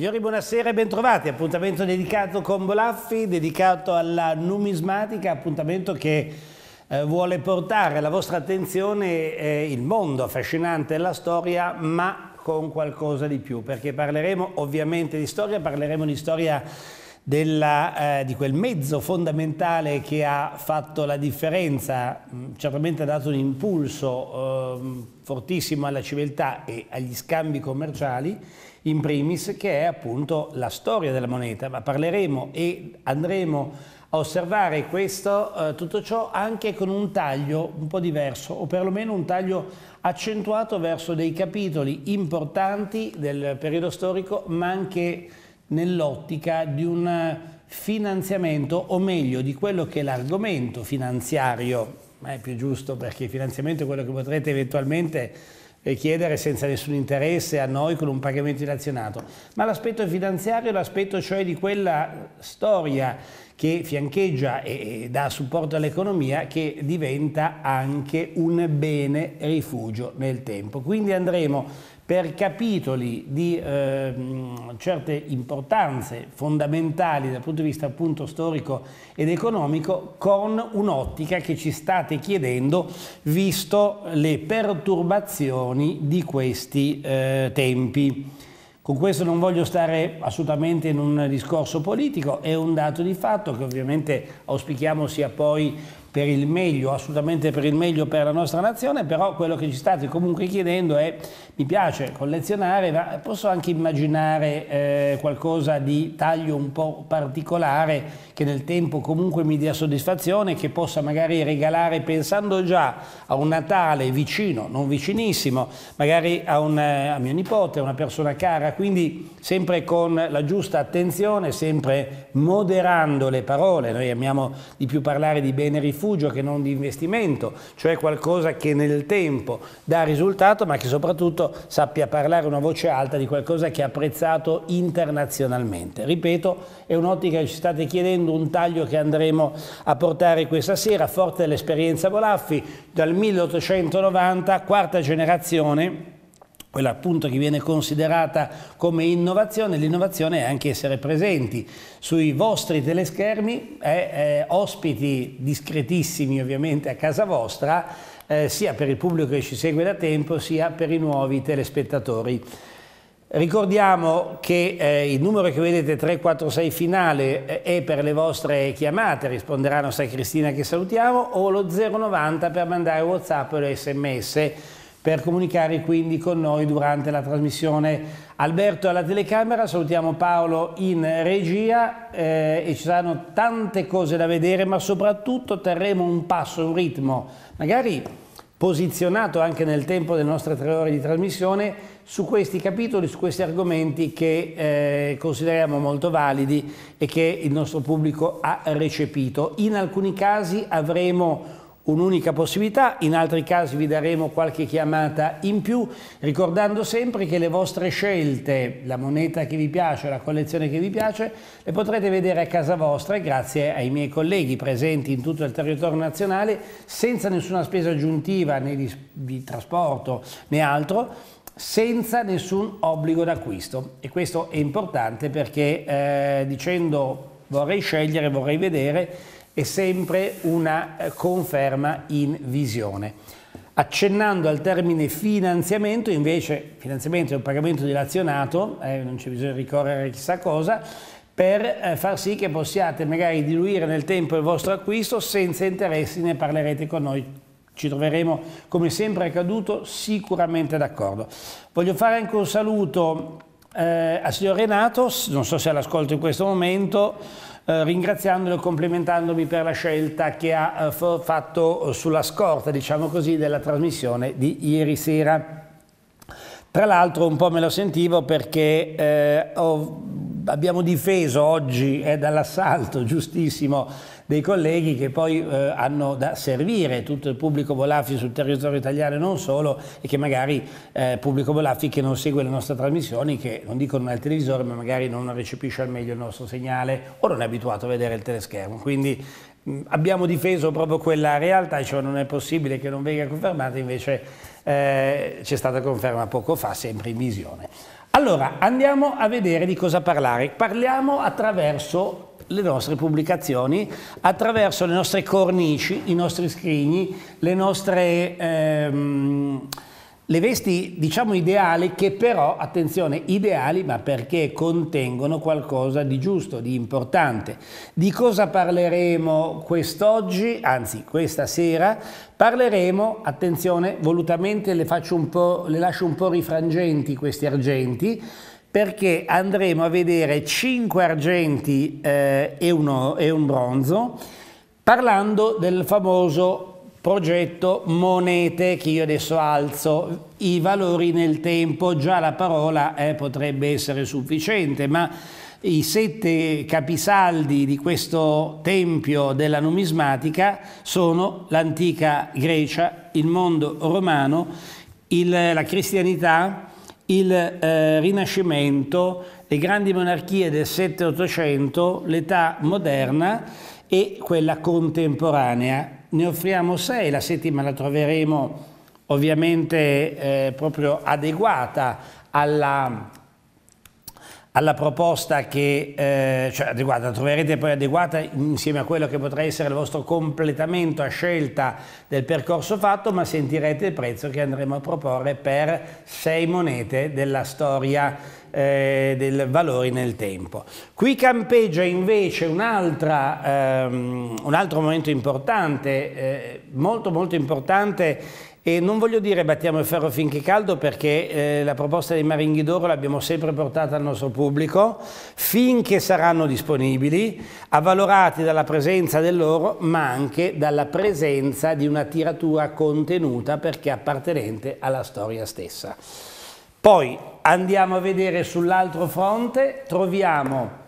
Signori, buonasera e bentrovati. Appuntamento dedicato con Bolaffi, dedicato alla numismatica, appuntamento che eh, vuole portare alla vostra attenzione eh, il mondo affascinante della storia, ma con qualcosa di più, perché parleremo ovviamente di storia, parleremo di storia della, eh, di quel mezzo fondamentale che ha fatto la differenza, mm, certamente ha dato un impulso ehm, fortissimo alla civiltà e agli scambi commerciali, in primis che è appunto la storia della moneta, ma parleremo e andremo a osservare questo, eh, tutto ciò anche con un taglio un po' diverso o perlomeno un taglio accentuato verso dei capitoli importanti del periodo storico ma anche nell'ottica di un finanziamento o meglio di quello che è l'argomento finanziario, ma è più giusto perché finanziamento è quello che potrete eventualmente richiedere senza nessun interesse a noi con un pagamento dilazionato, ma l'aspetto finanziario, l'aspetto cioè di quella storia che fiancheggia e dà supporto all'economia che diventa anche un bene rifugio nel tempo. Quindi andremo per capitoli di eh, certe importanze fondamentali dal punto di vista appunto storico ed economico con un'ottica che ci state chiedendo visto le perturbazioni di questi eh, tempi. Con questo non voglio stare assolutamente in un discorso politico, è un dato di fatto che ovviamente auspichiamo sia poi per il meglio, assolutamente per il meglio per la nostra nazione, però quello che ci state comunque chiedendo è mi piace collezionare, ma posso anche immaginare eh, qualcosa di taglio un po' particolare che nel tempo comunque mi dia soddisfazione, che possa magari regalare pensando già a un Natale vicino, non vicinissimo, magari a, un, eh, a mio nipote, a una persona cara, quindi sempre con la giusta attenzione, sempre moderando le parole, noi amiamo di più parlare di bene riferiti, rifugio che non di investimento, cioè qualcosa che nel tempo dà risultato ma che soprattutto sappia parlare una voce alta di qualcosa che è apprezzato internazionalmente. Ripeto, è un'ottica che ci state chiedendo, un taglio che andremo a portare questa sera, forte dell'esperienza Bolaffi, dal 1890, quarta generazione quella appunto che viene considerata come innovazione, l'innovazione è anche essere presenti sui vostri teleschermi, eh, eh, ospiti discretissimi ovviamente a casa vostra, eh, sia per il pubblico che ci segue da tempo, sia per i nuovi telespettatori. Ricordiamo che eh, il numero che vedete 346 finale eh, è per le vostre chiamate, risponderanno Sai Cristina che salutiamo, o lo 090 per mandare Whatsapp o sms per comunicare quindi con noi durante la trasmissione. Alberto alla telecamera, salutiamo Paolo in regia eh, e ci saranno tante cose da vedere, ma soprattutto terremo un passo, un ritmo, magari posizionato anche nel tempo delle nostre tre ore di trasmissione su questi capitoli, su questi argomenti che eh, consideriamo molto validi e che il nostro pubblico ha recepito. In alcuni casi avremo un'unica possibilità, in altri casi vi daremo qualche chiamata in più, ricordando sempre che le vostre scelte, la moneta che vi piace, la collezione che vi piace, le potrete vedere a casa vostra grazie ai miei colleghi presenti in tutto il territorio nazionale, senza nessuna spesa aggiuntiva né di, di trasporto né altro, senza nessun obbligo d'acquisto e questo è importante perché eh, dicendo vorrei scegliere, vorrei vedere, è sempre una eh, conferma in visione. Accennando al termine finanziamento, invece finanziamento è un pagamento dilazionato, eh, non c'è bisogno di ricorrere a chissà cosa, per eh, far sì che possiate magari diluire nel tempo il vostro acquisto senza interessi, ne parlerete con noi. Ci troveremo, come sempre accaduto, sicuramente d'accordo. Voglio fare anche un saluto eh, al signor Renato, non so se l'ascolto in questo momento, eh, ringraziandolo e complimentandomi per la scelta che ha eh, fatto sulla scorta, diciamo così, della trasmissione di ieri sera. Tra l'altro un po' me lo sentivo perché eh, ho, abbiamo difeso oggi, è eh, dall'assalto giustissimo, dei colleghi che poi eh, hanno da servire tutto il pubblico Volafi sul territorio italiano e non solo e che magari eh, pubblico Volafi che non segue le nostre trasmissioni, che non dico non dicono il televisore ma magari non recepisce al meglio il nostro segnale o non è abituato a vedere il teleschermo. Quindi mh, abbiamo difeso proprio quella realtà, cioè non è possibile che non venga confermata, invece eh, c'è stata conferma poco fa, sempre in visione. Allora, andiamo a vedere di cosa parlare. Parliamo attraverso le nostre pubblicazioni attraverso le nostre cornici, i nostri scrigni, le nostre... Ehm, le vesti diciamo ideali che però, attenzione, ideali ma perché contengono qualcosa di giusto, di importante. Di cosa parleremo quest'oggi, anzi questa sera? Parleremo, attenzione, volutamente le, un le lascio un po' rifrangenti questi argenti, perché andremo a vedere 5 argenti eh, e, uno, e un bronzo parlando del famoso progetto monete che io adesso alzo, i valori nel tempo, già la parola eh, potrebbe essere sufficiente, ma i sette capisaldi di questo tempio della numismatica sono l'antica Grecia, il mondo romano, il, la cristianità, il eh, Rinascimento, le grandi monarchie del 7-800, l'età moderna e quella contemporanea. Ne offriamo sei, la settima la troveremo ovviamente eh, proprio adeguata alla alla proposta che eh, cioè, adeguata, troverete poi adeguata insieme a quello che potrà essere il vostro completamento a scelta del percorso fatto, ma sentirete il prezzo che andremo a proporre per sei monete della storia eh, del valori nel tempo. Qui campeggia invece un, ehm, un altro momento importante, eh, molto molto importante e non voglio dire battiamo il ferro finché caldo perché eh, la proposta dei Maringhi d'Oro l'abbiamo sempre portata al nostro pubblico finché saranno disponibili, avvalorati dalla presenza dell'oro ma anche dalla presenza di una tiratura contenuta perché appartenente alla storia stessa. Poi andiamo a vedere sull'altro fronte, troviamo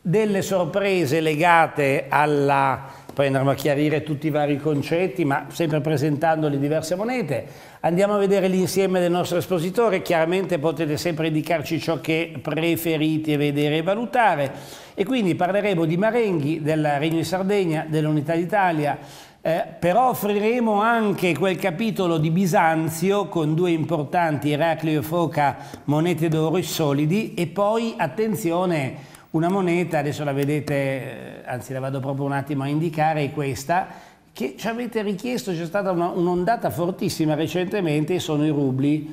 delle sorprese legate alla poi andremo a chiarire tutti i vari concetti, ma sempre presentando le diverse monete. Andiamo a vedere l'insieme del nostro espositore, chiaramente potete sempre indicarci ciò che preferite vedere e valutare. E quindi parleremo di Marenghi, del Regno di Sardegna, dell'Unità d'Italia, eh, però offriremo anche quel capitolo di Bisanzio con due importanti Eraclio e Foca monete d'oro e solidi e poi, attenzione, una moneta, adesso la vedete, eh, anzi la vado proprio un attimo a indicare, è questa, che ci avete richiesto, c'è stata un'ondata fortissima recentemente, sono i rubli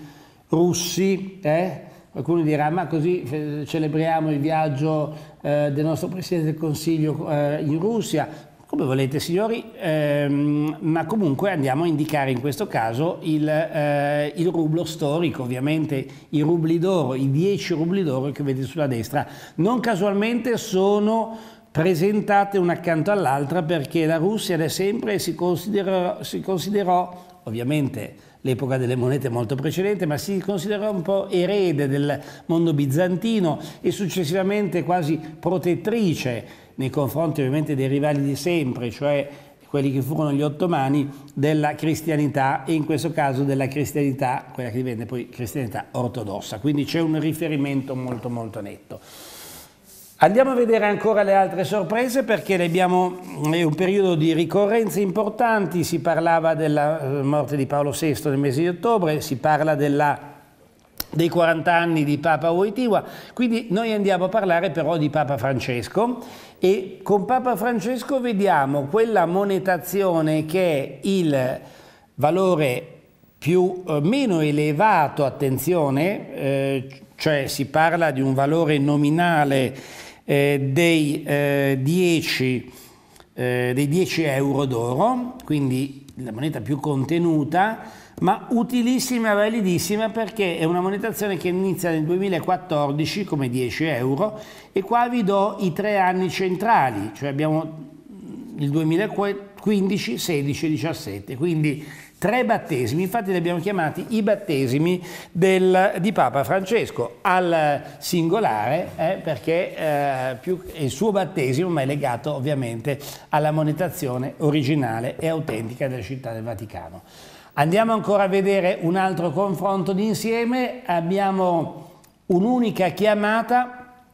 russi, eh? Qualcuno dirà, ma così eh, celebriamo il viaggio eh, del nostro Presidente del Consiglio eh, in Russia come volete signori, ehm, ma comunque andiamo a indicare in questo caso il, eh, il rublo storico, ovviamente i rubli d'oro, i 10 rubli d'oro che vedete sulla destra. Non casualmente sono presentate una accanto all'altra perché la Russia da sempre si considerò, si considerò ovviamente l'epoca delle monete molto precedente, ma si considerò un po' erede del mondo bizantino e successivamente quasi protettrice nei confronti ovviamente dei rivali di sempre, cioè quelli che furono gli ottomani, della cristianità e in questo caso della cristianità, quella che divenne poi cristianità ortodossa. Quindi c'è un riferimento molto molto netto. Andiamo a vedere ancora le altre sorprese perché abbiamo, è un periodo di ricorrenze importanti, si parlava della eh, morte di Paolo VI nel mese di ottobre, si parla della dei 40 anni di Papa Wojtyła, quindi noi andiamo a parlare però di Papa Francesco e con Papa Francesco vediamo quella monetazione che è il valore più eh, meno elevato, attenzione, eh, cioè si parla di un valore nominale eh, dei, 10, eh, eh, dei 10 euro d'oro, quindi la moneta più contenuta, ma utilissima, validissima perché è una monetazione che inizia nel 2014 come 10 euro e qua vi do i tre anni centrali, cioè abbiamo il 2015, 16 e 17, quindi tre battesimi, infatti li abbiamo chiamati i battesimi del, di Papa Francesco, al singolare eh, perché eh, più, il suo battesimo ma è legato ovviamente alla monetazione originale e autentica della città del Vaticano. Andiamo ancora a vedere un altro confronto d'insieme, abbiamo un'unica chiamata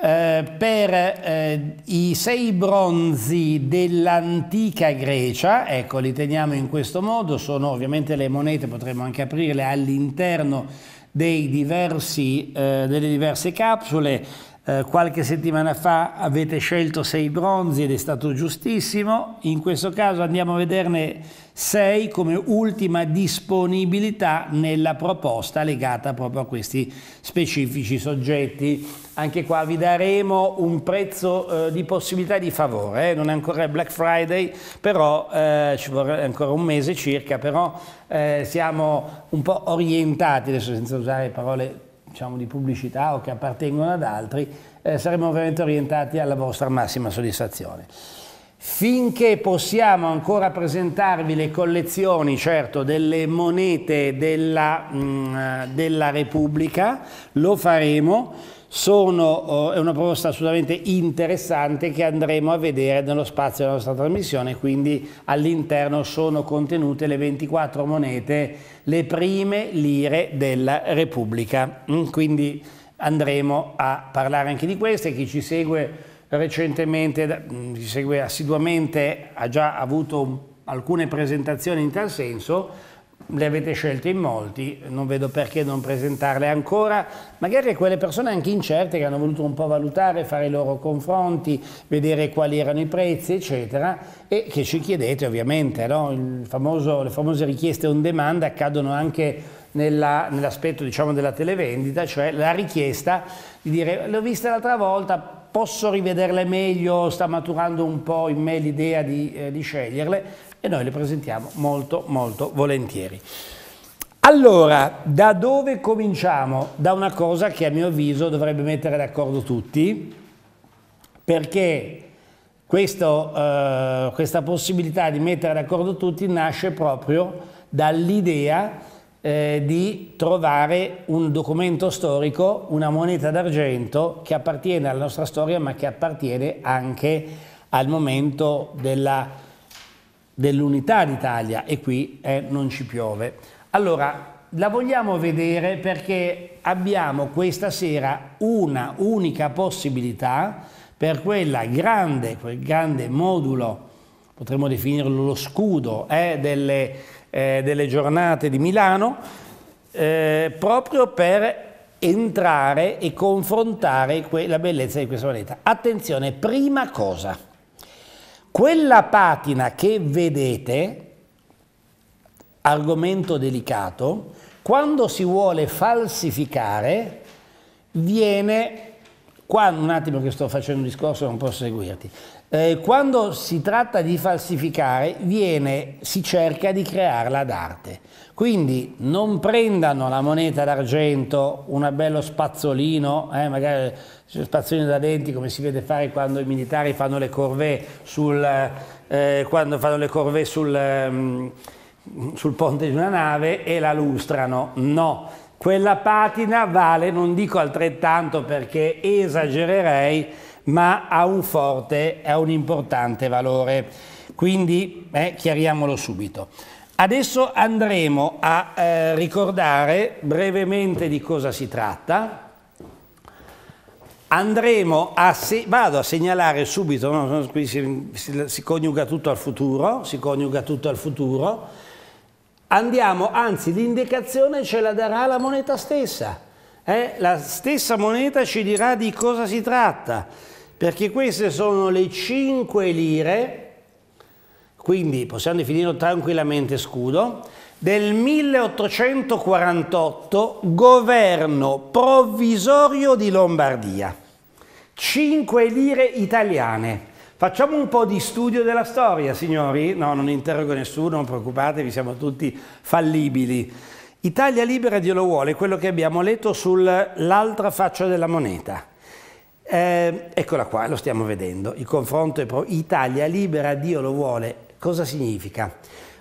eh, per eh, i sei bronzi dell'antica Grecia, ecco li teniamo in questo modo, sono ovviamente le monete, potremmo anche aprirle all'interno eh, delle diverse capsule, eh, qualche settimana fa avete scelto sei bronzi ed è stato giustissimo, in questo caso andiamo a vederne sei come ultima disponibilità nella proposta legata proprio a questi specifici soggetti. Anche qua vi daremo un prezzo eh, di possibilità di favore, eh. non è ancora Black Friday, però eh, ci vorrà ancora un mese circa, però eh, siamo un po' orientati, adesso senza usare parole diciamo, di pubblicità o che appartengono ad altri, eh, saremo ovviamente orientati alla vostra massima soddisfazione. Finché possiamo ancora presentarvi le collezioni, certo, delle monete della, mh, mm, eh, della Repubblica, lo faremo sono, oh, è una proposta assolutamente interessante che andremo a vedere nello spazio della nostra trasmissione, quindi all'interno sono contenute le 24 monete, le prime lire della Repubblica. Mm, quindi andremo a parlare anche di queste, chi ci segue recentemente, mm, ci segue assiduamente, ha già avuto alcune presentazioni in tal senso le avete scelte in molti, non vedo perché non presentarle ancora, magari a quelle persone anche incerte che hanno voluto un po' valutare, fare i loro confronti, vedere quali erano i prezzi, eccetera, e che ci chiedete ovviamente, no? famoso, le famose richieste on demand accadono anche nell'aspetto diciamo, della televendita, cioè la richiesta di dire l'ho vista l'altra volta, posso rivederle meglio, sta maturando un po' in me l'idea di, eh, di sceglierle, e noi le presentiamo molto molto volentieri. Allora, da dove cominciamo? Da una cosa che a mio avviso dovrebbe mettere d'accordo tutti, perché questo, eh, questa possibilità di mettere d'accordo tutti nasce proprio dall'idea eh, di trovare un documento storico, una moneta d'argento che appartiene alla nostra storia ma che appartiene anche al momento della dell'unità d'Italia e qui eh, non ci piove. Allora, la vogliamo vedere perché abbiamo questa sera una unica possibilità per quella grande, quel grande modulo, potremmo definirlo lo scudo eh, delle, eh, delle, giornate di Milano, eh, proprio per entrare e confrontare la bellezza di questa moneta. Attenzione, prima cosa. Quella patina che vedete, argomento delicato, quando si vuole falsificare viene, qua un attimo che sto facendo un discorso non posso seguirti, eh, quando si tratta di falsificare viene, si cerca di crearla d'arte. Quindi non prendano la moneta d'argento, un bello spazzolino, eh, magari spazzolino da denti come si vede fare quando i militari fanno le corvée sul, eh, le corvée sul, ehm, sul ponte di una nave e la lustrano. No, quella patina vale, non dico altrettanto perché esagererei, ma ha un forte, e un importante valore. Quindi eh, chiariamolo subito. Adesso andremo a eh, ricordare brevemente di cosa si tratta. Andremo a se- vado a segnalare subito, no? qui si, si, si coniuga tutto al futuro, si coniuga tutto al futuro. Andiamo, anzi l'indicazione ce la darà la moneta stessa. Eh? La stessa moneta ci dirà di cosa si tratta perché queste sono le 5 lire, quindi possiamo definirlo tranquillamente scudo, del 1848 governo provvisorio di Lombardia. 5 lire italiane. Facciamo un po' di studio della storia, signori. No, non interrogo nessuno, non preoccupatevi, siamo tutti fallibili. Italia libera, Dio lo vuole, quello che abbiamo letto sull'altra faccia della moneta. Eh, eccola qua, lo stiamo vedendo. Il confronto è pro Italia libera, Dio lo vuole. Cosa significa?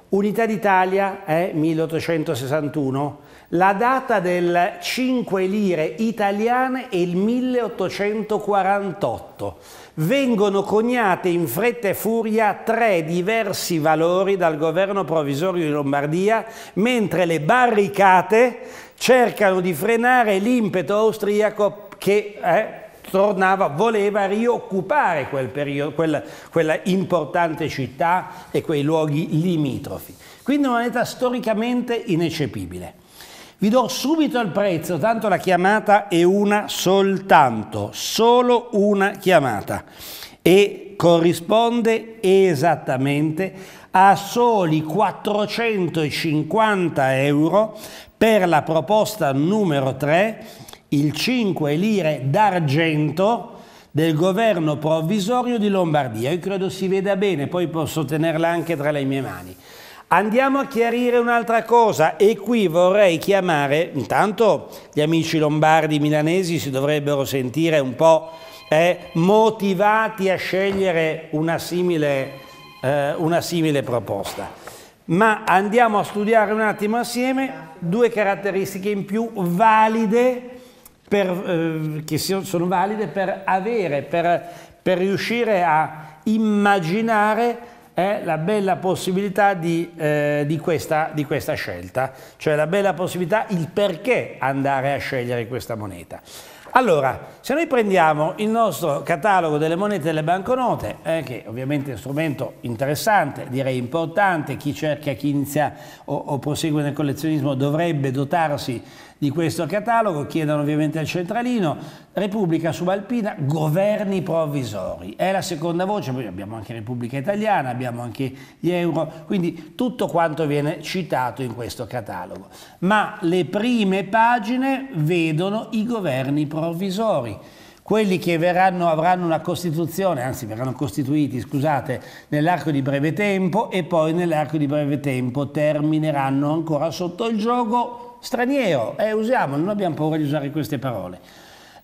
Unità d'Italia eh, 1861, la data del 5 lire italiane è il 1848. Vengono coniate in fretta e furia tre diversi valori dal governo provvisorio di Lombardia, mentre le barricate cercano di frenare l'impeto austriaco che eh, tornava, voleva rioccupare quel periodo, quella, quella importante città e quei luoghi limitrofi. Quindi una moneta storicamente ineccepibile. Vi do subito il prezzo, tanto la chiamata è una soltanto, solo una chiamata e corrisponde esattamente a soli 450 euro per la proposta numero 3 il 5 lire d'argento del governo provvisorio di Lombardia. Io credo si veda bene, poi posso tenerla anche tra le mie mani. Andiamo a chiarire un'altra cosa e qui vorrei chiamare, intanto gli amici lombardi milanesi si dovrebbero sentire un po' eh, motivati a scegliere una simile, eh, una simile proposta. Ma andiamo a studiare un attimo assieme due caratteristiche in più valide per, eh, che sono valide per avere, per, per riuscire a immaginare eh, la bella possibilità di, eh, di, questa, di, questa, scelta, cioè la bella possibilità, il perché andare a scegliere questa moneta. Allora, se noi prendiamo il nostro catalogo delle monete e delle banconote, eh, che ovviamente è un strumento interessante, direi importante, chi cerca, chi inizia o, o prosegue nel collezionismo dovrebbe dotarsi di questo catalogo, chiedono ovviamente al centralino, Repubblica Subalpina, governi provvisori. È la seconda voce, poi abbiamo anche Repubblica Italiana, abbiamo anche gli euro, quindi tutto quanto viene citato in questo catalogo. Ma le prime pagine vedono i governi provvisori quelli che verranno, avranno una costituzione, anzi verranno costituiti, scusate, nell'arco di breve tempo e poi nell'arco di breve tempo termineranno ancora sotto il gioco straniero e eh, usiamo, non abbiamo paura di usare queste parole.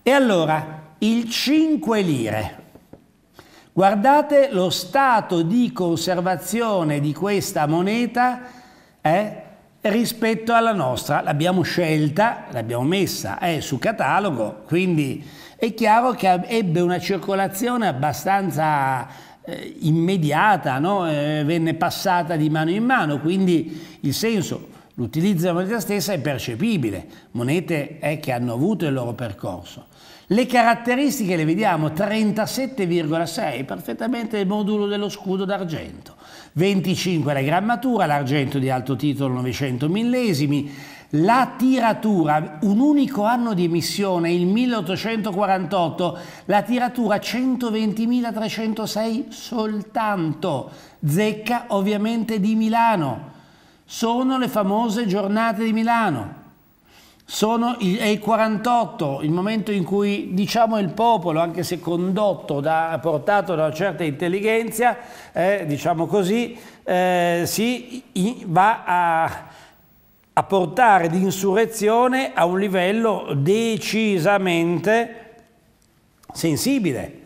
E allora, il 5 lire. Guardate lo stato di conservazione di questa moneta eh, rispetto alla nostra. L'abbiamo scelta, l'abbiamo messa eh, su catalogo, quindi è chiaro che ebbe una circolazione abbastanza eh, immediata, no? Eh, venne passata di mano in mano, quindi il senso L'utilizzo della moneta stessa è percepibile, monete è eh, che hanno avuto il loro percorso. Le caratteristiche le vediamo, 37,6, perfettamente il modulo dello scudo d'argento, 25 la grammatura, l'argento di alto titolo 900 millesimi, la tiratura, un unico anno di emissione, il 1848, la tiratura 120.306 soltanto, zecca ovviamente di Milano sono le famose giornate di Milano. Il, è il 48, il momento in cui diciamo il popolo, anche se condotto, da, portato da una certa intelligenza, eh, diciamo così, eh, si i, va a, a portare l'insurrezione a un livello decisamente sensibile.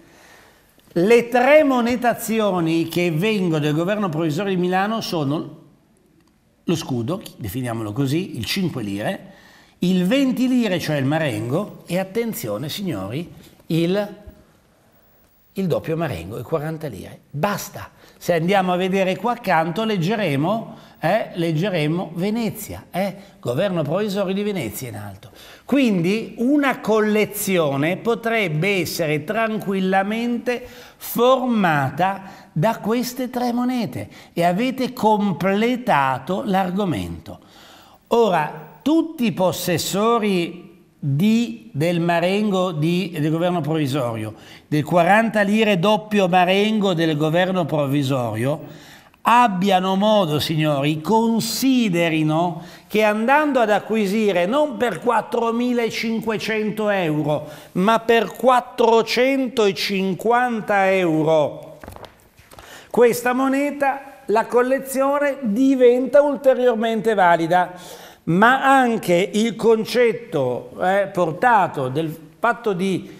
Le tre monetazioni che vengono del governo provvisorio di Milano sono lo scudo, definiamolo così, il 5 lire, il 20 lire, cioè il marengo, e attenzione signori, il, il doppio marengo, i 40 lire. Basta. Se andiamo a vedere qua accanto leggeremo, eh, leggeremo Venezia, eh, governo provvisorio di Venezia in alto. Quindi una collezione potrebbe essere tranquillamente formata da queste tre monete e avete completato l'argomento. Ora, tutti i possessori di, del marengo di, del governo provvisorio, del 40 lire doppio marengo del governo provvisorio, abbiano modo, signori, considerino che andando ad acquisire non per 4.500 euro, ma per 450 euro questa moneta la collezione diventa ulteriormente valida, ma anche il concetto eh, portato del fatto di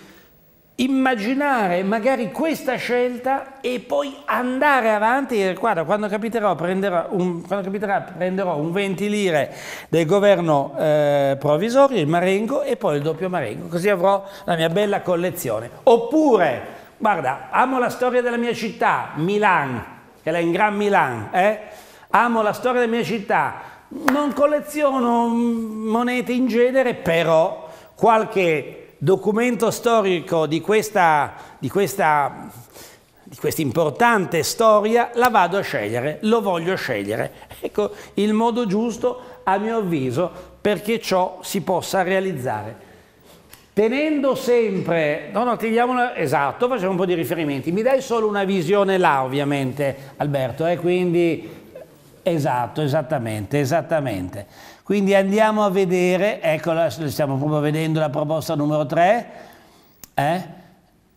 immaginare magari questa scelta e poi andare avanti e guarda quando capiterò prenderò un, capiterà, prenderò un 20 lire del governo eh, provvisorio, il marengo e poi il doppio marengo, così avrò la mia bella collezione. Oppure Guarda, amo la storia della mia città, Milan, che era in Gran Milan, eh? amo la storia della mia città, non colleziono monete in genere, però qualche documento storico di questa, di questa di questa importante storia la vado a scegliere, lo voglio scegliere. Ecco il modo giusto, a mio avviso, perché ciò si possa realizzare tenendo sempre, no no, tiriamo una, esatto, facciamo un po' di riferimenti, mi dai solo una visione là ovviamente Alberto, eh? quindi esatto, esattamente, esattamente. Quindi andiamo a vedere, eccola, stiamo proprio vedendo la proposta numero 3, eh?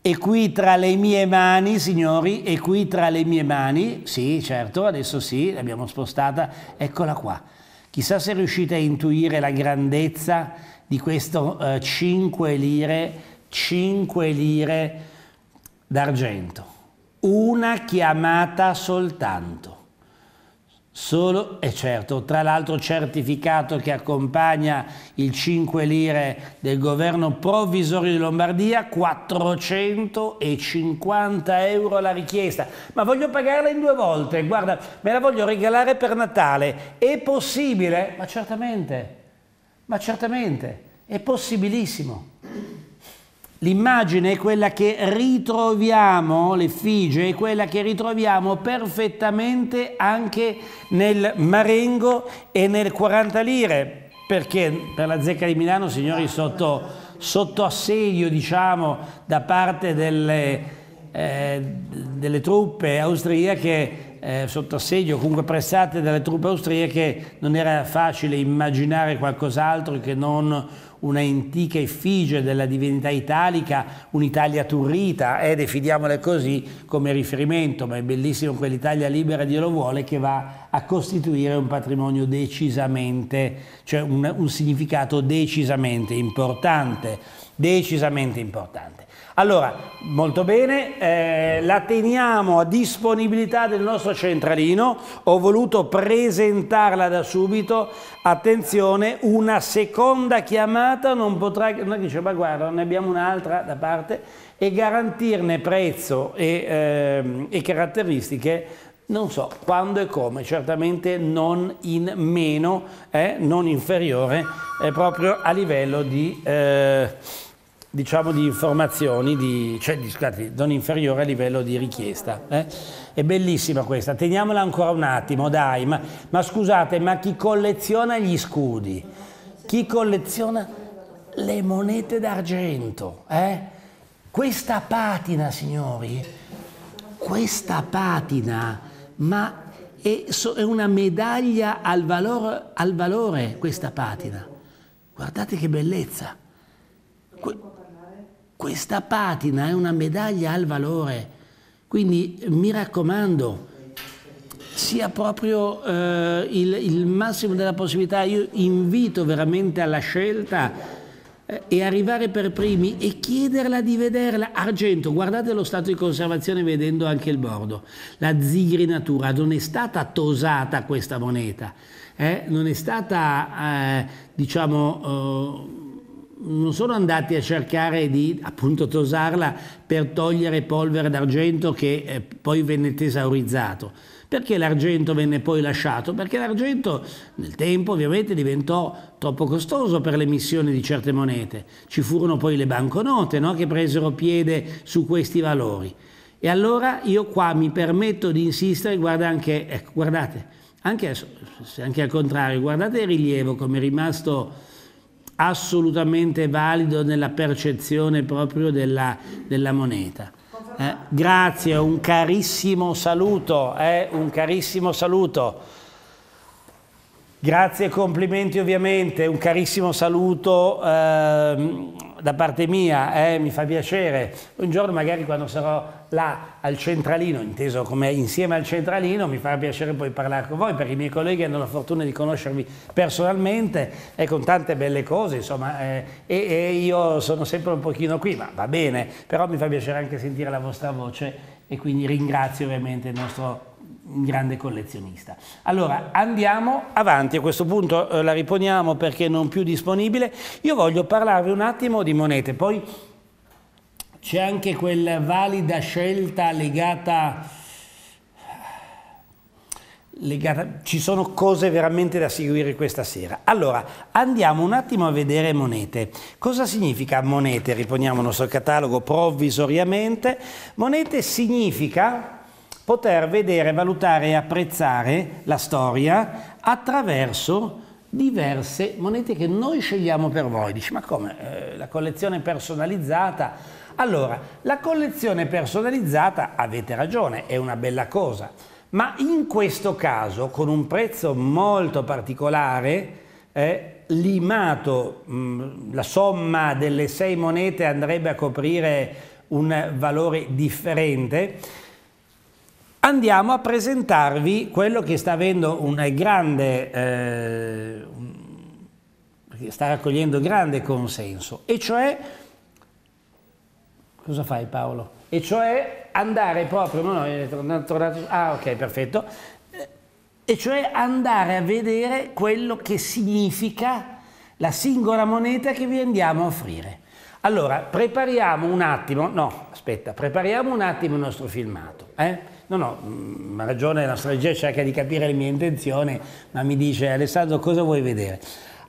e qui tra le mie mani, signori, e qui tra le mie mani, sì, certo, adesso sì, l'abbiamo spostata, eccola qua. Chissà se riuscite a intuire la grandezza di questo eh, 5 lire, 5 lire d'argento. Una chiamata soltanto. Solo, e certo, tra l'altro certificato che accompagna il 5 lire del governo provvisorio di Lombardia, 450 euro la richiesta. Ma voglio pagarla in due volte, guarda, me la voglio regalare per Natale. È possibile? Ma certamente. Ma certamente è possibilissimo. L'immagine è quella che ritroviamo, l'effigie è quella che ritroviamo perfettamente anche nel Marengo e nel 40 lire, perché per la zecca di Milano, signori, sotto, sotto assedio, diciamo, da parte delle, eh, delle truppe austriache eh, sotto assedio, comunque pressate dalle truppe austriache, non era facile immaginare qualcos'altro che non una antica effigie della divinità italica, un'Italia turrita, eh, definiamola così come riferimento, ma è bellissimo quell'Italia libera, Dio lo vuole, che va a costituire un patrimonio decisamente, cioè un, un significato decisamente importante, decisamente importante. Allora, molto bene, eh, la teniamo a disponibilità del nostro centralino, ho voluto presentarla da subito, attenzione, una seconda chiamata non potrà, noi dice ma guarda ne abbiamo un'altra da parte e garantirne prezzo e, eh, e caratteristiche non so quando e come, certamente non in meno, eh, non inferiore, eh, proprio a livello di eh, diciamo di informazioni, di, cioè di, scusate, non inferiore a livello di richiesta. Eh? È bellissima questa, teniamola ancora un attimo, dai, ma, ma, scusate, ma chi colleziona gli scudi? Chi colleziona le monete d'argento? Eh? Questa patina, signori, questa patina, ma è, è una medaglia al valore, al valore questa patina. Guardate che bellezza. Questa patina è una medaglia al valore, quindi mi raccomando, sia proprio eh, il, il, massimo della possibilità. Io invito veramente alla scelta eh, e arrivare per primi e chiederla di vederla. Argento, guardate lo stato di conservazione vedendo anche il bordo. La zigrinatura non è stata tosata questa moneta, eh? non è stata eh, diciamo eh, non sono andati a cercare di appunto tosarla per togliere polvere d'argento che eh, poi venne tesaurizzato. Perché l'argento venne poi lasciato? Perché l'argento nel tempo ovviamente diventò troppo costoso per l'emissione di certe monete. Ci furono poi le banconote no? che presero piede su questi valori. E allora io qua mi permetto di insistere, guarda anche, ecco, guardate, anche, anche al contrario, guardate il rilievo come è rimasto assolutamente valido nella percezione proprio della, della moneta. Eh, grazie, un carissimo saluto, eh, un carissimo saluto. Grazie, e complimenti ovviamente, un carissimo saluto eh, da parte mia, eh, mi fa piacere. Un giorno magari quando sarò là al centralino, inteso come insieme al centralino, mi farà piacere poi parlare con voi, perché i miei colleghi hanno la fortuna di conoscermi personalmente e con tante belle cose, insomma, eh, e, e io sono sempre un pochino qui, ma va bene, però mi fa piacere anche sentire la vostra voce e quindi ringrazio ovviamente il nostro un grande collezionista. Allora andiamo avanti, a questo punto eh, la riponiamo perché non più disponibile. Io voglio parlarvi un attimo di monete, poi c'è anche quella valida scelta legata Legata, ci sono cose veramente da seguire questa sera. Allora, andiamo un attimo a vedere monete. Cosa significa monete? Riponiamo il nostro catalogo provvisoriamente. Monete significa poter vedere, valutare e apprezzare la storia attraverso diverse monete che noi scegliamo per voi. Dici, ma come? Eh, la collezione personalizzata? Allora, la collezione personalizzata, avete ragione, è una bella cosa, ma in questo caso, con un prezzo molto particolare, eh, limato, mh, mm, la somma delle sei monete andrebbe a coprire un valore differente, andiamo a presentarvi quello che sta avendo un grande, eh, sta raccogliendo grande consenso, e cioè, cosa fai Paolo? E cioè andare proprio, no, no, è tornato, ah ok perfetto, e cioè andare a vedere quello che significa la singola moneta che vi andiamo a offrire. Allora, prepariamo un attimo, no, aspetta, prepariamo un attimo il nostro filmato. Eh? No, no, mm, ma ragione la strategia cerca di capire le mie intenzioni, ma mi dice Alessandro cosa vuoi vedere?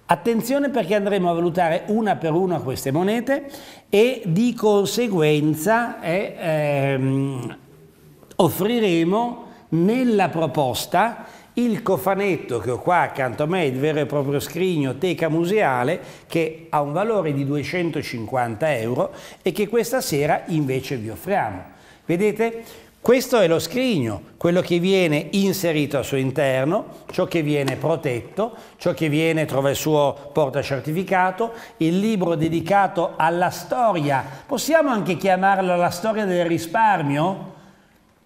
Attenzione perché andremo a valutare una per una queste monete e di conseguenza eh, ehm, offriremo nella proposta il cofanetto che ho qua accanto a me, il vero e proprio scrigno teca museale che ha un valore di 250 euro e che questa sera invece vi offriamo. Vedete? Questo è lo scrigno, quello che viene inserito al suo interno, ciò che viene protetto, ciò che viene trova il suo portacertificato, il libro dedicato alla storia. Possiamo anche chiamarlo la storia del risparmio?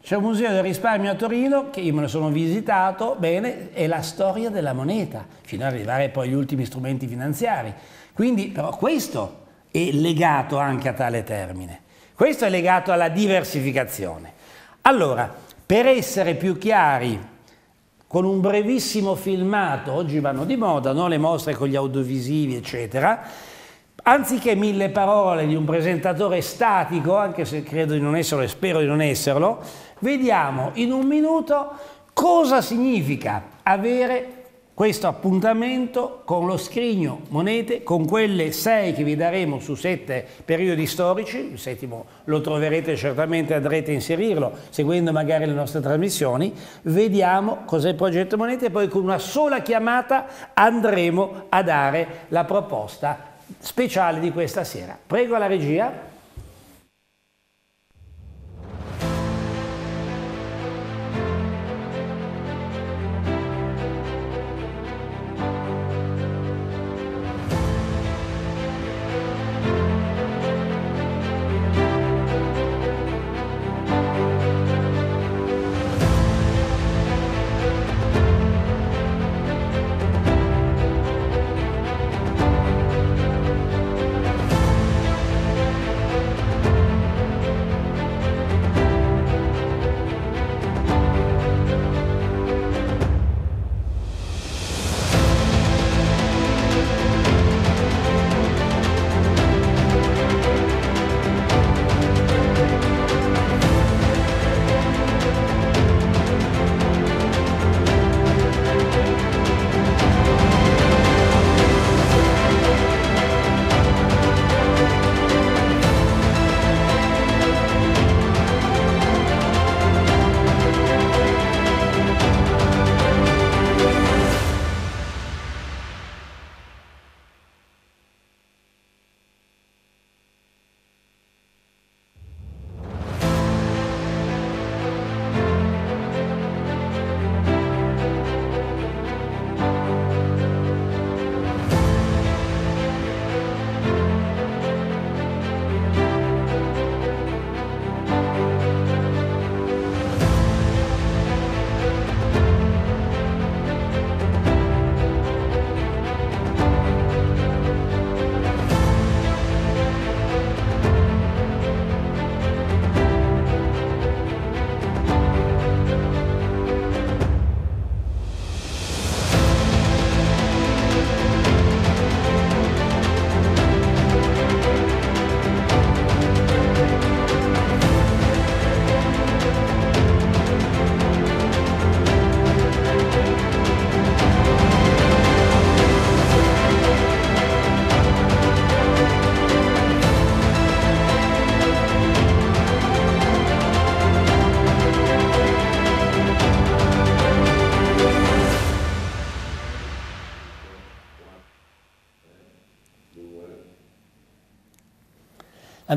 C'è un museo del risparmio a Torino che io me lo sono visitato, bene, è la storia della moneta, fino ad arrivare poi agli ultimi strumenti finanziari. Quindi però questo è legato anche a tale termine. Questo è legato alla diversificazione. Allora, per essere più chiari, con un brevissimo filmato, oggi vanno di moda no? le mostre con gli audiovisivi, eccetera, anziché mille parole di un presentatore statico, anche se credo di non esserlo e spero di non esserlo, vediamo in un minuto cosa significa avere questo appuntamento con lo scrigno monete, con quelle sei che vi daremo su sette periodi storici, il settimo lo troverete certamente, andrete a inserirlo seguendo magari le nostre trasmissioni, vediamo cos'è il progetto monete e poi con una sola chiamata andremo a dare la proposta speciale di questa sera. Prego alla regia.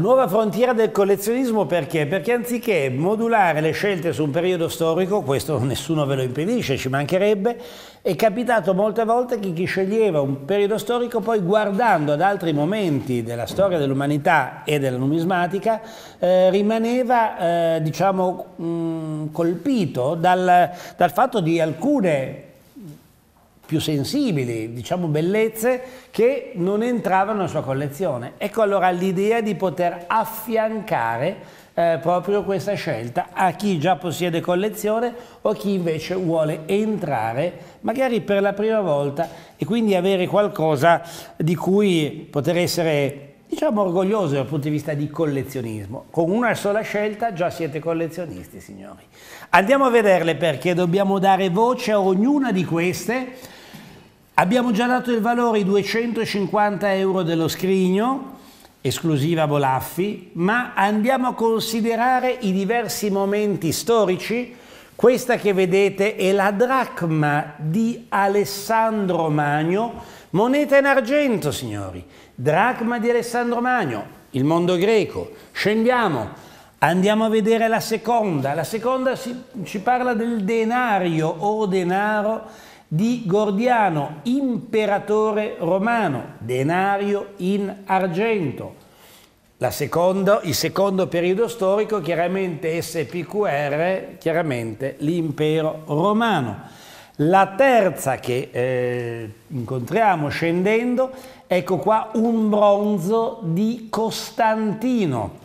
nuova frontiera del collezionismo perché? Perché anziché modulare le scelte su un periodo storico, questo nessuno ve lo impedisce, ci mancherebbe, è capitato molte volte che chi sceglieva un periodo storico poi guardando ad altri momenti della storia dell'umanità e della numismatica eh, rimaneva eh, diciamo, mh, mm, colpito dal, dal fatto di alcune più sensibili, diciamo bellezze che non entravano nella sua collezione. Ecco allora l'idea di poter affiancare eh, proprio questa scelta a chi già possiede collezione o a chi invece vuole entrare magari per la prima volta e quindi avere qualcosa di cui poter essere diciamo orgoglioso dal punto di vista di collezionismo. Con una sola scelta già siete collezionisti, signori. Andiamo a vederle perché dobbiamo dare voce a ognuna di queste Abbiamo già dato il valore ai 250 euro dello scrigno, esclusiva Bolaffi, ma andiamo a considerare i diversi momenti storici. Questa che vedete è la dracma di Alessandro Magno, moneta in argento, signori. Dracma di Alessandro Magno, il mondo greco. Scendiamo. Andiamo a vedere la seconda. La seconda ci parla del denario o denaro di Gordiano, imperatore romano, denario in argento. Secondo, il secondo periodo storico, chiaramente SPQR, chiaramente l'impero romano. La terza che eh, incontriamo scendendo, ecco qua un bronzo di Costantino.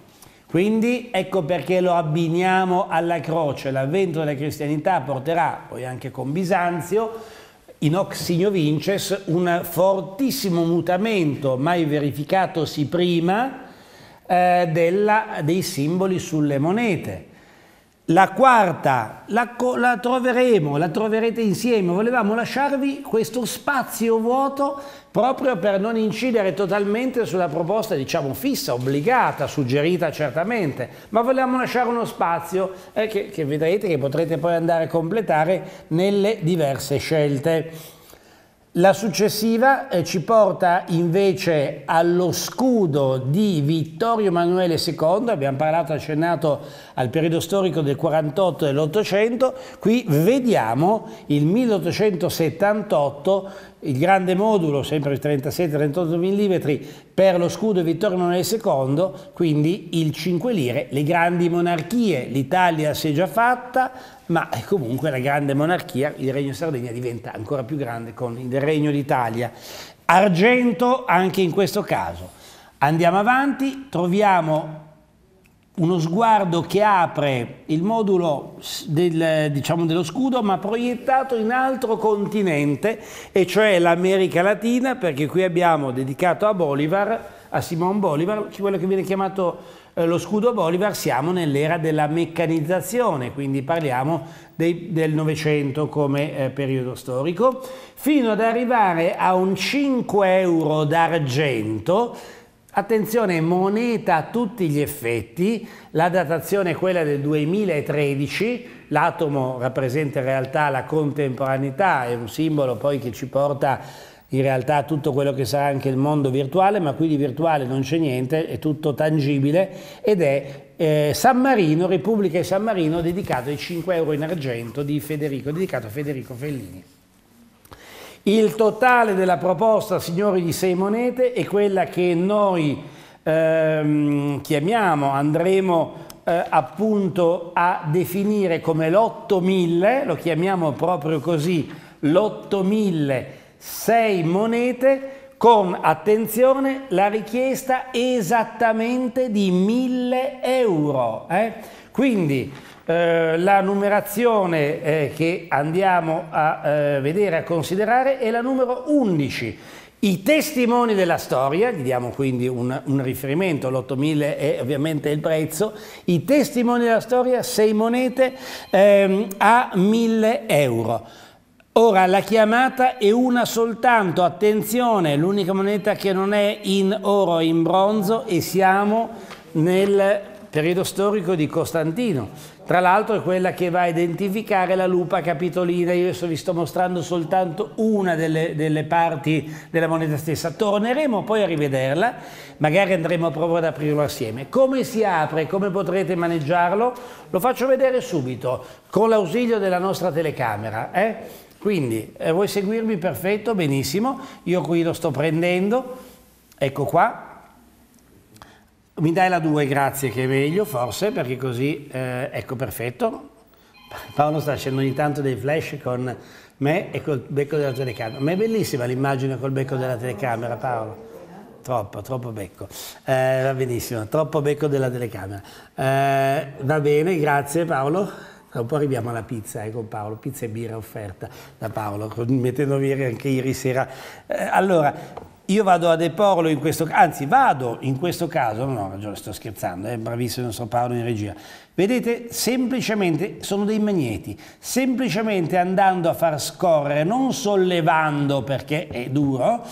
Quindi ecco perché lo abbiniamo alla croce. L'avvento della cristianità porterà, poi anche con Bisanzio, in hoc vinces un fortissimo mutamento mai verificatosi prima eh, della, dei simboli sulle monete. La quarta la, la, troveremo, la troverete insieme. Volevamo lasciarvi questo spazio vuoto proprio per non incidere totalmente sulla proposta, diciamo, fissa, obbligata, suggerita certamente, ma volevamo lasciare uno spazio eh, che, che vedrete che potrete poi andare a completare nelle diverse scelte. La successiva eh, ci porta invece allo scudo di Vittorio Emanuele II, abbiamo parlato accennato al periodo storico del 48 e dell'Ottocento, qui vediamo il 1878, il grande modulo, sempre 37-38 mm, per lo scudo di Vittorio Emanuele II, quindi il 5 lire, le grandi monarchie, l'Italia si è già fatta, ma eh, comunque la grande monarchia, il Regno Sardegna diventa ancora più grande con il Regno d'Italia. Argento anche in questo caso. Andiamo avanti, troviamo uno sguardo che apre il modulo del, diciamo, dello scudo ma proiettato in altro continente e cioè l'America Latina perché qui abbiamo dedicato a Bolivar, a Simon Bolivar, quello che viene chiamato eh, lo scudo Bolivar siamo nell'era della meccanizzazione, quindi parliamo dei, del Novecento come eh, periodo storico, fino ad arrivare a un 5 euro d'argento, Attenzione, moneta a tutti gli effetti, la datazione è quella del 2013, l'atomo rappresenta in realtà la contemporaneità, è un simbolo poi che ci porta a in realtà tutto quello che sarà anche il mondo virtuale, ma qui di virtuale non c'è niente, è tutto tangibile ed è eh, San Marino, Repubblica di San Marino, dedicato ai 5 euro in argento di Federico, dedicato a Federico Fellini. Il totale della proposta, signori di Sei Monete, è quella che noi ehm, chiamiamo, andremo eh, appunto a definire come l'8000, lo chiamiamo proprio così, l'8000 6 monete con, attenzione, la richiesta esattamente di 1000 euro. Eh? Quindi eh, la numerazione eh, che andiamo a eh, vedere, a considerare, è la numero 11. I testimoni della storia, gli diamo quindi un, un riferimento, l'8000 è ovviamente il prezzo, i testimoni della storia, 6 monete ehm, a 1000 euro. Ora la chiamata è una soltanto, attenzione, l'unica moneta che non è in oro, in bronzo e siamo nel periodo storico di Costantino. Tra l'altro è quella che va a identificare la lupa capitolina, io adesso vi sto mostrando soltanto una delle, delle parti della moneta stessa. Torneremo poi a rivederla, magari andremo proprio ad aprirlo assieme. Come si apre, come potrete maneggiarlo? Lo faccio vedere subito, con l'ausilio della nostra telecamera. Eh? Quindi eh, vuoi seguirmi? Perfetto, benissimo. Io qui lo sto prendendo. Ecco qua. Mi dai la 2, grazie, che è meglio forse, perché così, eh, ecco, perfetto. Paolo sta facendo ogni tanto dei flash con me e col becco della telecamera. Ma è bellissima l'immagine col becco della telecamera, Paolo. Troppo, troppo becco. Eh, va benissimo, troppo becco della telecamera. Eh, va bene, grazie Paolo. Tra arriviamo alla pizza eh, con Paolo, pizza e birra offerta da Paolo, mettendo via anche ieri sera. Eh, allora, io vado a De Porlo in questo caso, anzi vado in questo caso, no ragione, sto scherzando, è eh, bravissimo il nostro Paolo in regia. Vedete, semplicemente sono dei magneti, semplicemente andando a far scorrere, non sollevando perché è duro,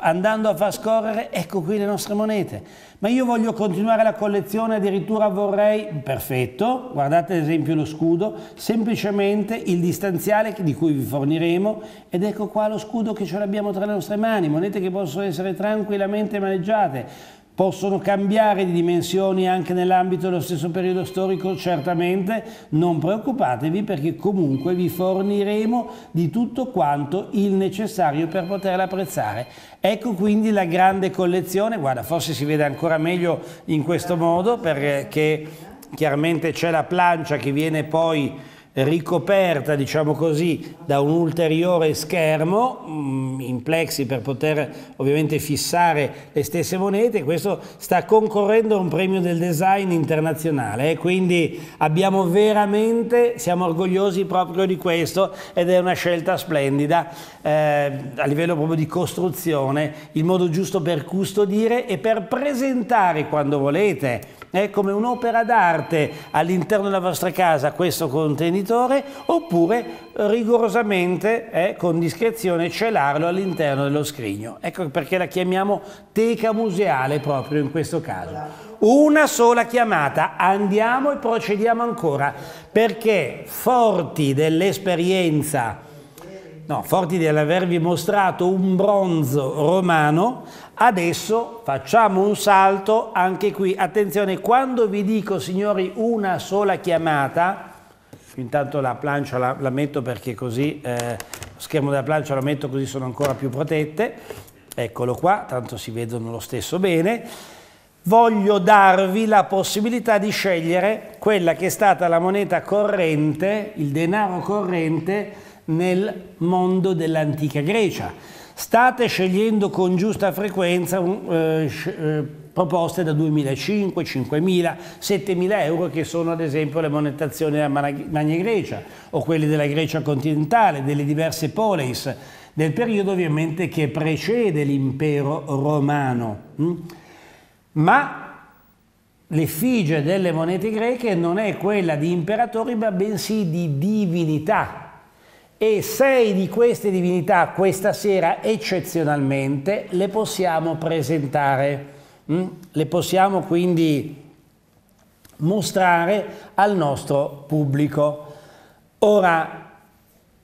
andando a far scorrere, ecco qui le nostre monete. Ma io voglio continuare la collezione, addirittura vorrei, perfetto, guardate ad esempio lo scudo, semplicemente il distanziale di cui vi forniremo, ed ecco qua lo scudo che ce l'abbiamo tra le nostre mani, monete che possono essere tranquillamente maneggiate, possono cambiare di dimensioni anche nell'ambito dello stesso periodo storico, certamente non preoccupatevi perché comunque vi forniremo di tutto quanto il necessario per poterla apprezzare. Ecco quindi la grande collezione, guarda forse si vede ancora meglio in questo modo perché chiaramente c'è la plancia che viene poi ricoperta, diciamo così, da un ulteriore schermo mm, in plexi per poter ovviamente fissare le stesse monete. Questo sta concorrendo a un premio del design internazionale, eh? quindi abbiamo veramente, siamo orgogliosi proprio di questo ed è una scelta splendida eh, a livello proprio di costruzione, il modo giusto per custodire e per presentare quando volete è come un'opera d'arte all'interno della vostra casa questo contenitore oppure rigorosamente eh, con discrezione celarlo all'interno dello scrigno. Ecco perché la chiamiamo teca museale proprio in questo caso. Una sola chiamata, andiamo e procediamo ancora perché forti dell'esperienza no, forti dell'avervi mostrato un bronzo romano, Adesso facciamo un salto anche qui. Attenzione, quando vi dico, signori, una sola chiamata, intanto la plancia la, la metto perché così, eh, lo schermo della plancia la metto così sono ancora più protette. Eccolo qua, tanto si vedono lo stesso bene. Voglio darvi la possibilità di scegliere quella che è stata la moneta corrente, il denaro corrente, nel mondo dell'antica Grecia State scegliendo con giusta frequenza eh, eh, proposte da 2.500, 5.000, 7.000 euro che sono ad esempio le monetazioni della Magna Grecia o quelle della Grecia continentale, delle diverse polis, del periodo ovviamente che precede l'impero romano. Mm? Ma l'effigie delle monete greche non è quella di imperatori ma bensì di divinità e sei di queste divinità questa sera eccezionalmente le possiamo presentare, mm? le possiamo quindi mostrare al nostro pubblico. Ora,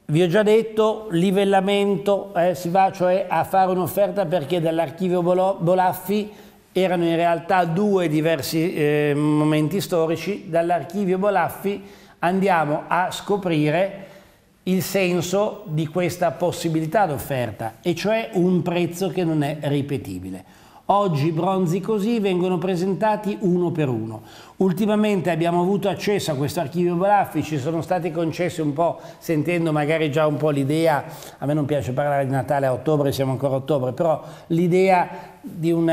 vi ho già detto, livellamento, eh, si va cioè a fare un'offerta perché dall'archivio Bolaffi erano in realtà due diversi eh, momenti storici, dall'archivio Bolaffi andiamo a scoprire il senso di questa possibilità d'offerta, e cioè un prezzo che non è ripetibile. Oggi i bronzi così vengono presentati uno per uno. Ultimamente abbiamo avuto accesso a questo archivio Balaffi, ci sono stati concessi un po', sentendo magari già un po' l'idea, a me non piace parlare di Natale a ottobre, siamo ancora a ottobre, però l'idea di un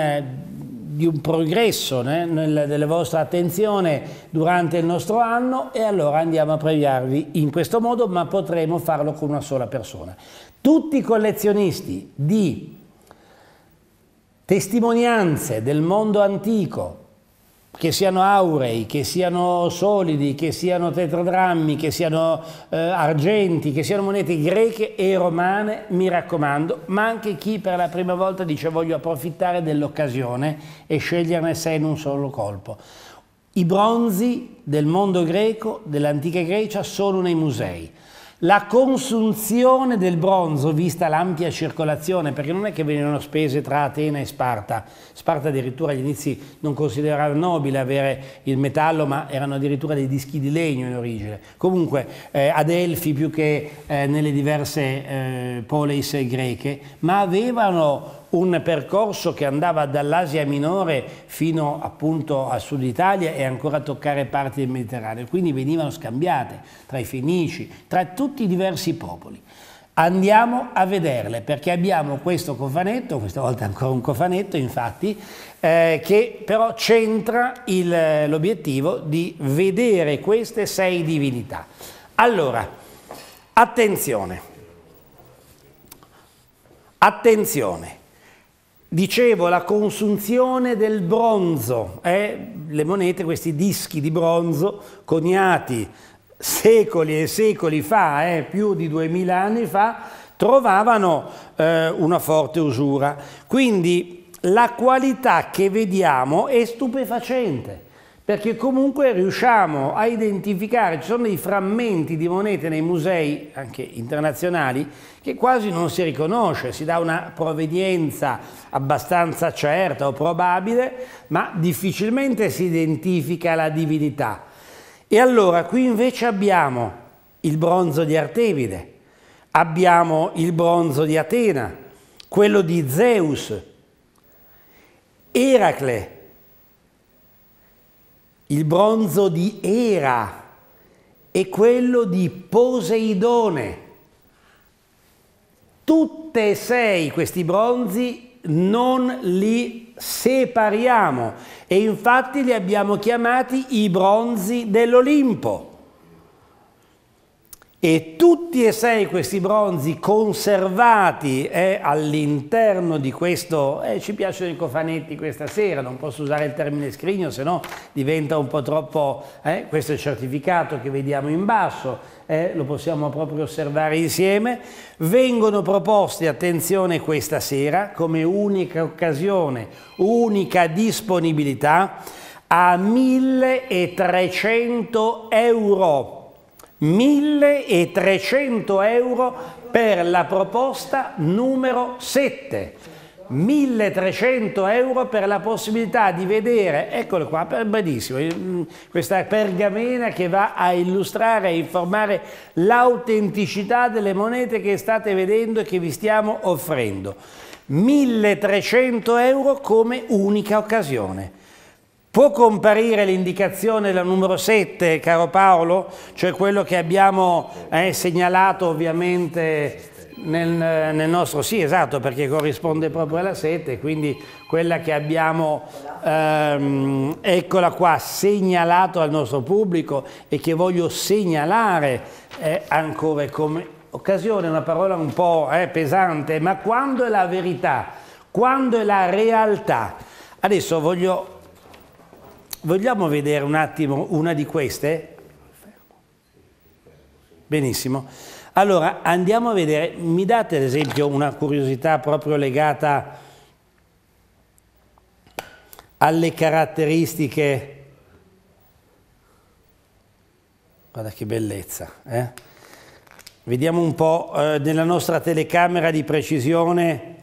di un progresso né, nel, della vostra attenzione durante il nostro anno e allora andiamo a premiarvi in questo modo, ma potremo farlo con una sola persona. Tutti i collezionisti di testimonianze del mondo antico, che siano aurei, che siano solidi, che siano tetradrammi, che siano eh, argenti, che siano monete greche e romane, mi raccomando, ma anche chi per la prima volta dice voglio approfittare dell'occasione e sceglierne sei in un solo colpo. I bronzi del mondo greco, dell'antica Grecia, sono nei musei. La consunzione del bronzo, vista l'ampia circolazione, perché non è che venivano spese tra Atena e Sparta, Sparta addirittura agli inizi non considerava nobile avere il metallo, ma erano addirittura dei dischi di legno in origine. Comunque eh, a Delfi più che eh, nelle diverse eh, poleis greche, ma avevano un percorso che andava dall'Asia minore fino appunto a Sud Italia e ancora a toccare parti del Mediterraneo, quindi venivano scambiate tra i Fenici, tra tutti i diversi popoli. Andiamo a vederle perché abbiamo questo cofanetto, questa volta ancora un cofanetto infatti, eh, che però centra eh, l'obiettivo di vedere queste sei divinità. Allora, attenzione, attenzione, Dicevo la consunzione del bronzo, eh? le monete, questi dischi di bronzo coniati secoli e secoli fa, eh? più di duemila anni fa, trovavano eh, una forte usura. Quindi la qualità che vediamo è stupefacente perché comunque riusciamo a identificare, ci sono dei frammenti di monete nei musei, anche internazionali, che quasi non si riconosce, si dà una provenienza abbastanza certa o probabile, ma difficilmente si identifica la divinità. E allora qui invece abbiamo il bronzo di Artemide, abbiamo il bronzo di Atena, quello di Zeus, Eracle, il bronzo di Era e quello di Poseidone. Tutte e sei questi bronzi non li separiamo e infatti li abbiamo chiamati i bronzi dell'Olimpo e tutti e sei questi bronzi conservati eh, all'interno di questo, eh, ci piacciono i cofanetti questa sera, non posso usare il termine scrigno, se no diventa un po' troppo, eh, questo è il certificato che vediamo in basso, eh, lo possiamo proprio osservare insieme, vengono proposti, attenzione questa sera, come unica occasione, unica disponibilità, a 1300 euro 1.300 euro per la proposta numero 7. 1300 euro per la possibilità di vedere, eccolo qua, benissimo, mm, questa pergamena che va a illustrare e informare l'autenticità delle monete che state vedendo e che vi stiamo offrendo. 1300 euro come unica occasione. Può comparire l'indicazione del numero 7, caro Paolo, cioè quello che abbiamo eh, segnalato ovviamente nel, nel, nostro sì, esatto, perché corrisponde proprio alla 7, quindi quella che abbiamo, ehm, eccola qua, segnalato al nostro pubblico e che voglio segnalare eh, ancora come occasione, una parola un po' eh, pesante, ma quando è la verità? Quando è la realtà? Adesso voglio Vogliamo vedere un attimo una di queste? Benissimo. Allora, andiamo a vedere, mi date ad esempio una curiosità proprio legata alle caratteristiche. Guarda che bellezza. Eh? Vediamo un po' eh, nella nostra telecamera di precisione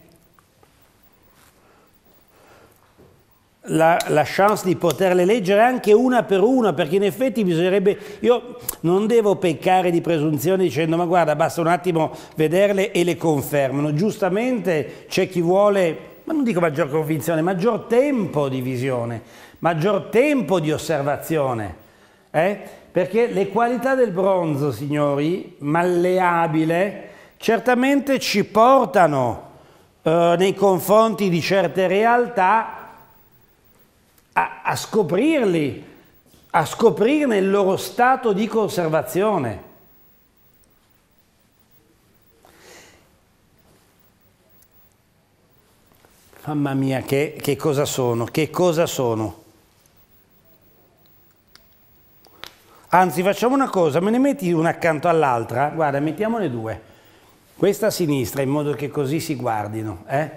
la, la, chance di poterle leggere anche una per una, perché in effetti bisognerebbe, io non devo peccare di presunzione dicendo ma guarda basta un attimo vederle e le confermano, giustamente c'è chi vuole, ma non dico maggior convinzione, maggior tempo di visione, maggior tempo di osservazione, eh? perché le qualità del bronzo, signori, malleabile, certamente ci portano eh, nei confronti di certe realtà a, a scoprirli, a scoprirne il loro stato di conservazione. Mamma mia, che, che cosa sono, che cosa sono. Anzi, facciamo una cosa, me ne metti una accanto all'altra, guarda, mettiamone due. Questa a sinistra, in modo che così si guardino, eh?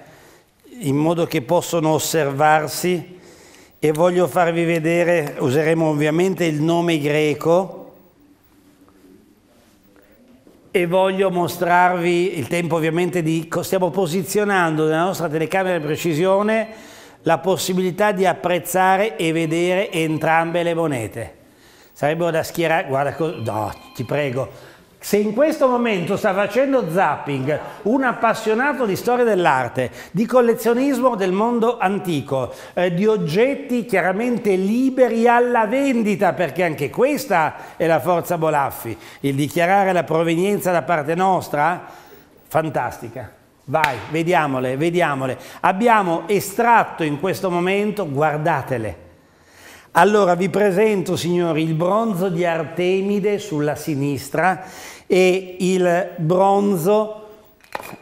in modo che possono osservarsi e voglio farvi vedere, useremo ovviamente il nome greco e voglio mostrarvi il tempo ovviamente di... Stiamo posizionando nella nostra telecamera di precisione la possibilità di apprezzare e vedere entrambe le monete. Sarebbero da schierare... Guarda, no, ti prego, se in questo momento sta facendo zapping un appassionato di storia dell'arte, di collezionismo del mondo antico, eh, di oggetti chiaramente liberi alla vendita, perché anche questa è la forza Bolaffi, il dichiarare la provenienza da parte nostra, fantastica. Vai, vediamole, vediamole. Abbiamo estratto in questo momento, guardatele allora vi presento signori il bronzo di Artemide sulla sinistra e il bronzo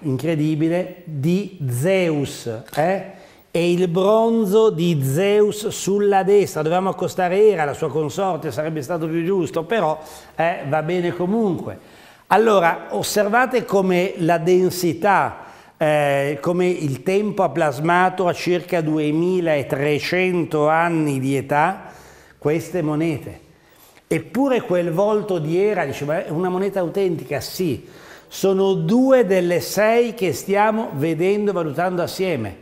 incredibile di Zeus eh? e il bronzo di Zeus sulla destra. Dovevamo accostare Era, la sua consorte sarebbe stato più giusto, però eh, va bene comunque. Allora osservate come la densità eh, come il tempo ha plasmato a circa 2300 anni di età queste monete. Eppure quel volto di Era diceva, è eh, una moneta autentica, sì, sono due delle sei che stiamo vedendo e valutando assieme.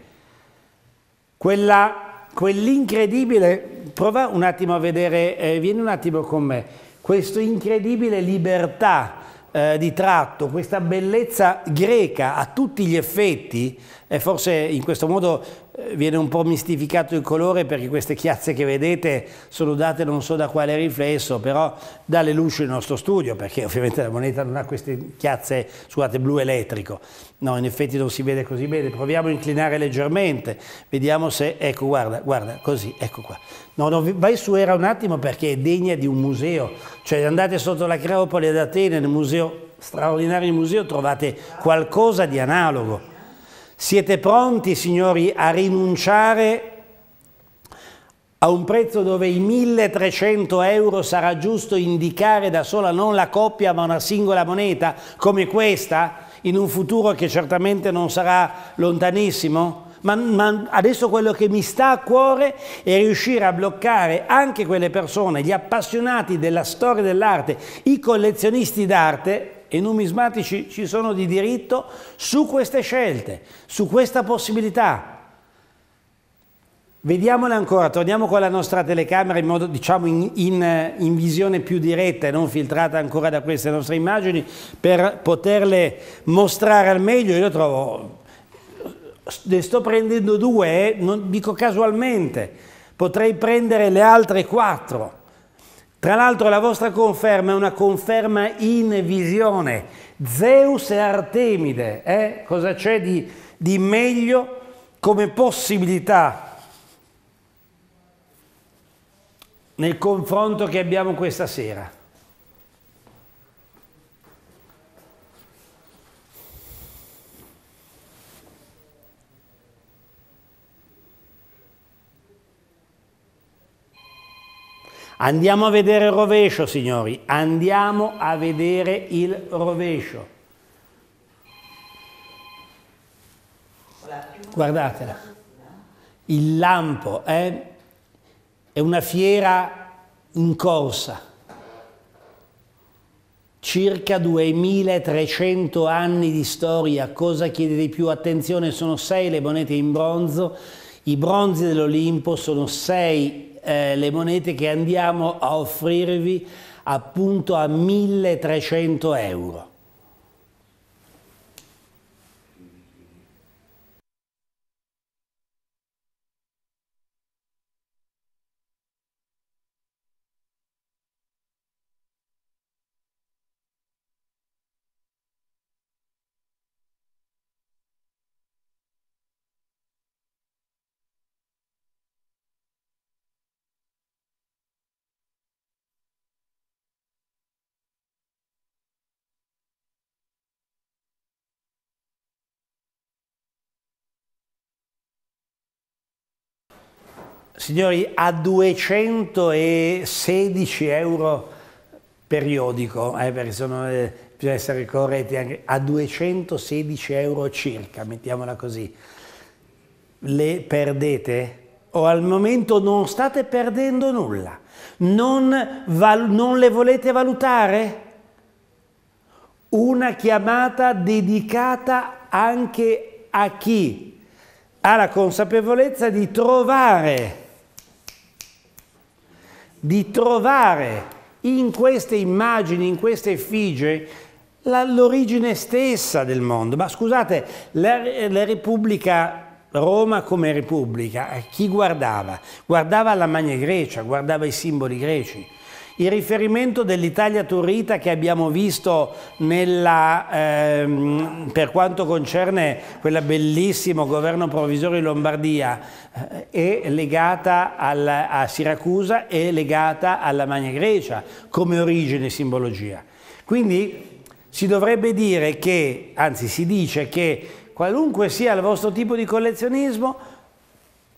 quell'incredibile, quell prova un attimo a vedere, eh, vieni un attimo con me, questa incredibile libertà eh, di tratto, questa bellezza greca a tutti gli effetti, e eh, forse in questo modo eh, viene un po' mistificato il colore perché queste chiazze che vedete sono date non so da quale riflesso, però dalle luci del nostro studio, perché ovviamente la moneta non ha queste chiazze, scusate, blu elettrico. No, in effetti non si vede così bene. Proviamo a inclinare leggermente, vediamo se, ecco, guarda, guarda, così, ecco qua. No, no, vai su Era un attimo perché è degna di un museo. Cioè andate sotto la Creopoli ad Atene, nel museo, straordinario museo, trovate qualcosa di analogo. Siete pronti, signori, a rinunciare a un prezzo dove i 1300 euro sarà giusto indicare da sola non la coppia ma una singola moneta come questa in un futuro che certamente non sarà lontanissimo? ma, ma adesso quello che mi sta a cuore è riuscire a bloccare anche quelle persone, gli appassionati della storia dell'arte, i collezionisti d'arte, e numismatici ci sono di diritto su queste scelte, su questa possibilità. Vediamola ancora, torniamo con la nostra telecamera in modo diciamo in, in, in visione più diretta e non filtrata ancora da queste nostre immagini per poterle mostrare al meglio. Io trovo ne sto prendendo due, eh, non dico casualmente, potrei prendere le altre quattro. Tra l'altro la vostra conferma è una conferma in visione. Zeus e Artemide, eh? cosa c'è di, di meglio come possibilità nel confronto che abbiamo questa sera? Andiamo a vedere il rovescio, signori, andiamo a vedere il rovescio. Guardatela, il lampo eh? è una fiera in corsa circa 2300 anni di storia, cosa chiede di più? Attenzione, sono sei le monete in bronzo, i bronzi dell'Olimpo sono sei eh, le monete che andiamo a offrirvi appunto a 1300 euro. Signori, a 216 euro periodico, eh, perché sono, eh, bisogna essere corretti, anche, a 216 euro circa, mettiamola così, le perdete? O al momento non state perdendo nulla? non, non le volete valutare? Una chiamata dedicata anche a chi ha la consapevolezza di trovare di trovare in queste immagini, in queste effigie, l'origine stessa del mondo. Ma scusate, la, la Repubblica Roma come Repubblica, chi guardava? Guardava la Magna Grecia, guardava i simboli greci. Il riferimento dell'Italia Turrita che abbiamo visto nella, ehm, per quanto concerne quel bellissimo governo provvisorio in Lombardia eh, è legata al, a Siracusa e legata alla Magna Grecia come origine e simbologia. Quindi si dovrebbe dire che, anzi si dice che qualunque sia il vostro tipo di collezionismo,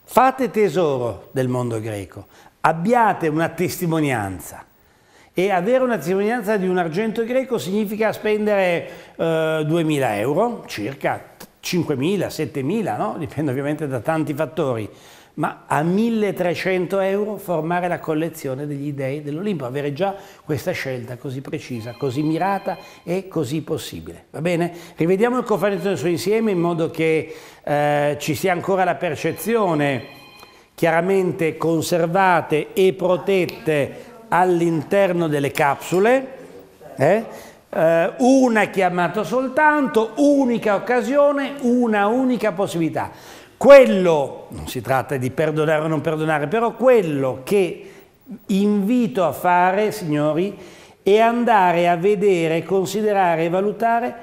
fate tesoro del mondo greco, abbiate una testimonianza e avere una testimonianza di un argento greco significa spendere eh, 2.000 euro, circa 5.000, 7.000, no? dipende ovviamente da tanti fattori, ma a 1.300 euro formare la collezione degli dei dell'Olimpo, avere già questa scelta così precisa, così mirata e così possibile. Va bene? Rivediamo il cofanetto nel suo insieme in modo che eh, ci sia ancora la percezione chiaramente conservate e protette all'interno delle capsule, eh? eh una chiamata soltanto, unica occasione, una unica possibilità. Quello, non si tratta di perdonare o non perdonare, però quello che invito a fare, signori, è andare a vedere, considerare e valutare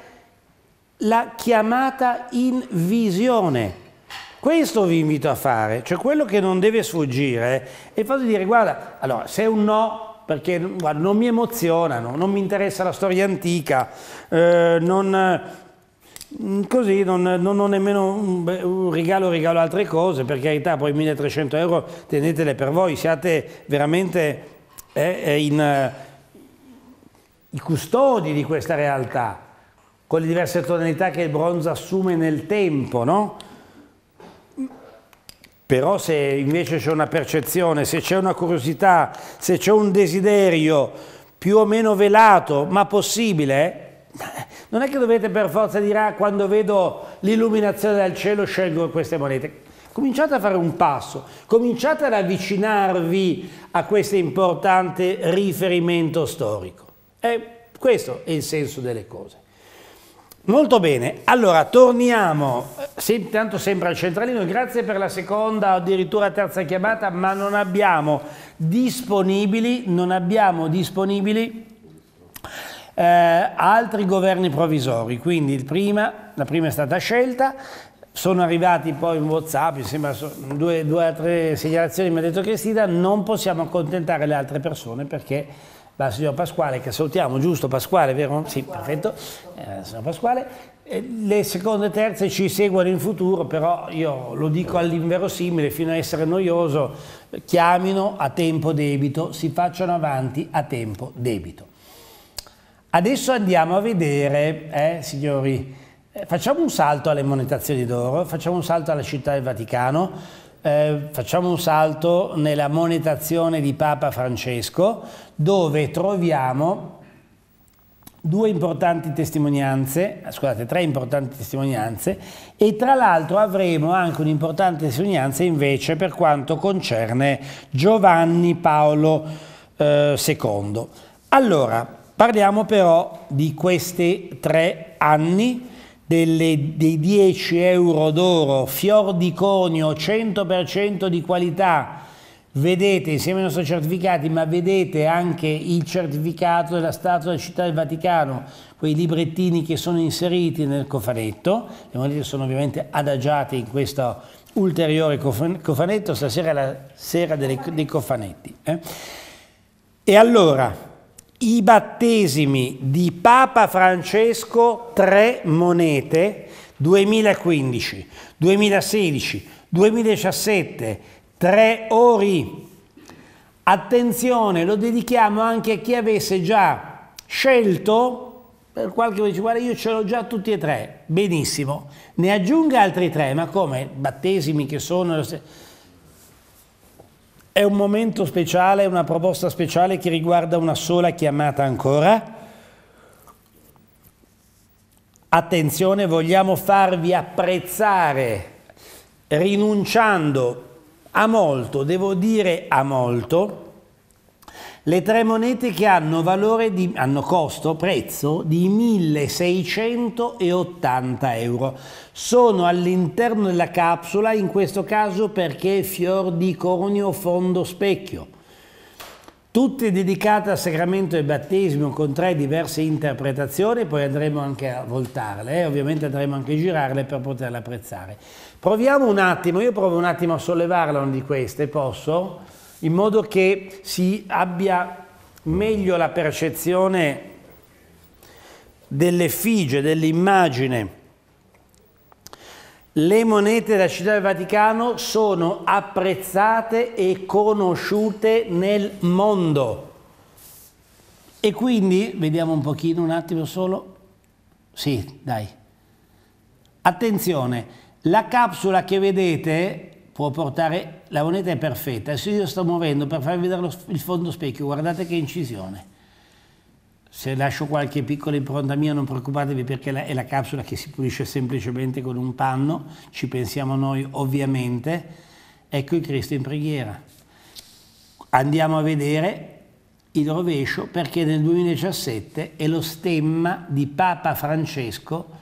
la chiamata in visione questo vi invito a fare, cioè quello che non deve sfuggire è il fatto di dire guarda, allora se è un no perché guarda, non mi emozionano, non mi interessa la storia antica, eh, non, mm, così non, non, ho nemmeno un, un regalo, regalo altre cose, per carità poi 1300 euro tenetele per voi, siate veramente eh, eh in, eh, i custodi di questa realtà, con le diverse tonalità che il bronzo assume nel tempo, no? Però se invece c'è una percezione, se c'è una curiosità, se c'è un desiderio più o meno velato, ma possibile, non è che dovete per forza dire ah, quando vedo l'illuminazione dal cielo scelgo queste monete. Cominciate a fare un passo, cominciate ad avvicinarvi a questo importante riferimento storico. E questo è il senso delle cose. Molto bene, allora torniamo, eh, sì, tanto sembra il centralino, grazie per la seconda o addirittura terza chiamata, ma non abbiamo disponibili, non abbiamo disponibili eh, altri governi provvisori, quindi prima, la prima è stata scelta, sono arrivati poi in Whatsapp, mi sembra due o tre segnalazioni, mi ha detto Cristina, non possiamo accontentare le altre persone perché la signora Pasquale, che salutiamo, giusto Pasquale, vero? Sì, perfetto, eh, signora Pasquale. Eh, le seconde e terze ci seguono in futuro, però io lo dico all'inverosimile, fino a essere noioso, chiamino a tempo debito, si facciano avanti a tempo debito. Adesso andiamo a vedere, eh, signori, eh, facciamo un salto alle monetazioni d'oro, facciamo un salto alla città del Vaticano, eh, facciamo un salto nella monetazione di Papa Francesco, dove troviamo due importanti testimonianze, eh, scusate, tre importanti testimonianze e tra l'altro avremo anche un'importante testimonianza invece per quanto concerne Giovanni Paolo eh, II. Allora, parliamo però di questi tre anni delle, dei 10 euro d'oro, fior di conio, 100% di qualità. Vedete insieme ai nostri certificati, ma vedete anche il certificato della Statua della Città del Vaticano, quei librettini che sono inseriti nel cofanetto, le monete sono ovviamente adagiate in questo ulteriore cofanetto, stasera è la sera delle, dei cofanetti. Eh? E allora, i battesimi di Papa Francesco tre monete 2015, 2016, 2017, tre ori. Attenzione, lo dedichiamo anche a chi avesse già scelto per qualche dice guarda io ce l'ho già tutti e tre, benissimo, ne aggiunga altri tre, ma come? Battesimi che sono... È un momento speciale, una proposta speciale che riguarda una sola chiamata ancora. Attenzione, vogliamo farvi apprezzare, rinunciando a molto, devo dire a molto, le tre monete che hanno, valore di, hanno costo, prezzo di 1680 euro. Sono all'interno della capsula, in questo caso perché fior di conio fondo specchio tutte dedicate al sacramento del battesimo con tre diverse interpretazioni, poi andremo anche a voltarle, eh? ovviamente andremo anche a girarle per poterle apprezzare. Proviamo un attimo, io provo un attimo a sollevarla una di queste, posso? in modo che si abbia meglio la percezione dell'effigie, dell'immagine. Le monete della Città del Vaticano sono apprezzate e conosciute nel mondo. E quindi, vediamo un pochino, un attimo solo. Sì, dai. Attenzione, la capsula che vedete può portare, la moneta è perfetta, se io sto muovendo per farvi vedere lo, il fondo specchio, guardate che incisione. Se lascio qualche piccola impronta mia non preoccupatevi perché la, è la capsula che si pulisce semplicemente con un panno, ci pensiamo noi ovviamente. Ecco il Cristo in preghiera. Andiamo a vedere il rovescio perché nel 2017 è lo stemma di Papa Francesco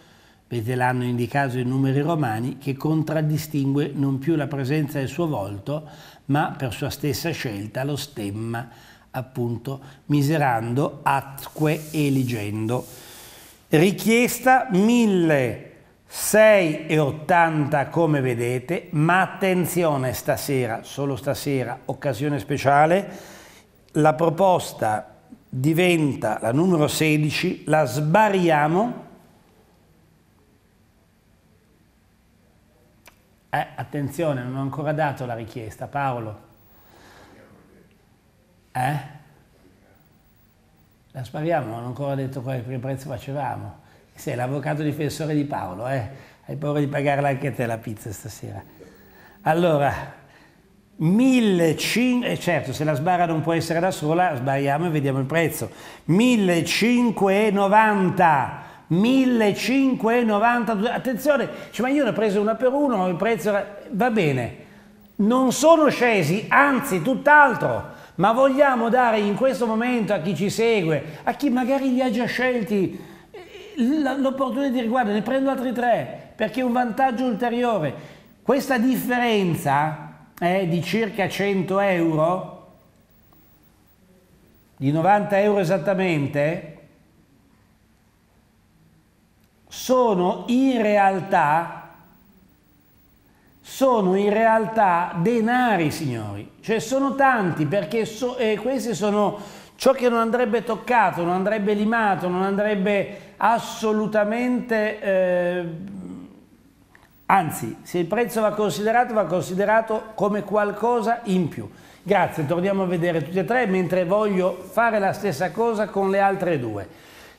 vede l'anno indicato in numeri romani, che contraddistingue non più la presenza del suo volto, ma per sua stessa scelta lo stemma, appunto, miserando, atque eligendo. Richiesta 1680 come vedete, ma attenzione stasera, solo stasera, occasione speciale, la proposta diventa la numero 16, la sbariamo Eh, attenzione, non ho ancora dato la richiesta, Paolo. Eh? La spariamo, non ho ancora detto quale prezzo facevamo. Sei l'avvocato difensore di Paolo, eh? Hai paura di pagarla anche te la pizza stasera. Allora, 1500, eh, certo, se la sbarra non può essere da sola, sbariamo e vediamo il prezzo. 1590 1.592, attenzione, cioè, ma io ne ho preso una per uno, il prezzo era... va bene, non sono scesi, anzi tutt'altro, ma vogliamo dare in questo momento a chi ci segue, a chi magari li ha già scelti, eh, l'opportunità di riguardo, ne prendo altri tre, perché è un vantaggio ulteriore. Questa differenza è eh, di circa 100 euro, di 90 euro esattamente, sono in realtà, sono in realtà denari, signori. Cioè sono tanti perché so, eh, questi sono ciò che non andrebbe toccato, non andrebbe limato, non andrebbe assolutamente... Eh, anzi, se il prezzo va considerato, va considerato come qualcosa in più. Grazie, torniamo a vedere tutti e tre, mentre voglio fare la stessa cosa con le altre due.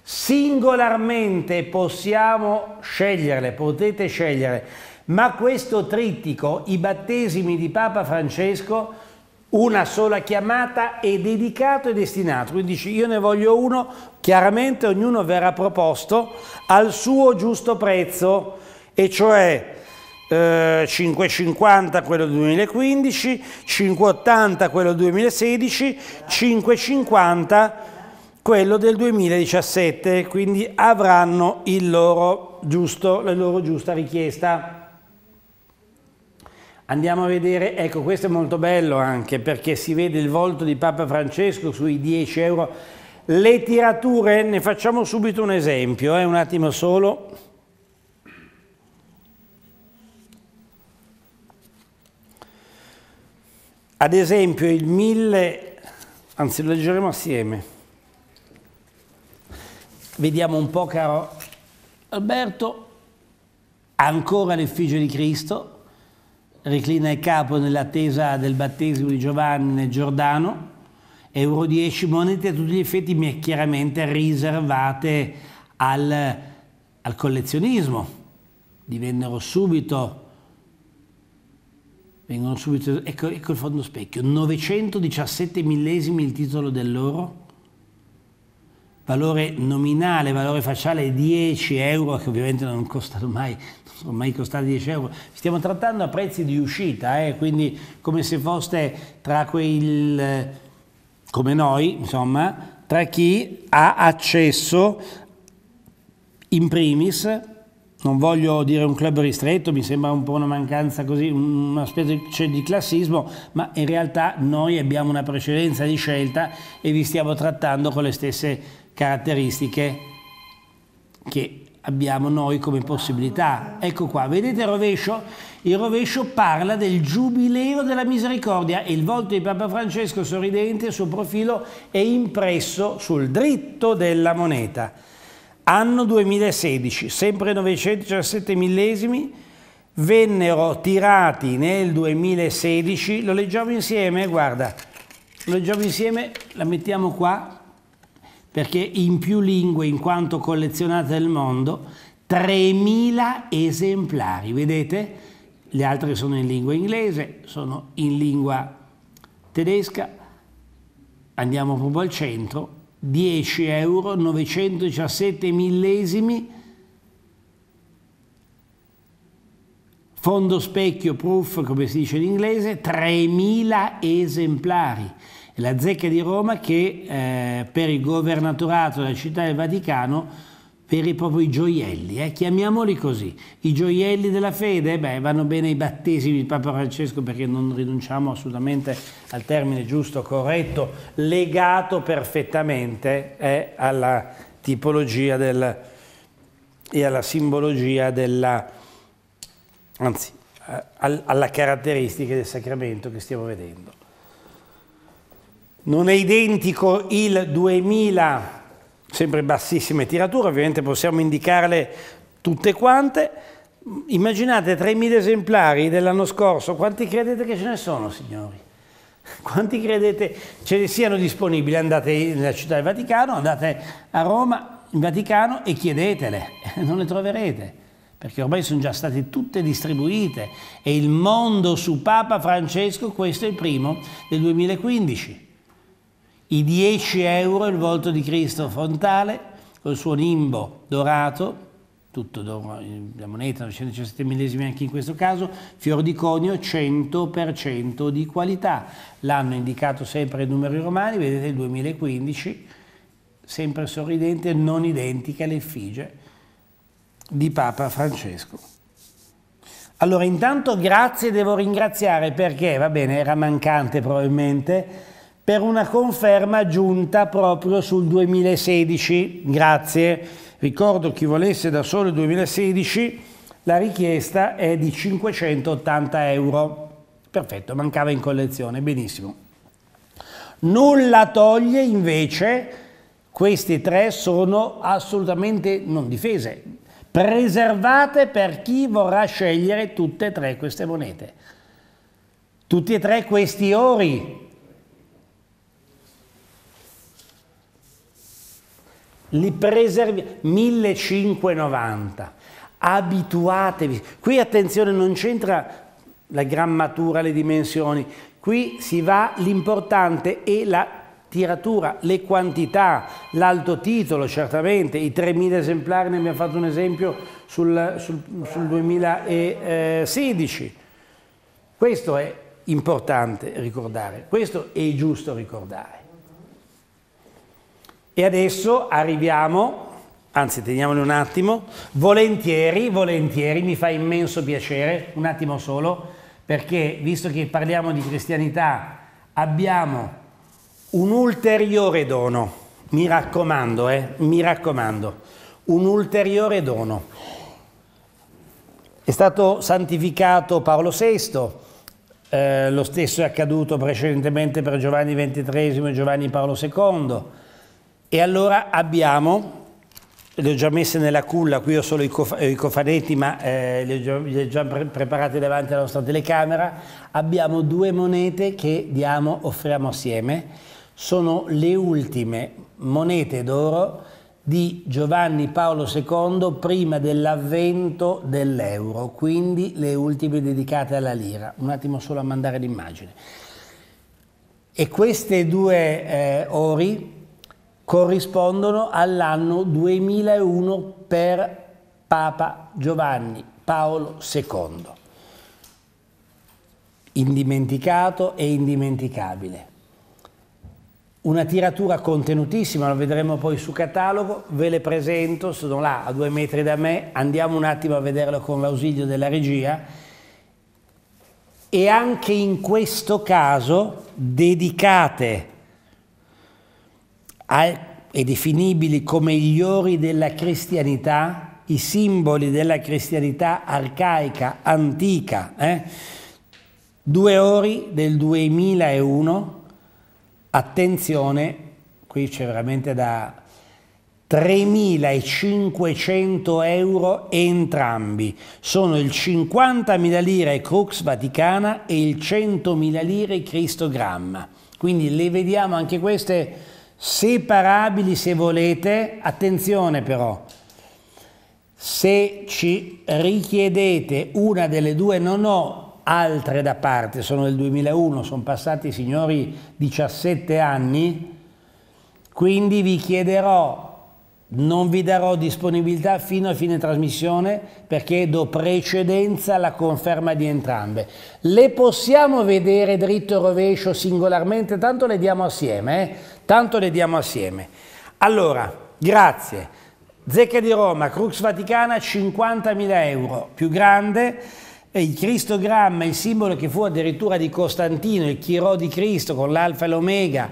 Singolarmente possiamo sceglierle, potete scegliere, ma questo trittico, i battesimi di Papa Francesco, una sola chiamata è dedicato e destinato. Quindi dici io ne voglio uno, chiaramente ognuno verrà proposto al suo giusto prezzo, e cioè eh, 5,50 quello 2015, 5,80 quello 2016, 5,50 quello del 2017, quindi avranno loro giusto, la loro giusta richiesta. Andiamo a vedere, ecco questo è molto bello anche perché si vede il volto di Papa Francesco sui 10 euro. Le tirature, ne facciamo subito un esempio, eh, un attimo solo. Ad esempio il 1000, anzi lo leggeremo assieme. Vediamo un po', caro Alberto, ancora l'effigie di Cristo, reclina il capo nell'attesa del battesimo di Giovanni nel Giordano, euro 10 monete a tutti gli effetti ma chiaramente riservate al, al collezionismo, divennero subito vengono subito ecco, ecco il fondo specchio 917 millesimi il titolo dell'oro valore nominale, valore facciale 10 euro, che ovviamente non costano mai, non sono mai costati 10 euro. Stiamo trattando a prezzi di uscita, eh? quindi come se foste tra quel, come noi, insomma, tra chi ha accesso in primis, non voglio dire un club ristretto, mi sembra un po' una mancanza così, una specie cioè, di classismo, ma in realtà noi abbiamo una precedenza di scelta e vi stiamo trattando con le stesse caratteristiche che abbiamo noi come possibilità. Ecco qua, vedete il rovescio? Il rovescio parla del giubileo della misericordia e il volto di Papa Francesco sorridente, il suo profilo è impresso sul dritto della moneta. Anno 2016, sempre 917 millesimi, vennero tirati nel 2016, lo leggiamo insieme, guarda, lo leggiamo insieme, la mettiamo qua, perché in più lingue, in quanto collezionate nel mondo, 3.000 esemplari. Vedete? Le altre sono in lingua inglese, sono in lingua tedesca. Andiamo proprio al centro. 10 euro 917 millesimi. Fondo specchio proof, come si dice in inglese, 3.000 esemplari la zecca di Roma che eh, per il governatorato della città del Vaticano per i propri gioielli, eh, chiamiamoli così, i gioielli della fede, eh, beh, vanno bene i battesimi di Papa Francesco perché non rinunciamo assolutamente al termine giusto, corretto, legato perfettamente eh, alla tipologia del, e alla simbologia della, anzi, alla caratteristica del sacramento che stiamo vedendo. Non è identico il 2000, sempre bassissime tirature, ovviamente possiamo indicarle tutte quante. Immaginate 3.000 esemplari dell'anno scorso, quanti credete che ce ne sono, signori? Quanti credete ce ne siano disponibili? Andate nella città del Vaticano, andate a Roma, in Vaticano e chiedetele, non le troverete, perché ormai sono già state tutte distribuite e il mondo su Papa Francesco, questo è il primo del 2015 i 10 euro il volto di Cristo frontale col suo nimbo dorato, tutto d'oro, la moneta 917 millesimi anche in questo caso, fior di conio 100% di qualità. L'hanno indicato sempre i numeri romani, vedete il 2015, sempre sorridente, non identica all'effigie di Papa Francesco. Allora intanto grazie, devo ringraziare perché, va bene, era mancante probabilmente, per una conferma giunta proprio sul 2016. Grazie. Ricordo chi volesse da solo il 2016, la richiesta è di 580 euro. Perfetto, mancava in collezione, benissimo. Nulla toglie invece, queste tre sono assolutamente non difese, preservate per chi vorrà scegliere tutte e tre queste monete. Tutti e tre questi ori li preserviamo, 1590, abituatevi, qui attenzione non c'entra la grammatura, le dimensioni, qui si va l'importante e la tiratura, le quantità, l'alto titolo certamente, i 3.000 esemplari, ne abbiamo fatto un esempio sul, sul, sul 2016. Questo è importante ricordare, questo è giusto ricordare. E adesso arriviamo, anzi teniamone un attimo, volentieri, volentieri, mi fa immenso piacere, un attimo solo, perché visto che parliamo di cristianità abbiamo un ulteriore dono, mi raccomando, eh, mi raccomando, un ulteriore dono. È stato santificato Paolo VI, eh, lo stesso è accaduto precedentemente per Giovanni XXIII e Giovanni Paolo II e allora abbiamo, le ho già messe nella culla, qui ho solo i, cof i cofanetti, ma eh, le ho già, le ho già pre preparate davanti alla nostra telecamera, abbiamo due monete che diamo, offriamo assieme, sono le ultime monete d'oro di Giovanni Paolo II prima dell'avvento dell'euro, quindi le ultime dedicate alla lira. Un attimo solo a mandare l'immagine. E queste due eh, ori corrispondono all'anno 2001 per Papa Giovanni Paolo II. Indimenticato e indimenticabile. Una tiratura contenutissima, lo vedremo poi su catalogo, ve le presento, sono là a due metri da me, andiamo un attimo a vederlo con l'ausilio della regia. E anche in questo caso dedicate e definibili come gli ori della cristianità, i simboli della cristianità arcaica, antica. Eh? Due ori del 2001, attenzione, qui c'è veramente da 3.500 euro entrambi. Sono il 50.000 lire Crux Vaticana e il 100.000 lire Cristogramma. Quindi le vediamo anche queste separabili se volete, attenzione però, se ci richiedete una delle due non ho altre da parte, sono del 2001, sono passati signori 17 anni, quindi vi chiederò non vi darò disponibilità fino a fine trasmissione perché do precedenza alla conferma di entrambe. Le possiamo vedere dritto e rovescio singolarmente, tanto le diamo assieme, eh? Tanto le diamo assieme. Allora, grazie. Zecca di Roma, Crux Vaticana 50.000 euro, più grande. Il cristogramma, il simbolo che fu addirittura di Costantino, il chirò di Cristo con l'alfa e l'omega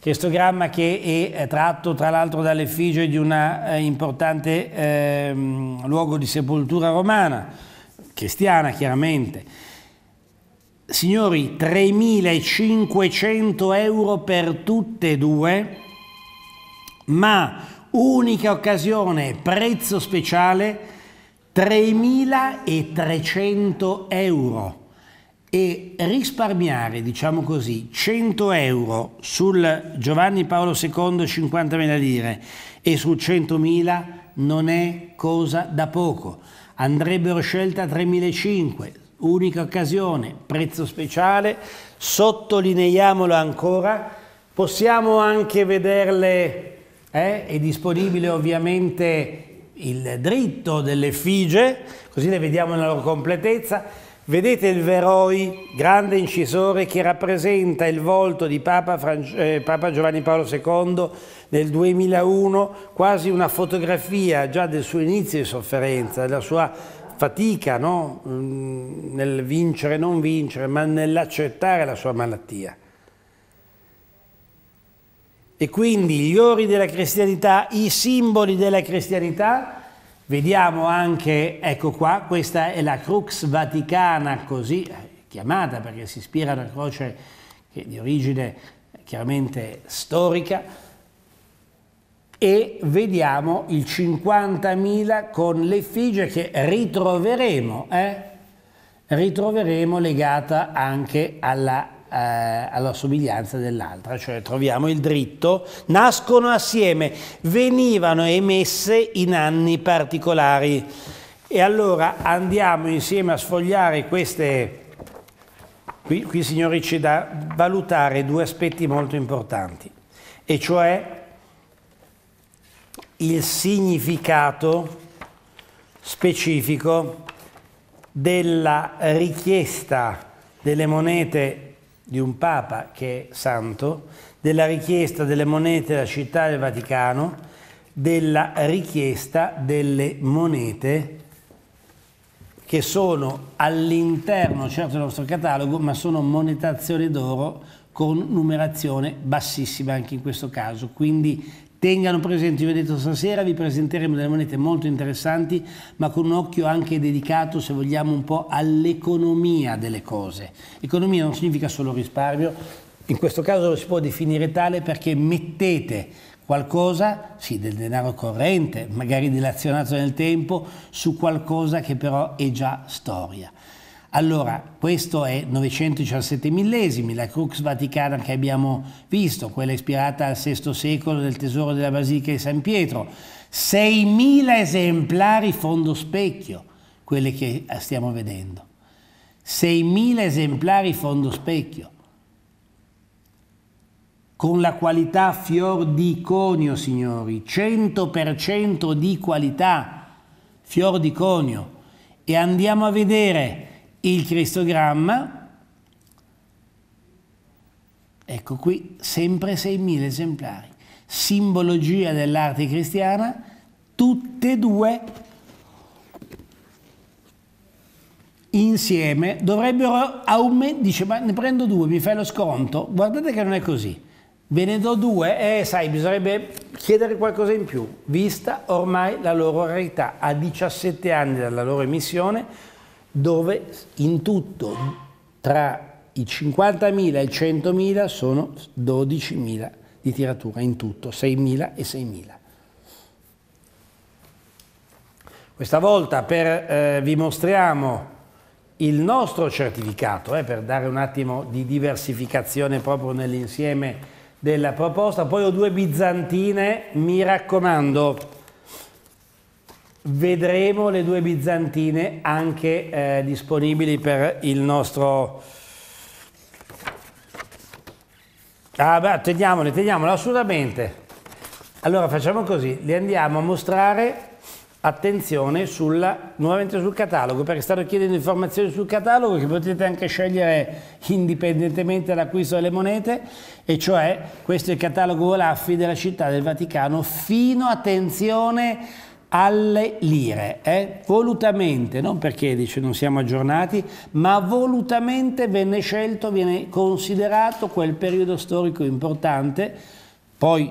questo gramma che è eh, tratto tra l'altro dall'effigie di un eh, importante eh, luogo di sepoltura romana, cristiana chiaramente. Signori, 3.500 euro per tutte e due, ma unica occasione, prezzo speciale, 3.300 euro e risparmiare, diciamo così, 100 euro sul Giovanni Paolo II 50.000 lire e su 100.000 non è cosa da poco. Andrebbero scelta 3.500, unica occasione, prezzo speciale, sottolineiamolo ancora, possiamo anche vederle, eh? è disponibile ovviamente il dritto delle fige, così le vediamo nella loro completezza, Vedete il Veroi, grande incisore che rappresenta il volto di Papa, eh, Papa, Giovanni Paolo II nel 2001, quasi una fotografia già del suo inizio di sofferenza, della sua fatica no? Mm, nel vincere e non vincere, ma nell'accettare la sua malattia. E quindi gli ori della cristianità, i simboli della cristianità Vediamo anche, ecco qua, questa è la Crux Vaticana, così eh, chiamata perché si ispira alla croce che è di origine eh, chiaramente storica, e vediamo il 50.000 con l'effigie che ritroveremo, eh? ritroveremo legata anche alla eh, alla somiglianza dell'altra, cioè troviamo il dritto, nascono assieme, venivano emesse in anni particolari. E allora andiamo insieme a sfogliare queste... Qui, qui signori c'è da valutare due aspetti molto importanti, e cioè il significato specifico della richiesta delle monete di un Papa che è santo, della richiesta delle monete della città del Vaticano, della richiesta delle monete che sono all'interno, certo, del nostro catalogo, ma sono monetazioni d'oro con numerazione bassissima anche in questo caso. Quindi Tengano presente, vi ho detto stasera, vi presenteremo delle monete molto interessanti, ma con un occhio anche dedicato, se vogliamo, un po' all'economia delle cose. Economia non significa solo risparmio, in questo caso lo si può definire tale perché mettete qualcosa, sì, del denaro corrente, magari dilazionato nel tempo, su qualcosa che però è già storia. Allora, questo è 917 millesimi, la crux vaticana che abbiamo visto, quella ispirata al VI secolo del tesoro della Basilica di San Pietro, 6.000 esemplari fondo specchio, quelle che eh, stiamo vedendo. 6.000 esemplari fondo specchio, con la qualità fior di conio, signori, 100% di qualità fior di conio. E andiamo a vedere il cristogramma, ecco qui, sempre 6.000 esemplari. Simbologia dell'arte cristiana, tutte e due insieme dovrebbero aumentare, dice ma ne prendo due, mi fai lo sconto, guardate che non è così, ve ne do due e eh, sai bisognerebbe chiedere qualcosa in più, vista ormai la loro rarità a 17 anni dalla loro emissione, dove in tutto tra i 50.000 e i 100.000 sono 12.000 di tiratura in tutto, 6.000 e 6.000. Questa volta per, eh, vi mostriamo il nostro certificato, eh, per dare un attimo di diversificazione proprio nell'insieme della proposta. Poi ho due bizantine, mi raccomando. Vedremo le due bizantine anche eh, disponibili per il nostro... Ah beh, teniamole, teniamole, assolutamente. Allora facciamo così, le andiamo a mostrare attenzione sulla, nuovamente sul catalogo, perché stanno chiedendo informazioni sul catalogo che potete anche scegliere indipendentemente dall'acquisto delle monete, e cioè questo è il catalogo Olaffi della Città del Vaticano, fino, attenzione, alle lire, eh? volutamente, non perché dice non siamo aggiornati, ma volutamente venne scelto, viene considerato quel periodo storico importante, poi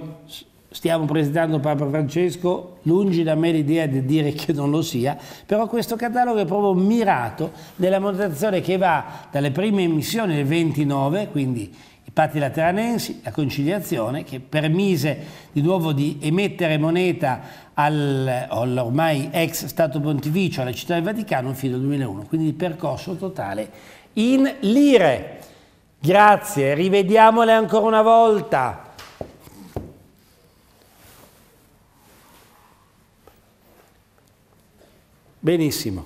stiamo presentando Papa Francesco, lungi da me l'idea di dire che non lo sia, però questo catalogo è proprio mirato nella moderazione che va dalle prime emissioni del 29, quindi i patti lateranensi, la conciliazione, che permise di nuovo di emettere moneta al, all'ormai ex Stato Pontificio, alla Città del Vaticano fino al 2001, quindi il percorso totale in lire. Grazie, rivediamole ancora una volta. Benissimo,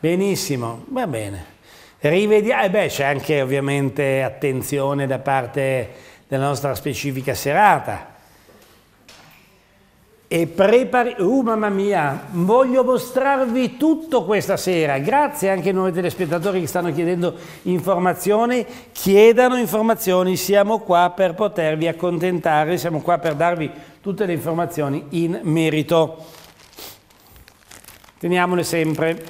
benissimo, va bene. Rivediamo, e eh beh c'è anche ovviamente attenzione da parte della nostra specifica serata e prepari... Uh, mamma mia, voglio mostrarvi tutto questa sera. Grazie anche ai nuovi telespettatori che stanno chiedendo informazioni. Chiedano informazioni, siamo qua per potervi accontentare, siamo qua per darvi tutte le informazioni in merito. Teniamole sempre.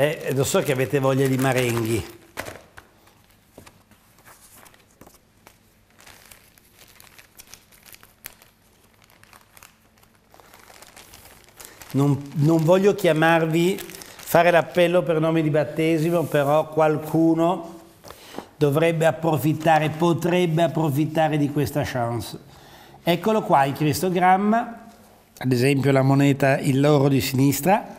Eh, lo so che avete voglia di marenghi. Non, non, voglio chiamarvi, fare l'appello per nome di battesimo, però qualcuno dovrebbe approfittare, potrebbe approfittare di questa chance. Eccolo qua il cristogramma, ad esempio la moneta, il loro di sinistra,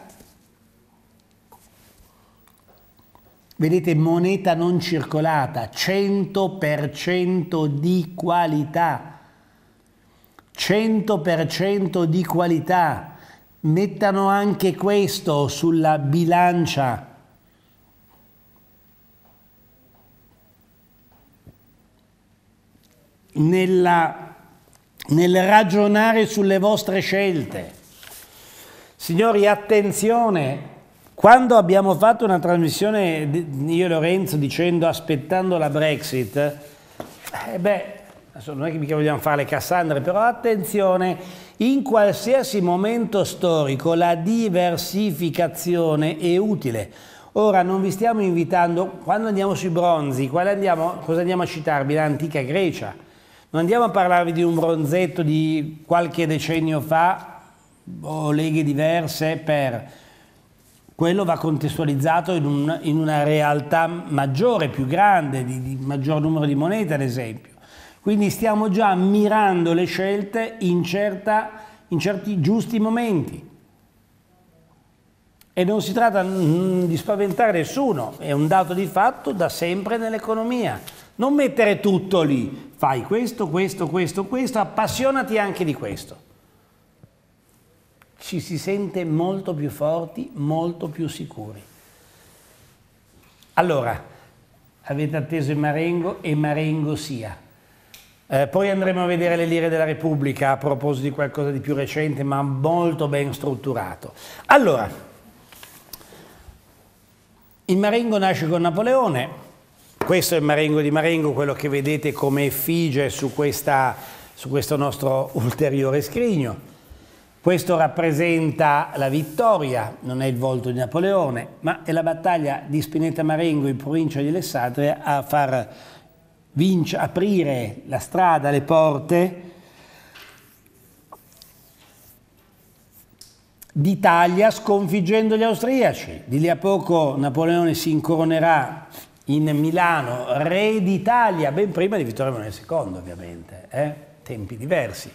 Vedete, moneta non circolata, 100% di qualità. 100% di qualità. Mettano anche questo sulla bilancia. Nella, nel ragionare sulle vostre scelte. Signori, attenzione, quando abbiamo fatto una trasmissione, io e Lorenzo, dicendo aspettando la Brexit, eh beh, non è che mica vogliamo fare le Cassandre, però attenzione, in qualsiasi momento storico la diversificazione è utile. Ora non vi stiamo invitando, quando andiamo sui bronzi, andiamo, cosa andiamo a citarvi? L'antica Grecia. Non andiamo a parlarvi di un bronzetto di qualche decennio fa o leghe diverse per quello va contestualizzato in, un, in una realtà maggiore, più grande, di, di maggior numero di monete ad esempio. Quindi stiamo già mirando le scelte in, certa, in, certi giusti momenti. E non si tratta di spaventare nessuno, è un dato di fatto da sempre nell'economia. Non mettere tutto lì, fai questo, questo, questo, questo, appassionati anche di questo ci si sente molto più forti, molto più sicuri. Allora, avete atteso il Marengo e Marengo sia. Eh, poi andremo a vedere le lire della Repubblica a proposito di qualcosa di più recente ma molto ben strutturato. Allora, il Marengo nasce con Napoleone, questo è il Marengo di Marengo, quello che vedete come effigie su, questa, su questo nostro ulteriore scrigno. Questo rappresenta la vittoria, non è il volto di Napoleone, ma è la battaglia di Spinetta Marengo in provincia di Alessandria a far vince, aprire la strada, le porte d'Italia sconfiggendo gli austriaci. Di lì a poco Napoleone si incoronerà in Milano, re d'Italia, ben prima di Vittorio Emanuele II ovviamente, eh? tempi diversi.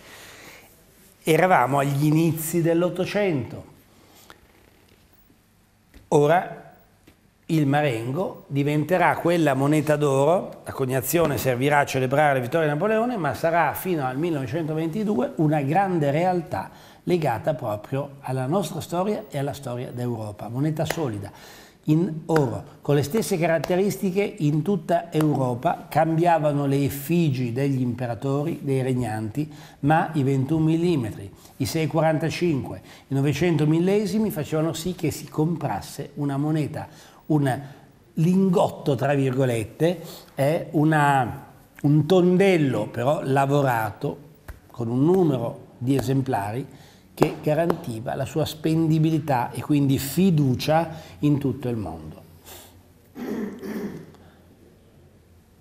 Eravamo agli inizi dell'Ottocento. Ora il Marengo diventerà quella moneta d'oro, la coniazione servirà a celebrare la vittoria di Napoleone, ma sarà fino al 1922 una grande realtà legata proprio alla nostra storia e alla storia d'Europa, moneta solida in oro, con le stesse caratteristiche in tutta Europa, cambiavano le effigi degli imperatori, dei regnanti, ma i 21 mm, i 6,45, i 900 millesimi facevano sì che si comprasse una moneta, un lingotto, tra virgolette, è una, un tondello però lavorato con un numero di esemplari che garantiva la sua spendibilità e quindi fiducia in tutto il mondo.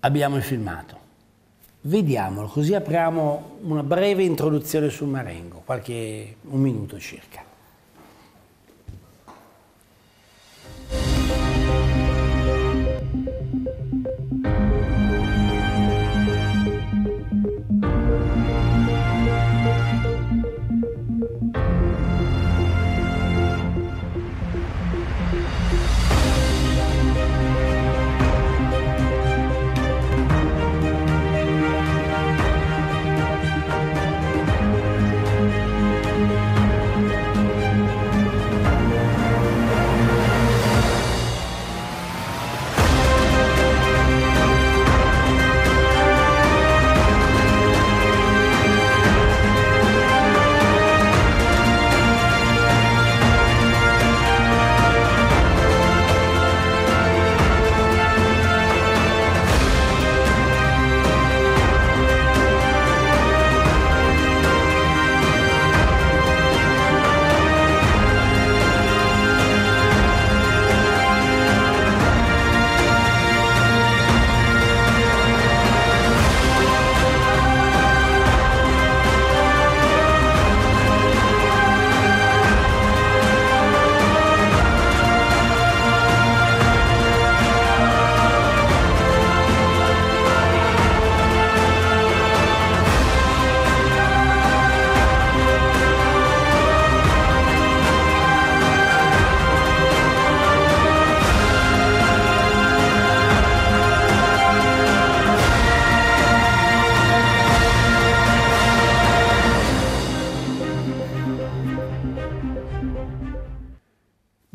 Abbiamo il filmato. Vediamolo, così apriamo una breve introduzione sul Marengo, qualche, un minuto circa.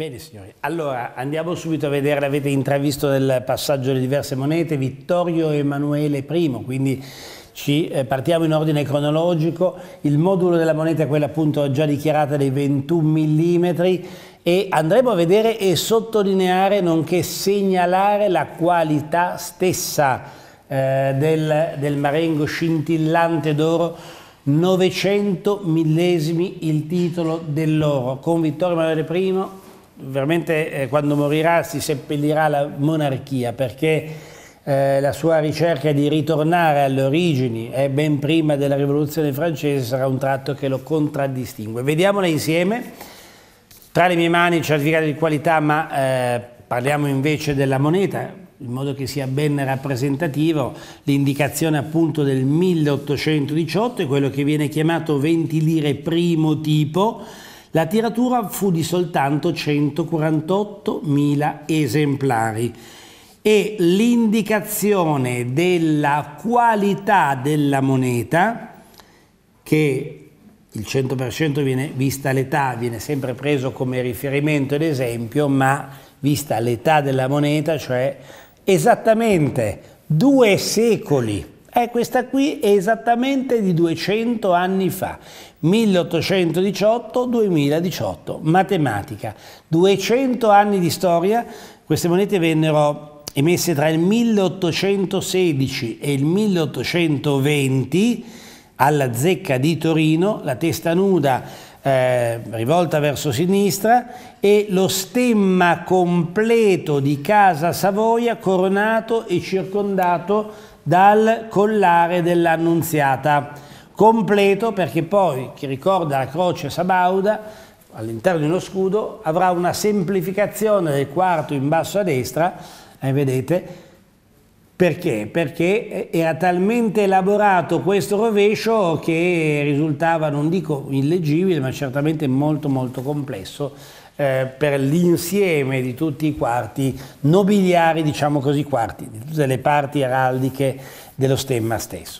Bene signori, allora andiamo subito a vedere, avete intravisto del passaggio delle diverse monete, Vittorio Emanuele I, quindi ci, eh, partiamo in ordine cronologico, il modulo della moneta è quella appunto già dichiarata dei 21 mm e andremo a vedere e sottolineare nonché segnalare la qualità stessa eh, del, del marengo scintillante d'oro 900 millesimi il titolo dell'oro con Vittorio Emanuele I veramente eh, quando morirà si seppellirà la monarchia perché eh, la sua ricerca di ritornare alle origini e eh, ben prima della rivoluzione francese sarà un tratto che lo contraddistingue. Vediamola insieme, tra le mie mani il certificato di qualità ma eh, parliamo invece della moneta in modo che sia ben rappresentativo l'indicazione appunto del 1818 e quello che viene chiamato 20 lire primo tipo la tiratura fu di soltanto 148.000 esemplari e l'indicazione della qualità della moneta, che il 100% viene, vista l'età viene sempre preso come riferimento ed esempio, ma vista l'età della moneta, cioè esattamente due secoli eh, questa qui è esattamente di 200 anni fa, 1818-2018, matematica, 200 anni di storia, queste monete vennero emesse tra il 1816 e il 1820 alla zecca di Torino, la testa nuda eh, rivolta verso sinistra e lo stemma completo di Casa Savoia coronato e circondato dal collare dell'Annunziata, completo perché poi, chi ricorda la croce sabauda, all'interno di uno scudo, avrà una semplificazione del quarto in basso a destra, eh, vedete, perché? Perché eh, era talmente elaborato questo rovescio che risultava, non dico illegibile, ma certamente molto molto complesso eh, per l'insieme di tutti i quarti nobiliari, diciamo così, quarti, di tutte le parti araldiche dello stemma stesso.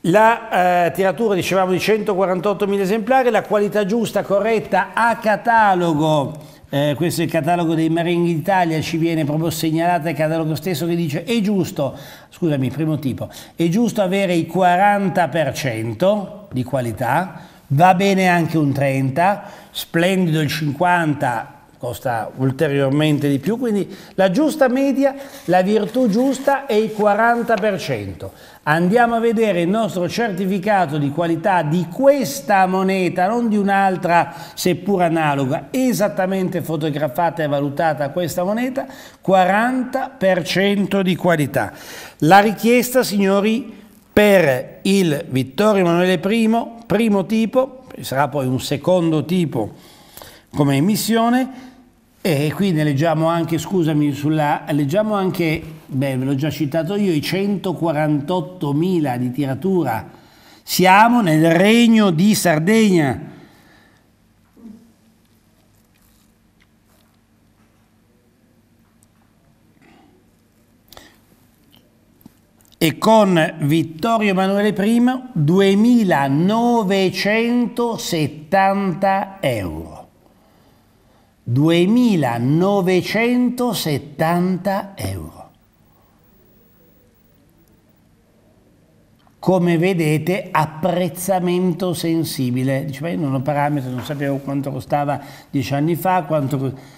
La eh, tiratura, dicevamo, di 148.000 esemplari, la qualità giusta, corretta, a catalogo, eh, questo è il catalogo dei Marenghi d'Italia, ci viene proprio segnalato il catalogo stesso che dice è giusto, scusami, primo tipo, è giusto avere il 40% di qualità, va bene anche un 30, splendido il 50, costa ulteriormente di più, quindi la giusta media, la virtù giusta è il 40%. Andiamo a vedere il nostro certificato di qualità di questa moneta, non di un'altra seppur analoga, esattamente fotografata e valutata questa moneta, 40% di qualità. La richiesta, signori, per il Vittorio Emanuele I, primo tipo, sarà poi un secondo tipo come emissione, e qui ne leggiamo anche, scusami, sulla, leggiamo anche, beh ve l'ho già citato io, i 148.000 di tiratura. Siamo nel regno di Sardegna, e con Vittorio Emanuele I 2970 euro. 2970 euro. Come vedete, apprezzamento sensibile. Dice, ma non ho parametri, non sapevo quanto costava dieci anni fa, quanto...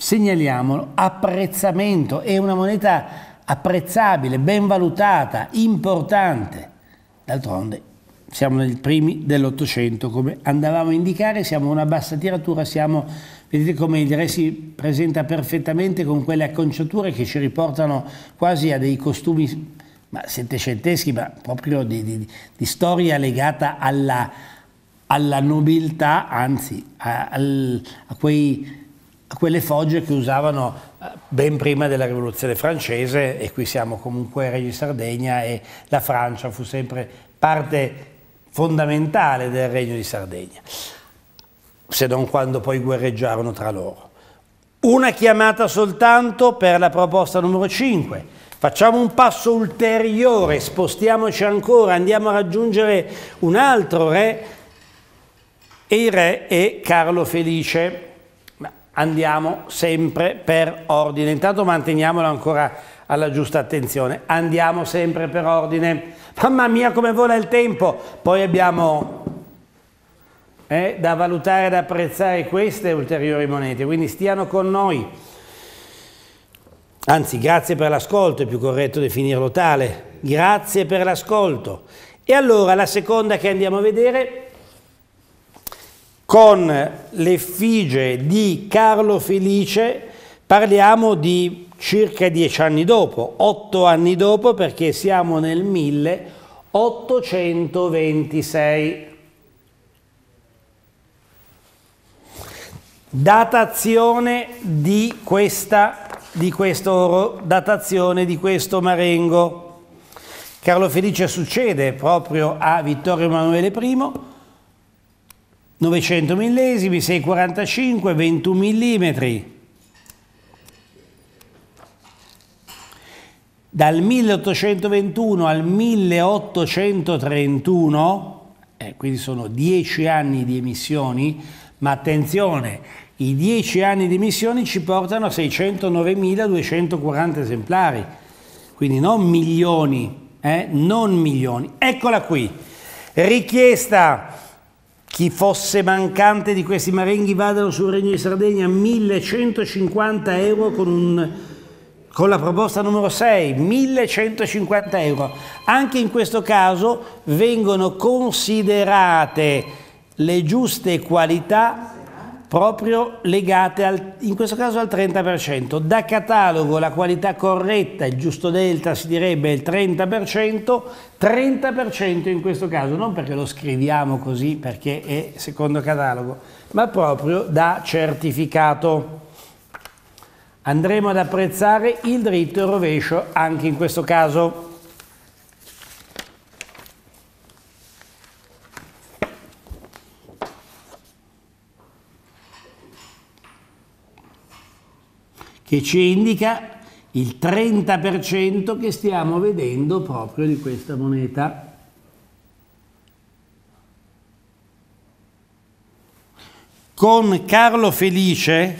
Segnaliamolo, apprezzamento è una moneta apprezzabile, ben valutata, importante. D'altronde siamo nei primi dell'Ottocento, come andavamo a indicare, siamo una bassa tiratura, siamo, vedete come il re si presenta perfettamente con quelle acconciature che ci riportano quasi a dei costumi ma settecenteschi, ma proprio di, di, di storia legata alla, alla nobiltà, anzi a, a, a quei quelle fogge che usavano eh, ben prima della rivoluzione francese e qui siamo comunque Regno di Sardegna e la Francia fu sempre parte fondamentale del regno di Sardegna, se non quando poi guerreggiarono tra loro. Una chiamata soltanto per la proposta numero 5. Facciamo un passo ulteriore, spostiamoci ancora, andiamo a raggiungere un altro re e il re è Carlo Felice andiamo sempre per ordine. Intanto manteniamolo ancora alla giusta attenzione. Andiamo sempre per ordine. Mamma mia come vola il tempo! Poi abbiamo eh, da valutare ed apprezzare queste ulteriori monete, quindi stiano con noi. Anzi, grazie per l'ascolto, è più corretto definirlo tale. Grazie per l'ascolto. E allora la seconda che andiamo a vedere con l'effigie di Carlo Felice parliamo di circa dieci anni dopo, otto anni dopo perché siamo nel 1826. Datazione di, questa, di questo oro, datazione di questo marengo. Carlo Felice succede proprio a Vittorio Emanuele I 900 millesimi, 6,45, 21 mm. Dal 1821 al 1831, eh, quindi sono 10 anni di emissioni, ma attenzione, i 10 anni di emissioni ci portano a 609.240 esemplari, quindi non milioni, eh, non milioni. Eccola qui, richiesta chi fosse mancante di questi marenghi vadano sul Regno di Sardegna 1150 euro con, un, con la proposta numero 6, 1150 euro. Anche in questo caso vengono considerate le giuste qualità proprio legate al, in questo caso al 30%. Da catalogo la qualità corretta, il giusto delta si direbbe il 30%, 30% in questo caso, non perché lo scriviamo così perché è secondo catalogo, ma proprio da certificato. Andremo ad apprezzare il dritto e il rovescio anche in questo caso. che ci indica il 30% che stiamo vedendo proprio di questa moneta. Con Carlo Felice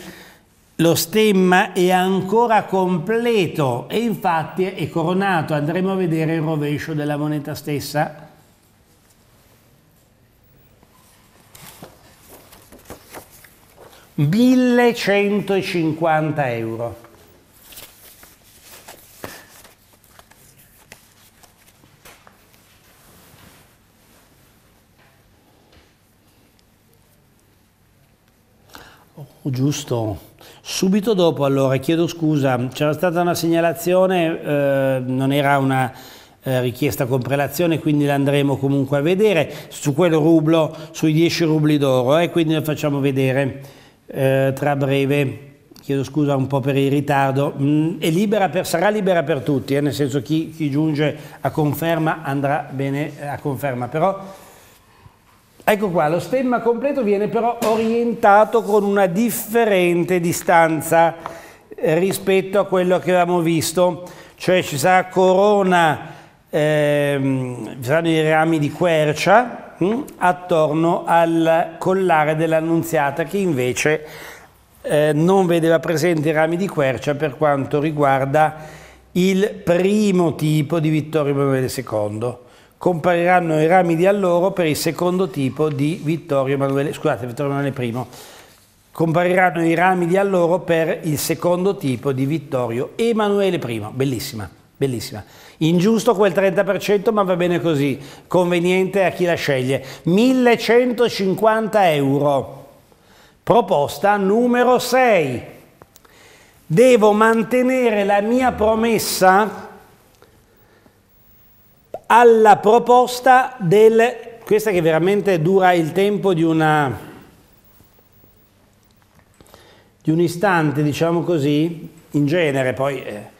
lo stemma è ancora completo e infatti è coronato, andremo a vedere il rovescio della moneta stessa. 1150 euro. Oh, giusto. Subito dopo, allora, chiedo scusa, c'era stata una segnalazione, eh, non era una eh, richiesta con prelazione, quindi l'andremo comunque a vedere, su quel rublo, sui 10 rubli d'oro, e eh, quindi lo facciamo vedere eh, tra breve chiedo scusa un po' per il ritardo, mh, mm, libera per, sarà libera per tutti, eh, nel senso chi, chi, giunge a conferma andrà bene eh, a conferma, però ecco qua, lo stemma completo viene però orientato con una differente distanza eh, rispetto a quello che avevamo visto, cioè ci sarà corona, ehm, ci saranno i rami di quercia, mh, mm? attorno al collare dell'Annunziata che invece eh, non vedeva presente i rami di quercia per quanto riguarda il primo tipo di Vittorio Emanuele II. Compariranno i rami di alloro per il secondo tipo di Vittorio Emanuele, scusate, Vittorio Emanuele I. Compariranno i rami di alloro per il secondo tipo di Vittorio Emanuele I. Bellissima. Bellissima. Ingiusto quel 30%, ma va bene così. Conveniente a chi la sceglie. 1150 euro. Proposta numero 6. Devo mantenere la mia promessa alla proposta del... Questa che veramente dura il tempo di una... di un istante, diciamo così, in genere, poi... Eh,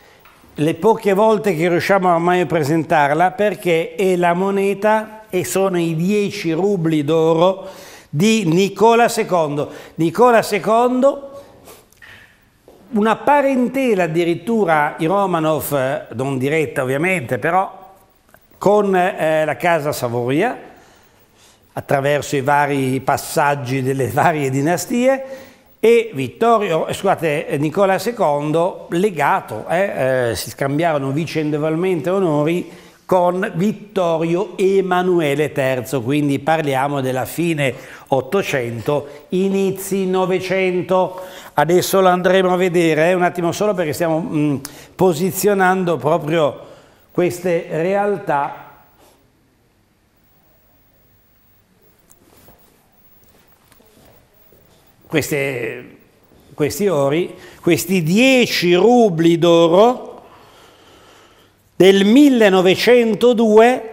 le poche volte che riusciamo ormai a presentarla perché è la moneta e sono i 10 rubli d'oro di Nicola II. Nicola II, una parentela addirittura i Romanov, eh, non diretta ovviamente, però con eh, la casa Savoia, attraverso i vari passaggi delle varie dinastie, e Vittorio, eh, scusate, eh, Nicola II legato, eh, eh, si scambiarono vicendevolmente onori con Vittorio Emanuele III, quindi parliamo della fine 800, inizi 900. Adesso lo andremo a vedere eh, un attimo solo perché stiamo mh, mm, posizionando proprio queste realtà queste, questi ori, questi 10 rubli d'oro del 1902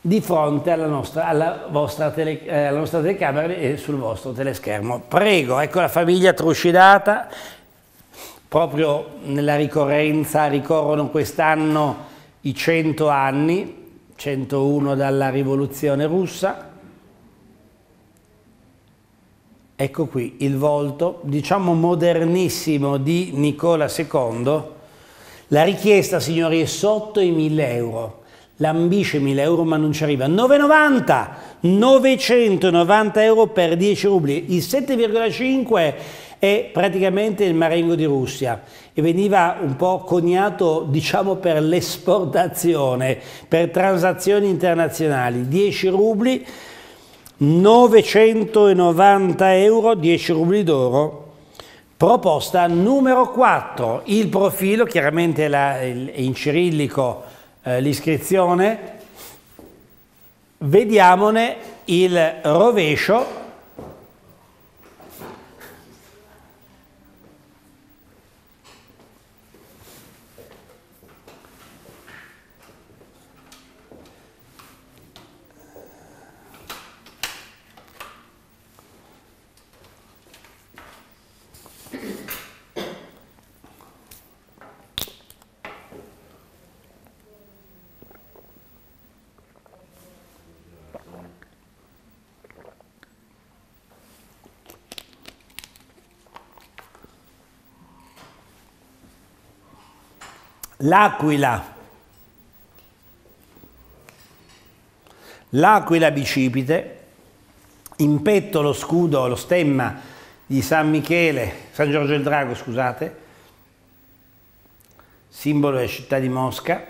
di fronte alla nostra, alla, tele, eh, alla nostra, telecamera e sul vostro teleschermo. Prego, ecco la famiglia trucidata, proprio nella ricorrenza, ricorrono quest'anno i 100 anni, 101 dalla rivoluzione russa, Ecco qui il volto, diciamo modernissimo, di Nicola II. La richiesta, signori, è sotto i 1000 euro. L'ambisce 1000 euro ma non ci arriva. 9,90! 990 euro per 10 rubli. Il 7,5 è praticamente il marengo di Russia e veniva un po' coniato diciamo per l'esportazione, per transazioni internazionali. 10 rubli 990 euro, 10 rubli d'oro. Proposta numero 4, il profilo, chiaramente la, in cirillico eh, l'iscrizione, vediamone il rovescio L'aquila. L'aquila bicipite in petto lo scudo, lo stemma di San Michele, San Giorgio del Drago, scusate, simbolo della città di Mosca,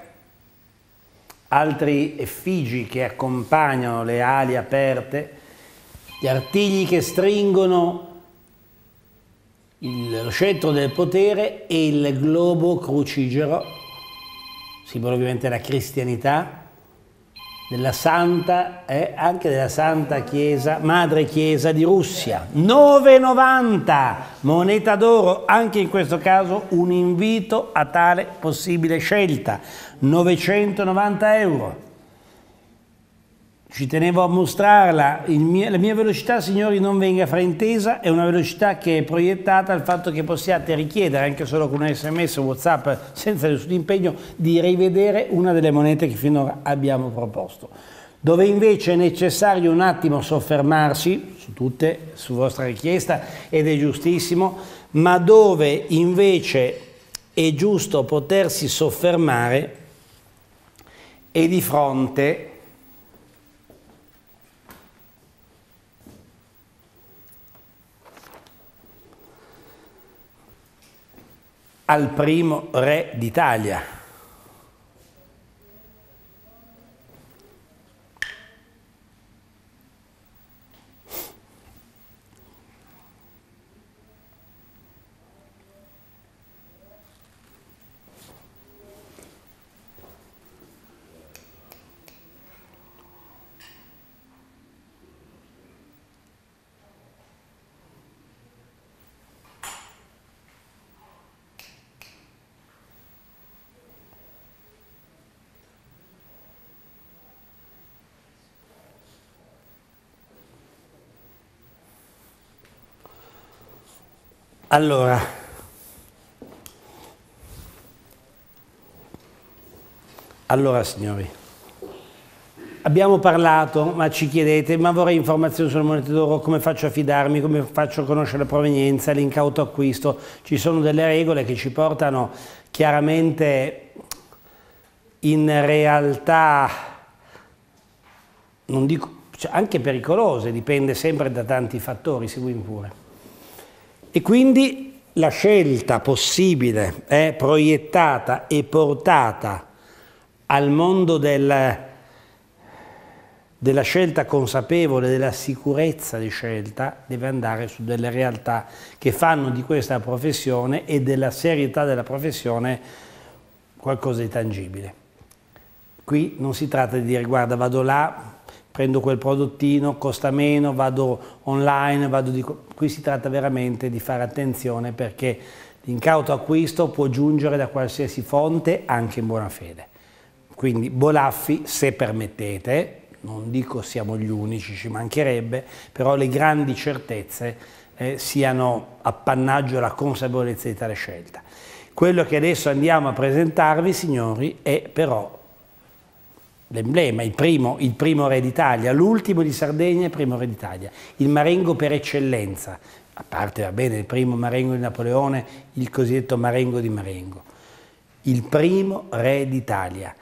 altri effigi che accompagnano le ali aperte, gli artigli che stringono il, lo scettro del potere e il globo crucigero simbolo ovviamente della cristianità, della santa, eh, anche della santa chiesa, madre chiesa di Russia. 9,90 moneta d'oro, anche in questo caso un invito a tale possibile scelta. 990 euro. Ci tenevo a mostrarla, mio, la mia velocità, signori, non venga fraintesa, è una velocità che è proiettata al fatto che possiate richiedere, anche solo con un sms o whatsapp, senza nessun impegno, di rivedere una delle monete che finora abbiamo proposto. Dove invece è necessario un attimo soffermarsi, su tutte, su vostra richiesta, ed è giustissimo, ma dove invece è giusto potersi soffermare è di fronte al primo re d'Italia. Allora, allora signori, abbiamo parlato, ma ci chiedete, ma vorrei informazioni sul monete d'oro, come faccio a fidarmi, come faccio a conoscere la provenienza, l'incauto acquisto. Ci sono delle regole che ci portano chiaramente in realtà, non dico, cioè anche pericolose, dipende sempre da tanti fattori, seguimi pure. E quindi la scelta possibile è proiettata e portata al mondo del, della scelta consapevole, della sicurezza di scelta, deve andare su delle realtà che fanno di questa professione e della serietà della professione qualcosa di tangibile. Qui non si tratta di dire guarda vado là prendo quel prodottino, costa meno, vado online, vado di... qui si tratta veramente di fare attenzione perché l'incauto acquisto può giungere da qualsiasi fonte anche in buona fede. Quindi Bolaffi, se permettete, non dico siamo gli unici, ci mancherebbe, però le grandi certezze eh, siano appannaggio alla consapevolezza di tale scelta. Quello che adesso andiamo a presentarvi, signori, è però l'emblema, il primo, il primo re d'Italia, l'ultimo di Sardegna il primo re d'Italia, il marengo per eccellenza, a parte va bene il primo marengo di Napoleone, il cosiddetto marengo di Marengo, il primo re d'Italia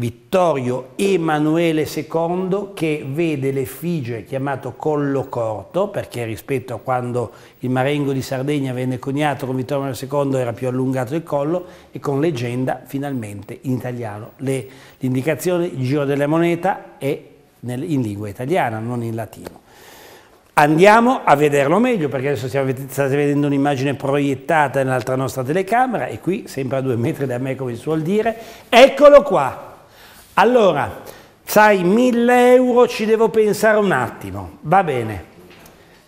Vittorio Emanuele II che vede l'effigie chiamato collo corto perché rispetto a quando il marengo di Sardegna venne coniato con Vittorio Emanuele II era più allungato il collo e con leggenda finalmente in italiano. l'indicazione il giro della moneta è nel, in lingua italiana non in latino. Andiamo a vederlo meglio perché adesso stiamo, state vedendo un'immagine proiettata nell'altra nostra telecamera e qui sempre a due metri da me come si suol dire. Eccolo qua! Allora, sai, 1000 euro ci devo pensare un attimo, va bene.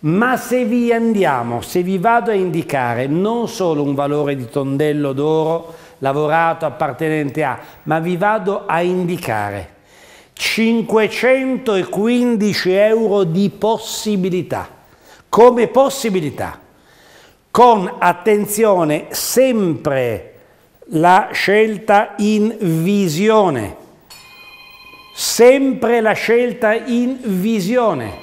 Ma se vi andiamo, se vi vado a indicare non solo un valore di tondello d'oro lavorato appartenente a, ma vi vado a indicare 515 euro di possibilità, come possibilità, con attenzione sempre la scelta in visione sempre la scelta in visione,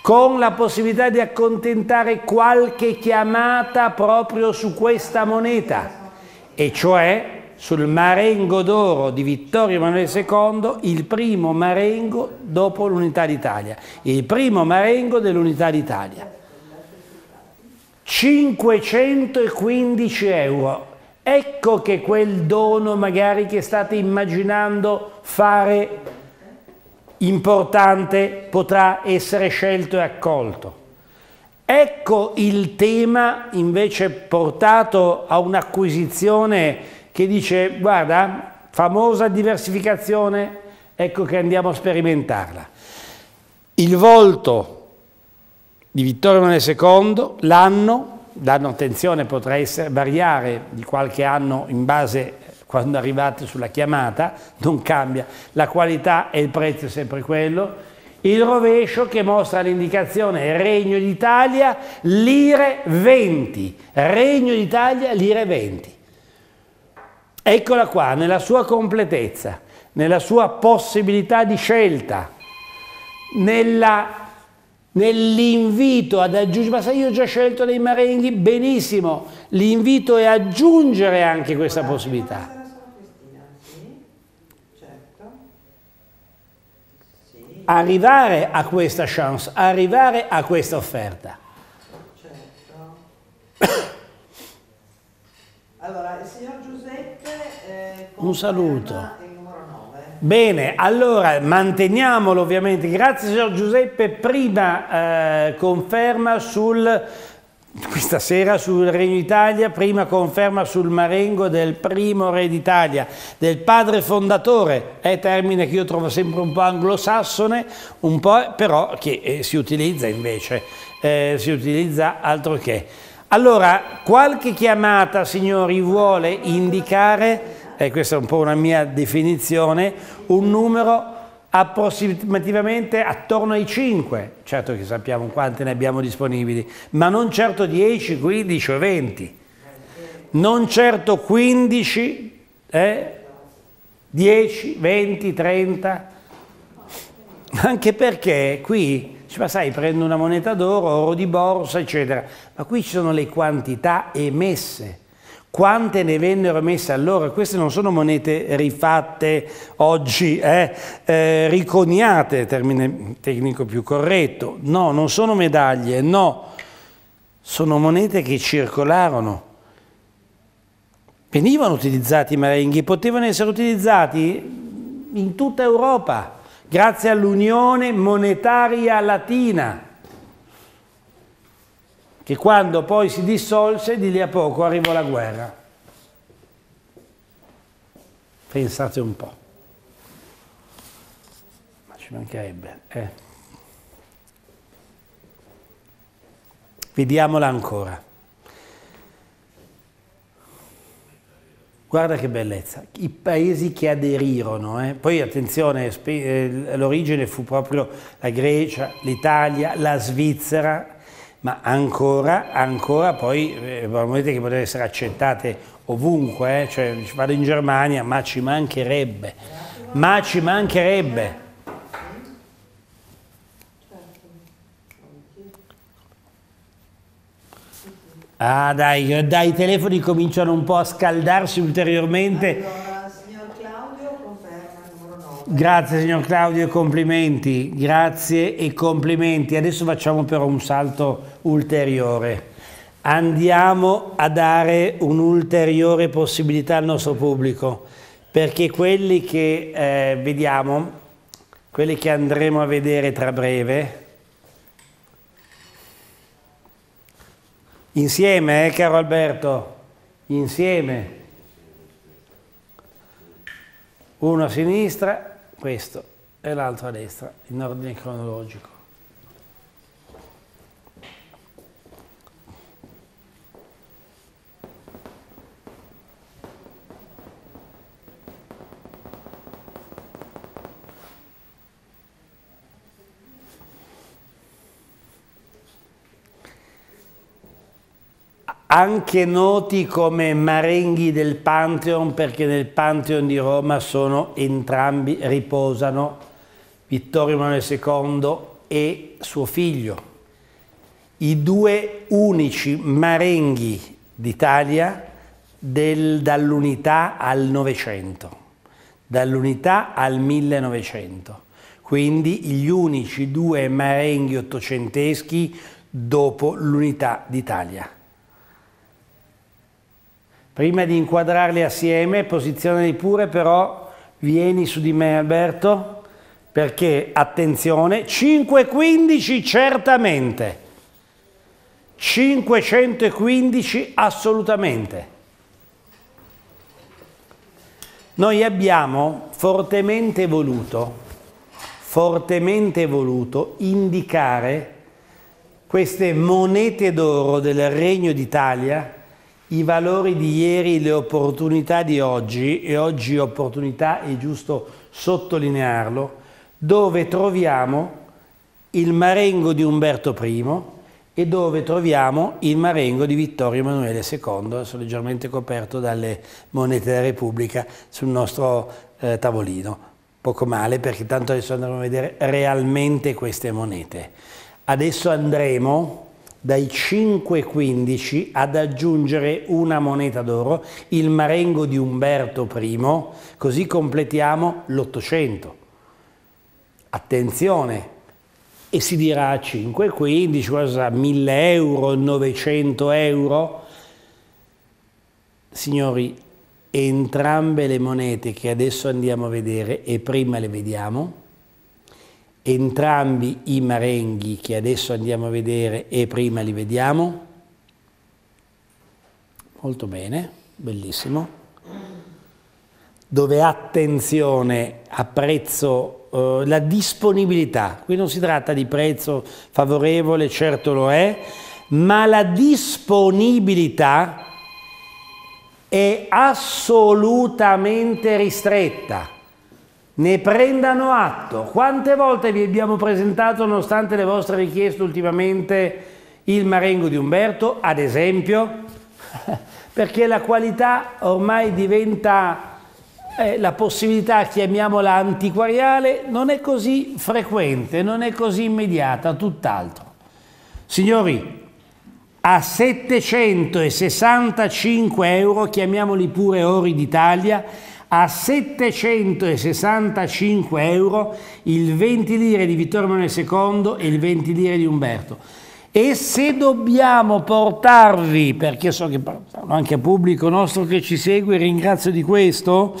con la possibilità di accontentare qualche chiamata proprio su questa moneta, e cioè sul marengo d'oro di Vittorio Emanuele II, il primo marengo dopo l'unità d'Italia, il primo marengo dell'unità d'Italia. 515 euro, Ecco che quel dono magari che state immaginando fare importante potrà essere scelto e accolto. Ecco il tema invece portato a un'acquisizione che dice guarda, famosa diversificazione, ecco che andiamo a sperimentarla. Il volto di Vittorio Emanuele II, l'anno, la attenzione potrà essere, variare di qualche anno in base quando arrivate sulla chiamata, non cambia, la qualità e il prezzo è sempre quello, il rovescio che mostra l'indicazione Regno d'Italia lire 20, Regno d'Italia lire 20. Eccola qua, nella sua completezza, nella sua possibilità di scelta, nella nell'invito ad aggiungere, ma se io ho già scelto dei marenghi, benissimo, l'invito è aggiungere anche questa possibilità. Arrivare a questa chance, arrivare a questa offerta. Allora, il signor Giuseppe... Eh, un saluto. Bene, allora manteniamolo ovviamente. Grazie signor Giuseppe. Prima eh, conferma sul questa sera sul Regno d'Italia, prima conferma sul Marengo del primo re d'Italia, del padre fondatore, è termine che io trovo sempre un po' anglosassone, un po' però che eh, si utilizza invece, eh, si utilizza altro che. Allora, qualche chiamata, signori, vuole indicare e questa è un po' una mia definizione, un numero approssimativamente attorno ai 5, certo che sappiamo quante ne abbiamo disponibili, ma non certo 10, 15 o 20, non certo 15, eh? 10, 20, 30, anche perché qui, ma sai, prendo una moneta d'oro, oro di borsa, eccetera, ma qui ci sono le quantità emesse quante ne vennero messe allora? Queste non sono monete rifatte oggi, eh? Eh, riconiate, termine tecnico più corretto. No, non sono medaglie, no. Sono monete che circolarono. Venivano utilizzati i marenghi, potevano essere utilizzati in tutta Europa, grazie all'unione monetaria latina che quando poi si dissolse di lì a poco arrivò la guerra. Pensate un po'. Ma ci mancherebbe. Eh. Vediamola ancora. Guarda che bellezza, i paesi che aderirono, eh? poi attenzione, eh, l'origine fu proprio la Grecia, l'Italia, la Svizzera, ma ancora, ancora poi eh, probabilmente che potrebbero essere accettate ovunque, eh? cioè vado in Germania, ma ci mancherebbe, ma ci mancherebbe. Ah dai, dai, i telefoni cominciano un po' a scaldarsi ulteriormente Grazie signor Claudio e complimenti, grazie e complimenti. Adesso facciamo però un salto ulteriore. Andiamo a dare un'ulteriore possibilità al nostro pubblico, perché quelli che eh, vediamo, quelli che andremo a vedere tra breve, insieme, eh, caro Alberto, insieme, uno a sinistra, questo e l'altro a destra, in ordine cronologico. anche noti come marenghi del Pantheon, perché nel Pantheon di Roma sono entrambi, riposano Vittorio Emanuele II e suo figlio. I due unici marenghi d'Italia dall'unità al Novecento, dall'unità al 1900. Quindi gli unici due marenghi ottocenteschi dopo l'unità d'Italia. Prima di inquadrarli assieme, posizionali pure però, vieni su di me Alberto, perché, attenzione, 5.15 certamente, 515 assolutamente. Noi abbiamo fortemente voluto, fortemente voluto indicare queste monete d'oro del Regno d'Italia i valori di ieri, le opportunità di oggi, e oggi opportunità è giusto sottolinearlo, dove troviamo il Marengo di Umberto I e dove troviamo il Marengo di Vittorio Emanuele II, adesso leggermente coperto dalle monete della Repubblica sul nostro eh, tavolino. Poco male perché tanto adesso andremo a vedere realmente queste monete. Adesso andremo dai 5,15 ad aggiungere una moneta d'oro, il Marengo di Umberto I, così completiamo l'800. Attenzione, e si dirà 5,15, cosa, 1000 euro, 900 euro. Signori, entrambe le monete che adesso andiamo a vedere e prima le vediamo, entrambi i marenghi che adesso andiamo a vedere e prima li vediamo. Molto bene, bellissimo. Dove attenzione, apprezzo eh, la disponibilità. Qui non si tratta di prezzo favorevole, certo lo è, ma la disponibilità è assolutamente ristretta ne prendano atto. Quante volte vi abbiamo presentato, nonostante le vostre richieste ultimamente, il Marengo di Umberto, ad esempio, perché la qualità ormai diventa eh, la possibilità, chiamiamola antiquariale, non è così frequente, non è così immediata, tutt'altro. Signori, a 765 euro, chiamiamoli pure ori d'Italia, a 765 euro il 20 lire di Vittorio Emanuele II e il 20 lire di Umberto. E se dobbiamo portarvi, perché so che parlo anche a pubblico nostro che ci segue, ringrazio di questo,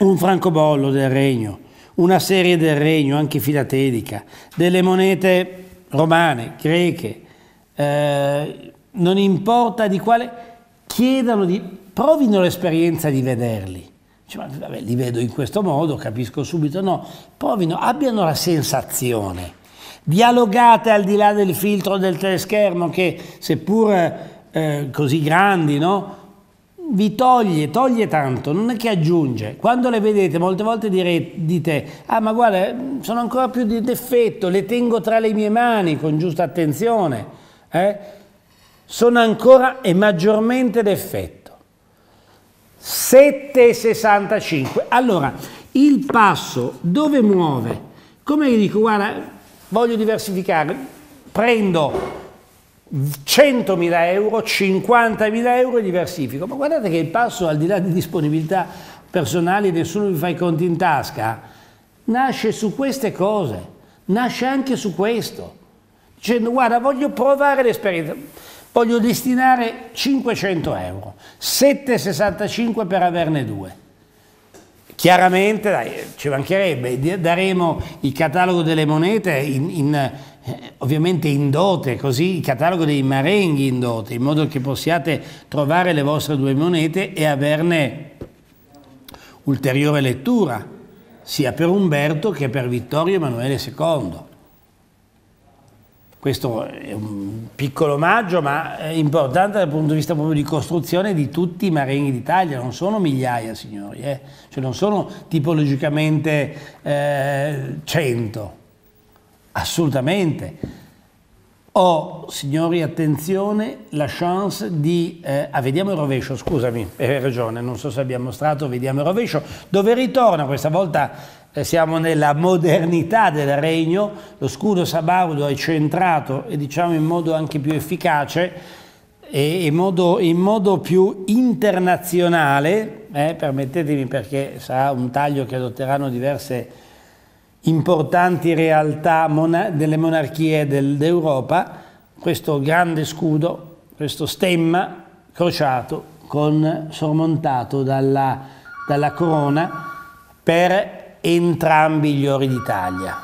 un francobollo del regno, una serie del regno anche filatelica, delle monete romane, greche, eh, non importa di quale, chiedano di provino l'esperienza di vederli. Cioè, vabbè, li vedo in questo modo, capisco subito, no, provino, abbiano la sensazione. Dialogate al di là del filtro del teleschermo che seppur eh, così grandi, no? vi toglie, toglie tanto, non è che aggiunge. Quando le vedete molte volte dire, dite, ah ma guarda, sono ancora più di defetto, le tengo tra le mie mani con giusta attenzione, eh? sono ancora e maggiormente d'effetto. 7,65. Allora, il passo dove muove? Come gli dico, guarda, voglio diversificare, prendo 100.000 euro, 50.000 euro e diversifico. Ma guardate che il passo, al di là di disponibilità personali, nessuno mi fa i conti in tasca, nasce su queste cose, nasce anche su questo. Dicendo, guarda, voglio provare l'esperienza voglio destinare 500 euro, 7,65 per averne due. Chiaramente, dai, ci mancherebbe, daremo il catalogo delle monete in, in, eh, ovviamente in dote, così il catalogo dei marenghi in dote, in modo che possiate trovare le vostre due monete e averne ulteriore lettura, sia per Umberto che per Vittorio Emanuele II. Questo è un piccolo omaggio, ma è importante dal punto di vista proprio di costruzione di tutti i marini d'Italia, non sono migliaia, signori, eh? cioè non sono tipologicamente eh, 100, assolutamente. Ho, signori, attenzione, la chance di... Eh, ah, vediamo il rovescio, scusami, eh, hai ragione, non so se abbiamo mostrato, vediamo il rovescio, dove ritorna questa volta eh, siamo nella modernità del regno, lo scudo sabaudo è centrato e diciamo in modo anche più efficace e in modo, in modo più internazionale, eh, permettetemi perché sarà un taglio che adotteranno diverse importanti realtà mona delle monarchie del, d'Europa, questo grande scudo, questo stemma crociato con, sormontato dalla, dalla corona per entrambi gli ori d'Italia.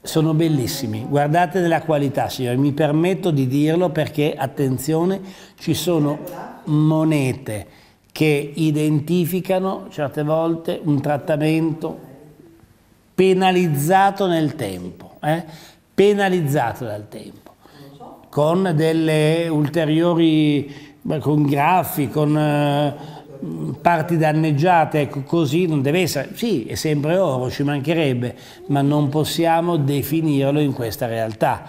Sono bellissimi, guardate della qualità signori, mi permetto di dirlo perché attenzione ci sono monete che identificano certe volte un trattamento penalizzato nel tempo, eh? penalizzato dal tempo, con delle ulteriori, con graffi, con... Eh, parti danneggiate, ecco così non deve essere, sì è sempre oro, ci mancherebbe, ma non possiamo definirlo in questa realtà.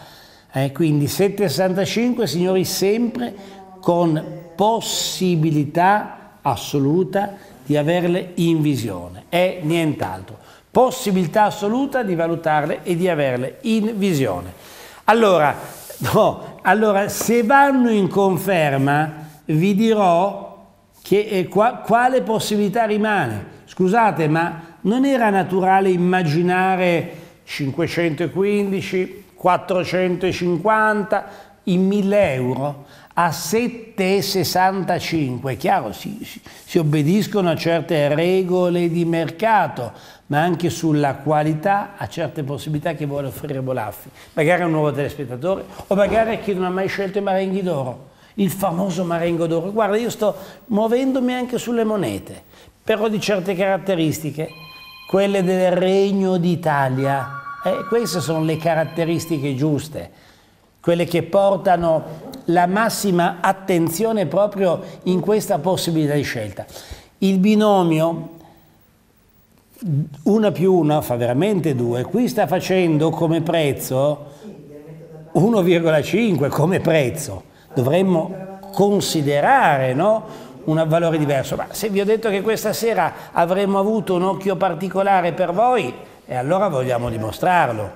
Eh, quindi 7,65 signori sempre con possibilità assoluta di averle in visione e nient'altro. Possibilità assoluta di valutarle e di averle in visione. Allora, no, allora se vanno in conferma vi dirò che, eh, qua, quale possibilità rimane? Scusate, ma non era naturale immaginare 515, 450 in 1000 euro? a 7,65. È chiaro, si, si, si, obbediscono a certe regole di mercato, ma anche sulla qualità, a certe possibilità che vuole offrire Bolaffi. Magari a un nuovo telespettatore o magari a chi non ha mai scelto i Marenghi d'Oro il famoso Marengo d'oro. Guarda, io sto muovendomi anche sulle monete, però di certe caratteristiche, quelle del Regno d'Italia, eh, queste sono le caratteristiche giuste, quelle che portano la massima attenzione proprio in questa possibilità di scelta. Il binomio una più una fa veramente due, qui sta facendo come prezzo 1,5 come prezzo dovremmo considerare no? un valore diverso. Ma se vi ho detto che questa sera avremmo avuto un occhio particolare per voi, e allora vogliamo dimostrarlo.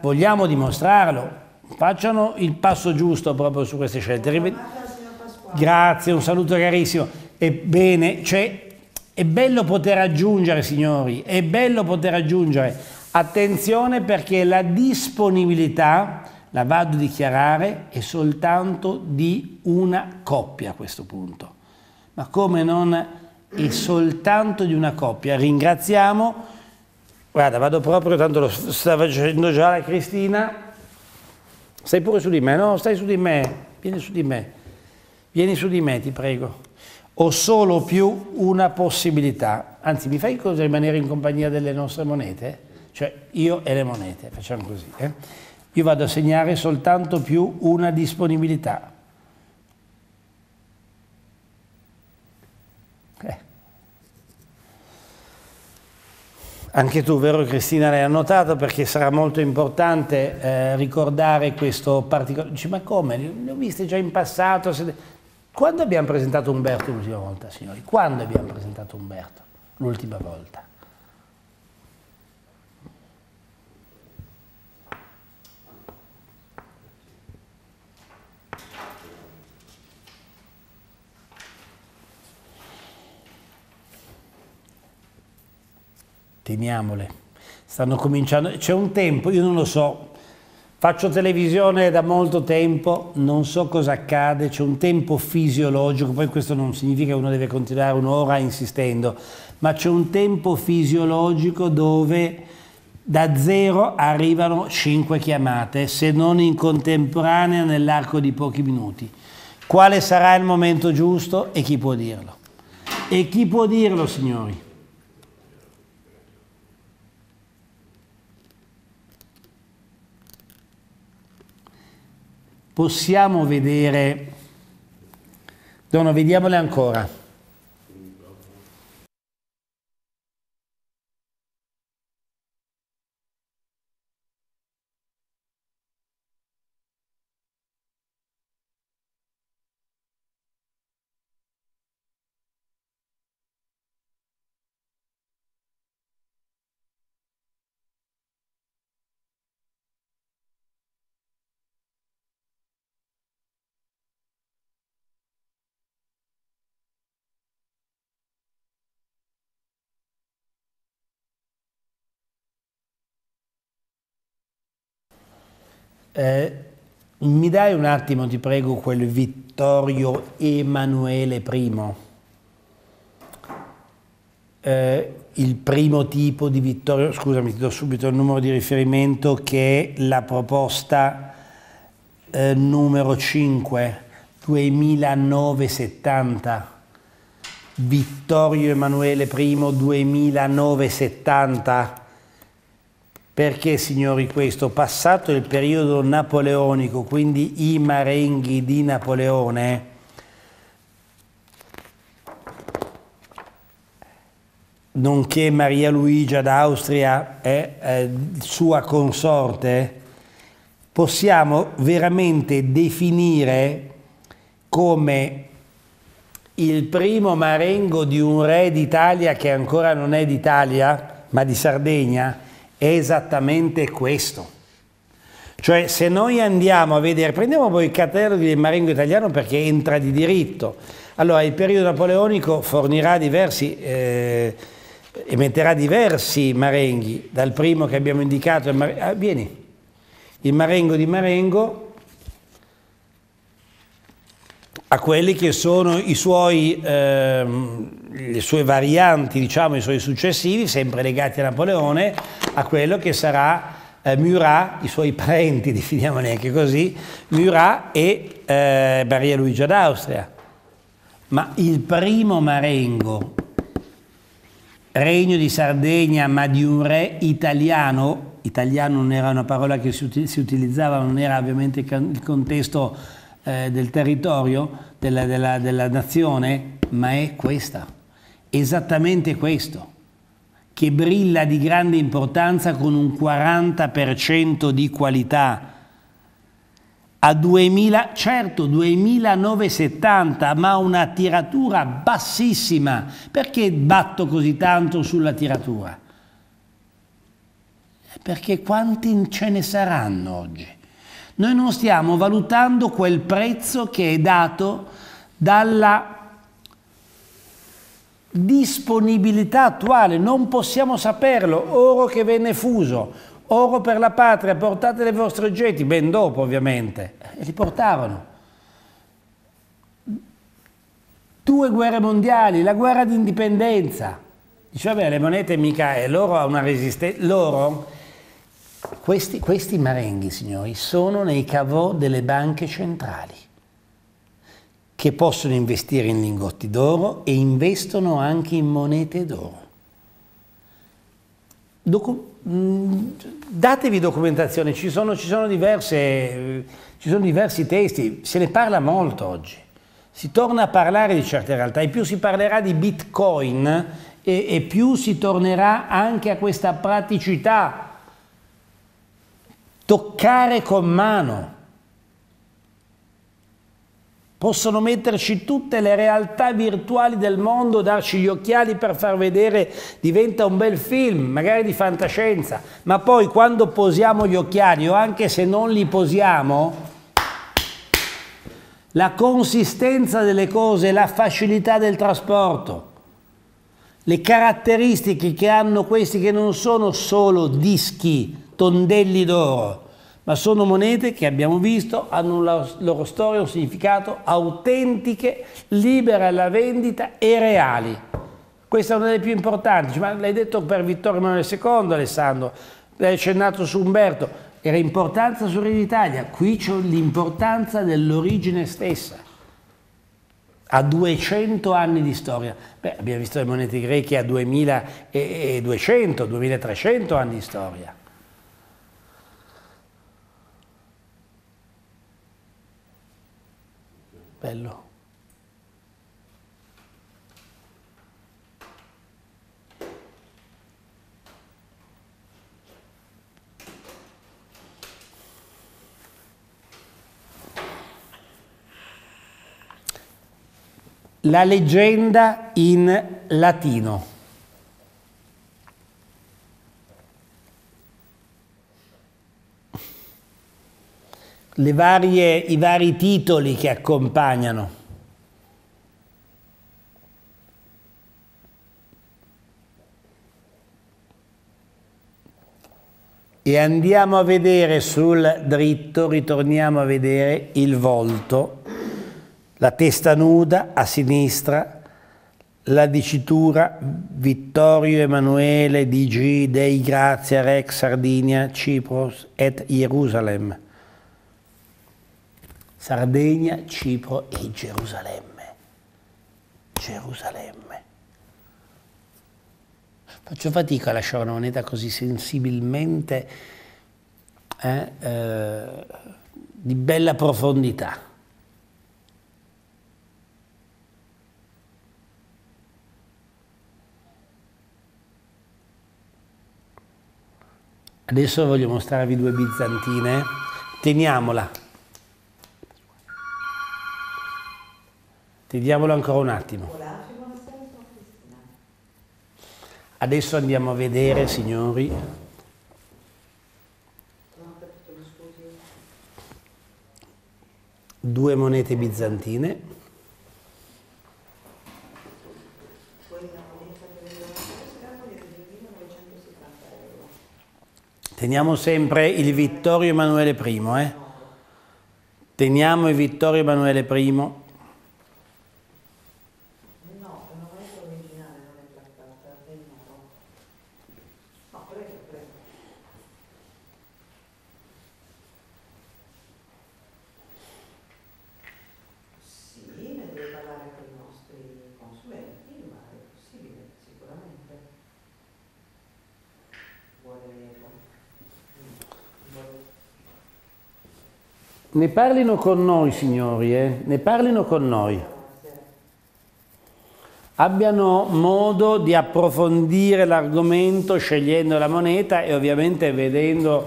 Vogliamo dimostrarlo. Facciano il passo giusto proprio su queste scelte. Grazie, un saluto carissimo. Ebbene, cioè, è bello poter aggiungere, signori, è bello poter aggiungere. Attenzione perché la disponibilità la vado a dichiarare è soltanto di una coppia a questo punto. Ma come non è soltanto di una coppia? Ringraziamo, guarda vado proprio, tanto lo sta facendo già la Cristina, stai pure su di me, no? Stai su di me, vieni su di me, vieni su di me ti prego. Ho solo più una possibilità, anzi mi fai cosa rimanere in compagnia delle nostre monete? Cioè io e le monete, facciamo così. Eh? Io vado a segnare soltanto più una disponibilità. Eh. Anche tu, vero Cristina, l'hai annotato perché sarà molto importante eh, ricordare questo particolare. Dici, ma come? Le ho viste già in passato. Quando abbiamo presentato Umberto l'ultima volta, signori? Quando abbiamo presentato Umberto l'ultima volta? temiamole, stanno cominciando, c'è un tempo, io non lo so, faccio televisione da molto tempo, non so cosa accade, c'è un tempo fisiologico, poi questo non significa che uno deve continuare un'ora insistendo, ma c'è un tempo fisiologico dove da zero arrivano cinque chiamate, se non in contemporanea nell'arco di pochi minuti. Quale sarà il momento giusto e chi può dirlo? E chi può dirlo, signori? possiamo vedere, no, no, vediamole ancora. Eh, mi dai un attimo, ti prego, quel Vittorio Emanuele I? Eh, il primo tipo di Vittorio, scusami, ti do subito il numero di riferimento che è la proposta eh, numero 5, 2970. Vittorio Emanuele I 2970 perché, signori, questo? Passato il periodo napoleonico, quindi i marenghi di Napoleone, nonché Maria Luigia d'Austria, eh, eh, sua consorte, possiamo veramente definire come il primo marengo di un re d'Italia che ancora non è d'Italia, ma di Sardegna, è esattamente questo. Cioè se noi andiamo a vedere, prendiamo poi il cartello del Marengo italiano perché entra di diritto. Allora il periodo napoleonico fornirà diversi, eh, emetterà diversi marenghi, dal primo che abbiamo indicato, il, mar- ah, vieni, il Marengo di Marengo a quelli che sono i suoi, ehm, le sue varianti, diciamo, i suoi successivi, sempre legati a Napoleone, a quello che sarà eh, Murat, i suoi parenti, definiamoli anche così, Murat e eh, Maria Luigia d'Austria. Ma il primo Marengo, regno di Sardegna, ma di un re italiano, italiano non era una parola che si, utilizzava, non era ovviamente il contesto eh, del territorio, della, della, della nazione, ma è questa, esattamente questo, che brilla di grande importanza con un 40% di qualità a 2000, certo 2970, ma una tiratura bassissima. Perché batto così tanto sulla tiratura? Perché quanti ce ne saranno oggi? Noi non stiamo valutando quel prezzo che è dato dalla disponibilità attuale, non possiamo saperlo, oro che venne fuso, oro per la patria, portate le vostre oggetti, ben dopo ovviamente, e eh, li portavano. Due guerre mondiali, la guerra d'indipendenza, dice vabbè le monete mica, eh, l'oro ha una resistenza, l'oro questi, questi marenghi, signori, sono nei cavò delle banche centrali, che possono investire in lingotti d'oro e investono anche in monete d'oro. Docu mm, datevi documentazione, ci sono, ci, sono diverse, ci sono, diversi testi, se ne parla molto oggi. Si torna a parlare di certe realtà e più si parlerà di bitcoin e, e più si tornerà anche a questa praticità toccare con mano. Possono metterci tutte le realtà virtuali del mondo, darci gli occhiali per far vedere, diventa un bel film, magari di fantascienza, ma poi quando posiamo gli occhiali o anche se non li posiamo, la consistenza delle cose, la facilità del trasporto, le caratteristiche che hanno questi che non sono solo dischi, tondelli d'oro, ma sono monete che abbiamo visto, hanno una loro storia, un significato autentiche, libera alla vendita e reali. Questa è una delle più importanti, ma l'hai detto per Vittorio Emanuele II Alessandro, l'hai accennato su Umberto, era importanza su Re d'Italia, qui c'è l'importanza dell'origine stessa. A 200 anni di storia, Beh, abbiamo visto le monete greche a 2200, 2300 anni di storia. Bello. La leggenda in latino. varie, i vari titoli che accompagnano. E andiamo a vedere sul dritto, ritorniamo a vedere il volto, la testa nuda a sinistra, la dicitura Vittorio Emanuele di G. Dei Grazia Rex Sardinia Cipros et Jerusalem. Sardegna, Cipro e Gerusalemme. Gerusalemme. Faccio fatica a lasciare una moneta così sensibilmente eh, eh, di bella profondità. Adesso voglio mostrarvi due bizantine. Teniamola. Ti Vediamolo ancora un attimo. Adesso andiamo a vedere, signori. Due monete bizantine. Teniamo sempre il Vittorio Emanuele I, eh? Teniamo il Vittorio Emanuele I. Ne parlino con noi, signori, eh? ne parlino con noi. Abbiano modo di approfondire l'argomento scegliendo la moneta e ovviamente vedendo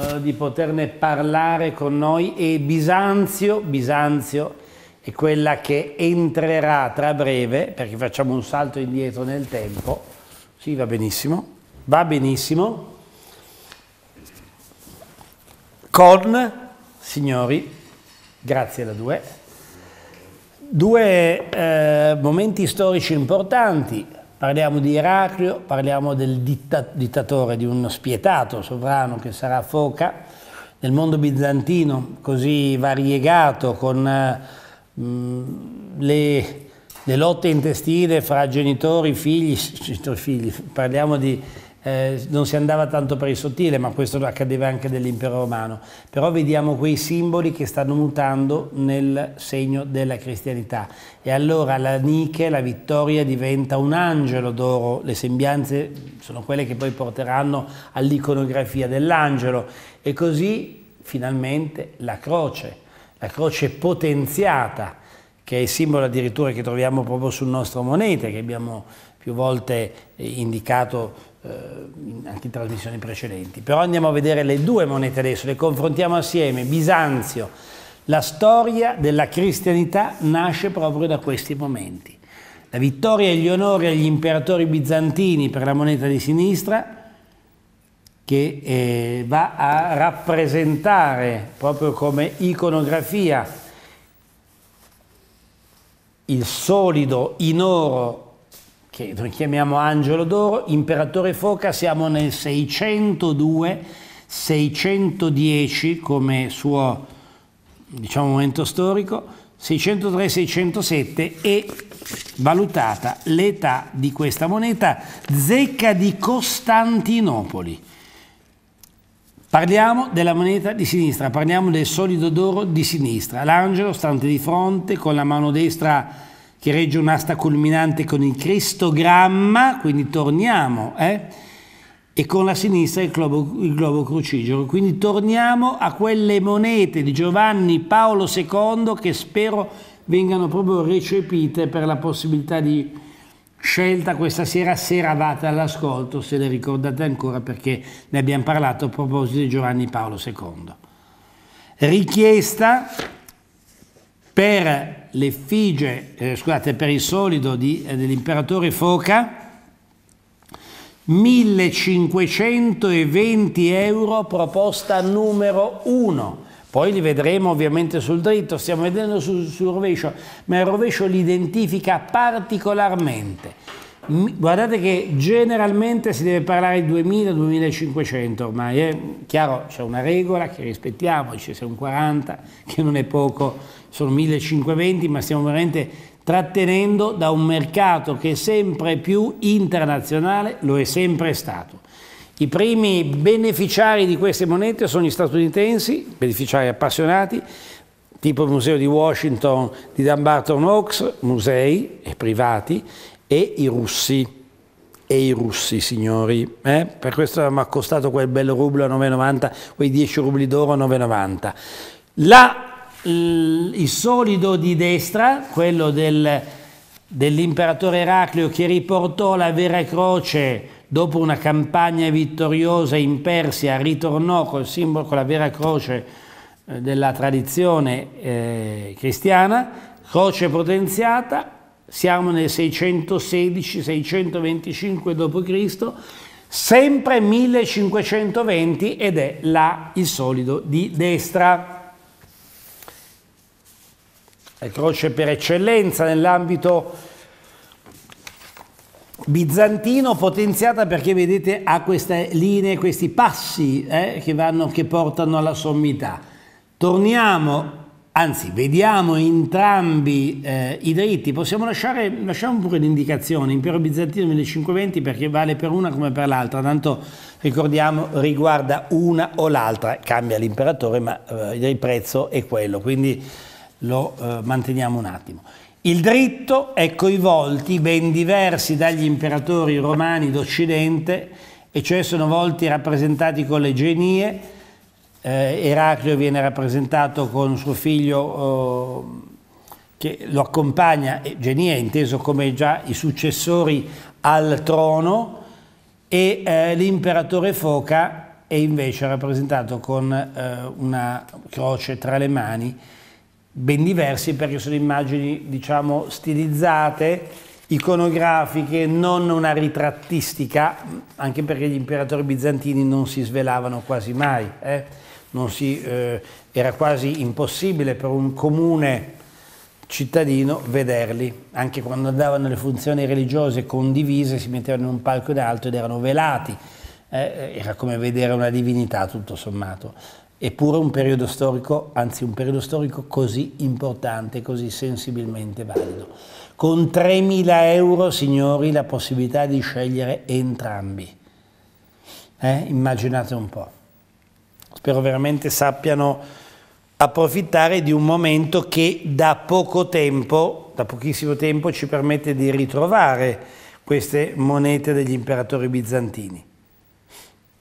eh, di poterne parlare con noi e Bisanzio, Bisanzio è quella che entrerà tra breve, perché facciamo un salto indietro nel tempo, sì va benissimo, va benissimo, con signori, grazie alla due. Due eh, momenti storici importanti, parliamo di Eraclio, parliamo del ditta dittatore, di uno spietato sovrano che sarà Foca, nel mondo bizantino così variegato con eh, le, le, lotte intestine fra genitori, figli, genitori, figli parliamo di eh, non si andava tanto per il sottile, ma questo accadeva anche nell'impero romano. Però vediamo quei simboli che stanno mutando nel segno della cristianità. E allora la Nike, la vittoria, diventa un angelo d'oro, le sembianze sono quelle che poi porteranno all'iconografia dell'angelo. E così finalmente la croce, la croce potenziata che è il simbolo addirittura che troviamo proprio sul nostro monete, che abbiamo più volte indicato eh, anche in trasmissioni precedenti. Però andiamo a vedere le due monete adesso, le confrontiamo assieme. Bisanzio, la storia della cristianità nasce proprio da questi momenti. La vittoria e gli onori agli imperatori bizantini per la moneta di sinistra che eh, va a rappresentare proprio come iconografia il solido in oro che noi chiamiamo Angelo d'Oro, Imperatore Foca, siamo nel 602, 610 come suo diciamo, momento storico, 603-607 e valutata l'età di questa moneta, zecca di Costantinopoli. Parliamo della moneta di sinistra, parliamo del solido d'oro di sinistra. L'angelo stante di fronte con la mano destra che regge un'asta culminante con il cristogramma, quindi torniamo, eh? e con la sinistra il globo, il globo crucigero. Quindi torniamo a quelle monete di Giovanni Paolo II che spero vengano proprio recepite per la possibilità di scelta questa sera se eravate all'ascolto, se le ricordate ancora perché ne abbiamo parlato a proposito di Giovanni Paolo II. Richiesta per l'effigie, eh, scusate, per il solido di, eh, dell'imperatore Foca, 1520 euro proposta numero 1. Poi li vedremo ovviamente sul dritto, stiamo vedendo sul, sul rovescio, ma il rovescio li identifica particolarmente. Guardate che generalmente si deve parlare di 2000-2500 ormai, è eh. chiaro c'è una regola che rispettiamo, ci sono 40 che non è poco, sono 1520 ma stiamo veramente trattenendo da un mercato che è sempre più internazionale, lo è sempre stato. I primi beneficiari di queste monete sono gli statunitensi, beneficiari appassionati, tipo il museo di Washington di Dumbarton Oaks, musei e privati, e i russi. E i russi, signori, eh? per questo mi ha costato quel bel rublo a 9,90, quei 10 rubli d'oro a 9,90. La, il solido di destra, quello del, dell'imperatore Eraclio che riportò la vera croce dopo una campagna vittoriosa in Persia, ritornò col simbolo, con la vera croce eh, della tradizione eh, cristiana, croce potenziata, siamo nel 616-625 d.C., sempre 1520 ed è là il solido di destra. La croce per eccellenza nell'ambito bizantino potenziata perché vedete ha queste linee, questi passi eh, che, vanno, che portano alla sommità. Torniamo anzi vediamo entrambi eh, i dritti possiamo lasciare, lasciamo pure l'indicazione, impero bizantino 1520 perché vale per una come per l'altra, tanto ricordiamo riguarda una o l'altra, cambia l'imperatore ma eh, il prezzo è quello, quindi lo eh, manteniamo un attimo. Il dritto è volti ben diversi dagli imperatori romani d'Occidente, e cioè sono volti rappresentati con le genie, eh, Eraclio viene rappresentato con suo figlio eh, che lo accompagna, Genia è inteso come già i successori al trono, e eh, l'imperatore Foca è invece rappresentato con eh, una croce tra le mani, ben diversi perché sono immagini, diciamo, stilizzate, iconografiche, non una ritrattistica, anche perché gli imperatori bizantini non si svelavano quasi mai. Eh si, eh, era quasi impossibile per un comune cittadino vederli, anche quando andavano le funzioni religiose condivise si mettevano in un palco in alto ed erano velati, eh, eh, era come vedere una divinità tutto sommato, eppure un periodo storico, anzi un periodo storico così importante, così sensibilmente valido. Con 3.000 euro, signori, la possibilità di scegliere entrambi. Eh? Immaginate un po'. Spero veramente sappiano approfittare di un momento che da poco tempo, da pochissimo tempo, ci permette di ritrovare queste monete degli imperatori bizantini.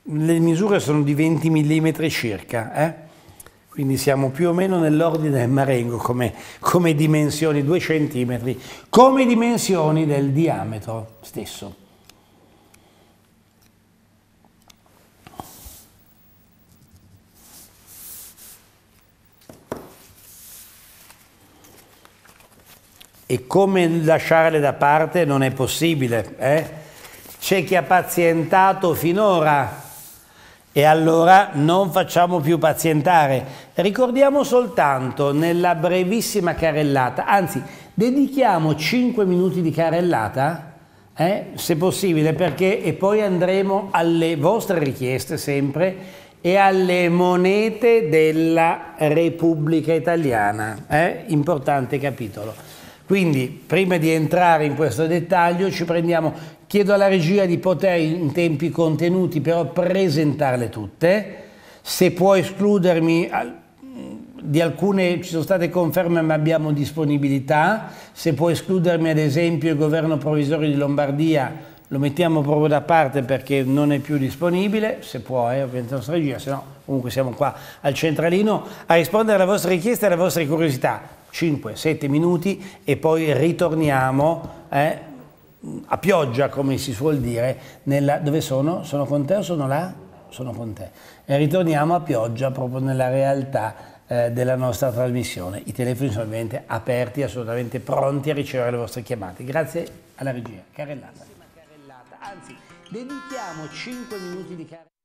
Le misure sono di 20 mm circa, eh? quindi siamo più o meno nell'ordine del marengo come, come dimensioni, 2 cm, come dimensioni del diametro stesso. e come lasciarle da parte non è possibile. Eh? C'è chi ha pazientato finora e allora non facciamo più pazientare. Ricordiamo soltanto nella brevissima carellata, anzi dedichiamo 5 minuti di carellata, eh? se possibile, perché e poi andremo alle vostre richieste sempre e alle monete della Repubblica Italiana. Eh? Importante capitolo. Quindi prima di entrare in questo dettaglio ci prendiamo, chiedo alla regia di poter in tempi contenuti però presentarle tutte, se può escludermi di alcune ci sono state conferme ma abbiamo disponibilità, se può escludermi ad esempio il governo provvisorio di Lombardia lo mettiamo proprio da parte perché non è più disponibile, se può, eh, ovviamente nostra regia, se no comunque siamo qua al centralino a rispondere alle vostre richieste e alle vostre curiosità. 5-7 minuti e poi ritorniamo eh, a pioggia, come si suol dire, nella, dove sono? Sono con te o sono là? Sono con te. E ritorniamo a pioggia proprio nella realtà eh, della nostra trasmissione. I telefoni sono ovviamente aperti, assolutamente pronti a ricevere le vostre chiamate. Grazie alla regia. Carellata. Anzi, dedichiamo 5 minuti di carellata.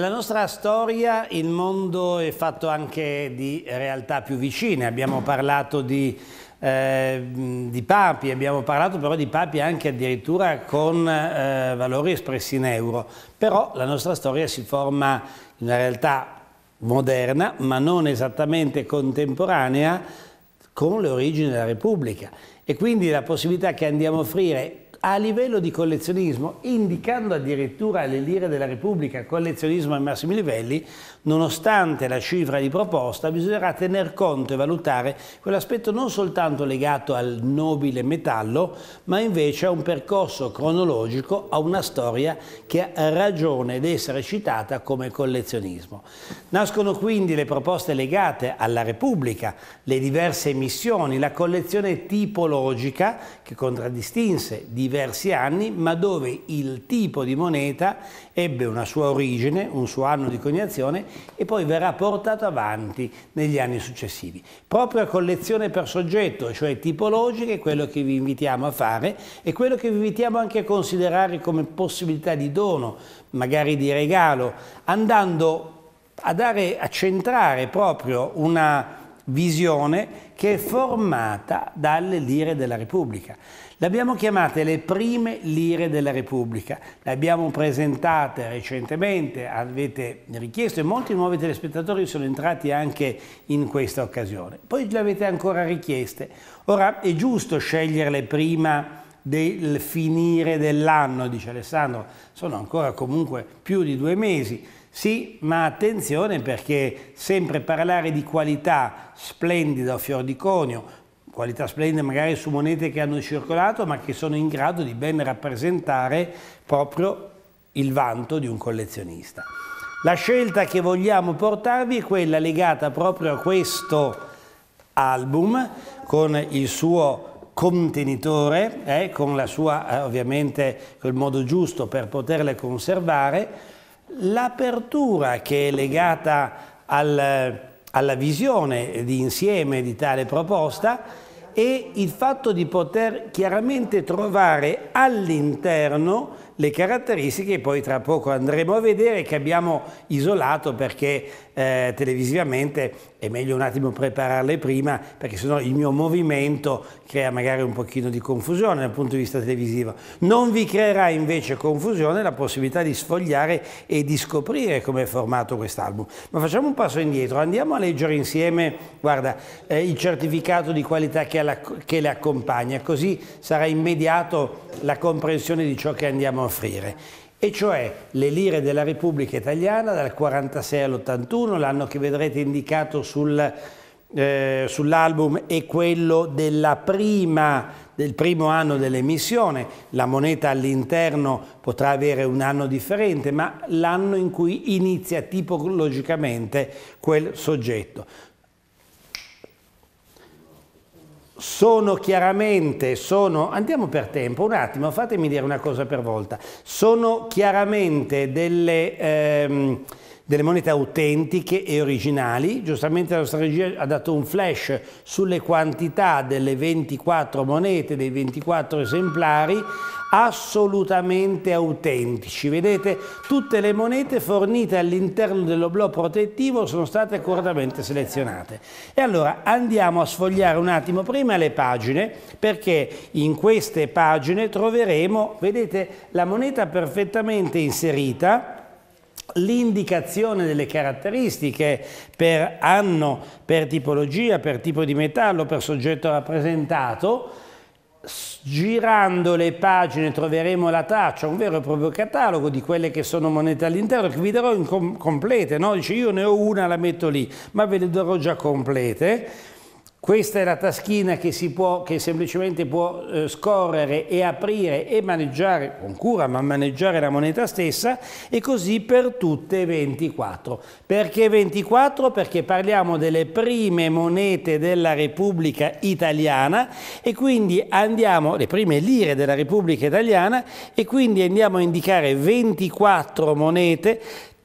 Nella nostra storia il mondo è fatto anche di realtà più vicine, abbiamo parlato di, eh, di papi, abbiamo parlato però di papi anche addirittura con eh, valori espressi in euro, però la nostra storia si forma in una realtà moderna ma non esattamente contemporanea con le origini della Repubblica e quindi la possibilità che andiamo a offrire a livello di collezionismo, indicando addirittura le lire della Repubblica collezionismo ai massimi livelli, nonostante la cifra di proposta, bisognerà tener conto e valutare quell'aspetto non soltanto legato al nobile metallo, ma invece a un percorso cronologico, a una storia che ha ragione di essere citata come collezionismo. Nascono quindi le proposte legate alla Repubblica, le diverse missioni, la collezione tipologica che contraddistinse diversi diversi anni, ma dove il tipo di moneta ebbe una sua origine, un suo anno di coniazione e poi verrà portato avanti negli anni successivi. Proprio a collezione per soggetto, cioè tipologica, è quello che vi invitiamo a fare e quello che vi invitiamo anche a considerare come possibilità di dono, magari di regalo, andando a, dare, a centrare proprio una visione che è formata dalle lire della Repubblica. Le abbiamo chiamate le prime lire della Repubblica, le abbiamo presentate recentemente, avete richiesto e molti nuovi telespettatori sono entrati anche in questa occasione. Poi le avete ancora richieste. Ora è giusto sceglierle prima del finire dell'anno, dice Alessandro, sono ancora comunque più di due mesi sì, ma attenzione perché sempre parlare di qualità splendida o fior di conio, qualità splendida magari su monete che hanno circolato ma che sono in grado di ben rappresentare proprio il vanto di un collezionista. La scelta che vogliamo portarvi è quella legata proprio a questo album con il suo contenitore, eh, con la sua eh, ovviamente col modo giusto per poterle conservare L'apertura che è legata al, alla visione di insieme di tale proposta e il fatto di poter chiaramente trovare all'interno le caratteristiche che poi tra poco andremo a vedere che abbiamo isolato perché eh, televisivamente è meglio un attimo prepararle prima perché sennò il mio movimento crea magari un pochino di confusione dal punto di vista televisivo. Non vi creerà invece confusione la possibilità di sfogliare e di scoprire come è formato quest'album. Ma facciamo un passo indietro, andiamo a leggere insieme guarda, eh, il certificato di qualità che, alla, che le accompagna, così sarà immediato la comprensione di ciò che andiamo a offrire e cioè le lire della Repubblica Italiana dal 46 all'81, l'anno che vedrete indicato sul, eh, sull'album è quello prima, del primo anno dell'emissione, la moneta all'interno potrà avere un anno differente, ma l'anno in cui inizia tipologicamente quel soggetto. sono chiaramente, sono, andiamo per tempo, un attimo, fatemi dire una cosa per volta, sono chiaramente delle... Ehm, delle monete autentiche e originali. Giustamente la nostra regia ha dato un flash sulle quantità delle 24 monete, dei 24 esemplari assolutamente autentici. Vedete, tutte le monete fornite all'interno dello dell'oblò protettivo sono state accuratamente selezionate. E allora andiamo a sfogliare un attimo prima le pagine, perché in queste pagine troveremo, vedete, la moneta perfettamente inserita, l'indicazione delle caratteristiche per anno, per tipologia, per tipo di metallo, per soggetto rappresentato. Girando le pagine troveremo la traccia, un vero e proprio catalogo di quelle che sono monete all'interno, che vi darò in com complete, no? Dice io ne ho una, la metto lì, ma ve le darò già complete questa è la taschina che, si può, che semplicemente può eh, scorrere e aprire e maneggiare con cura, ma maneggiare la moneta stessa e così per tutte 24. Perché 24? Perché parliamo delle prime monete della Repubblica Italiana e quindi andiamo, le prime lire della Repubblica Italiana e quindi andiamo a indicare 24 monete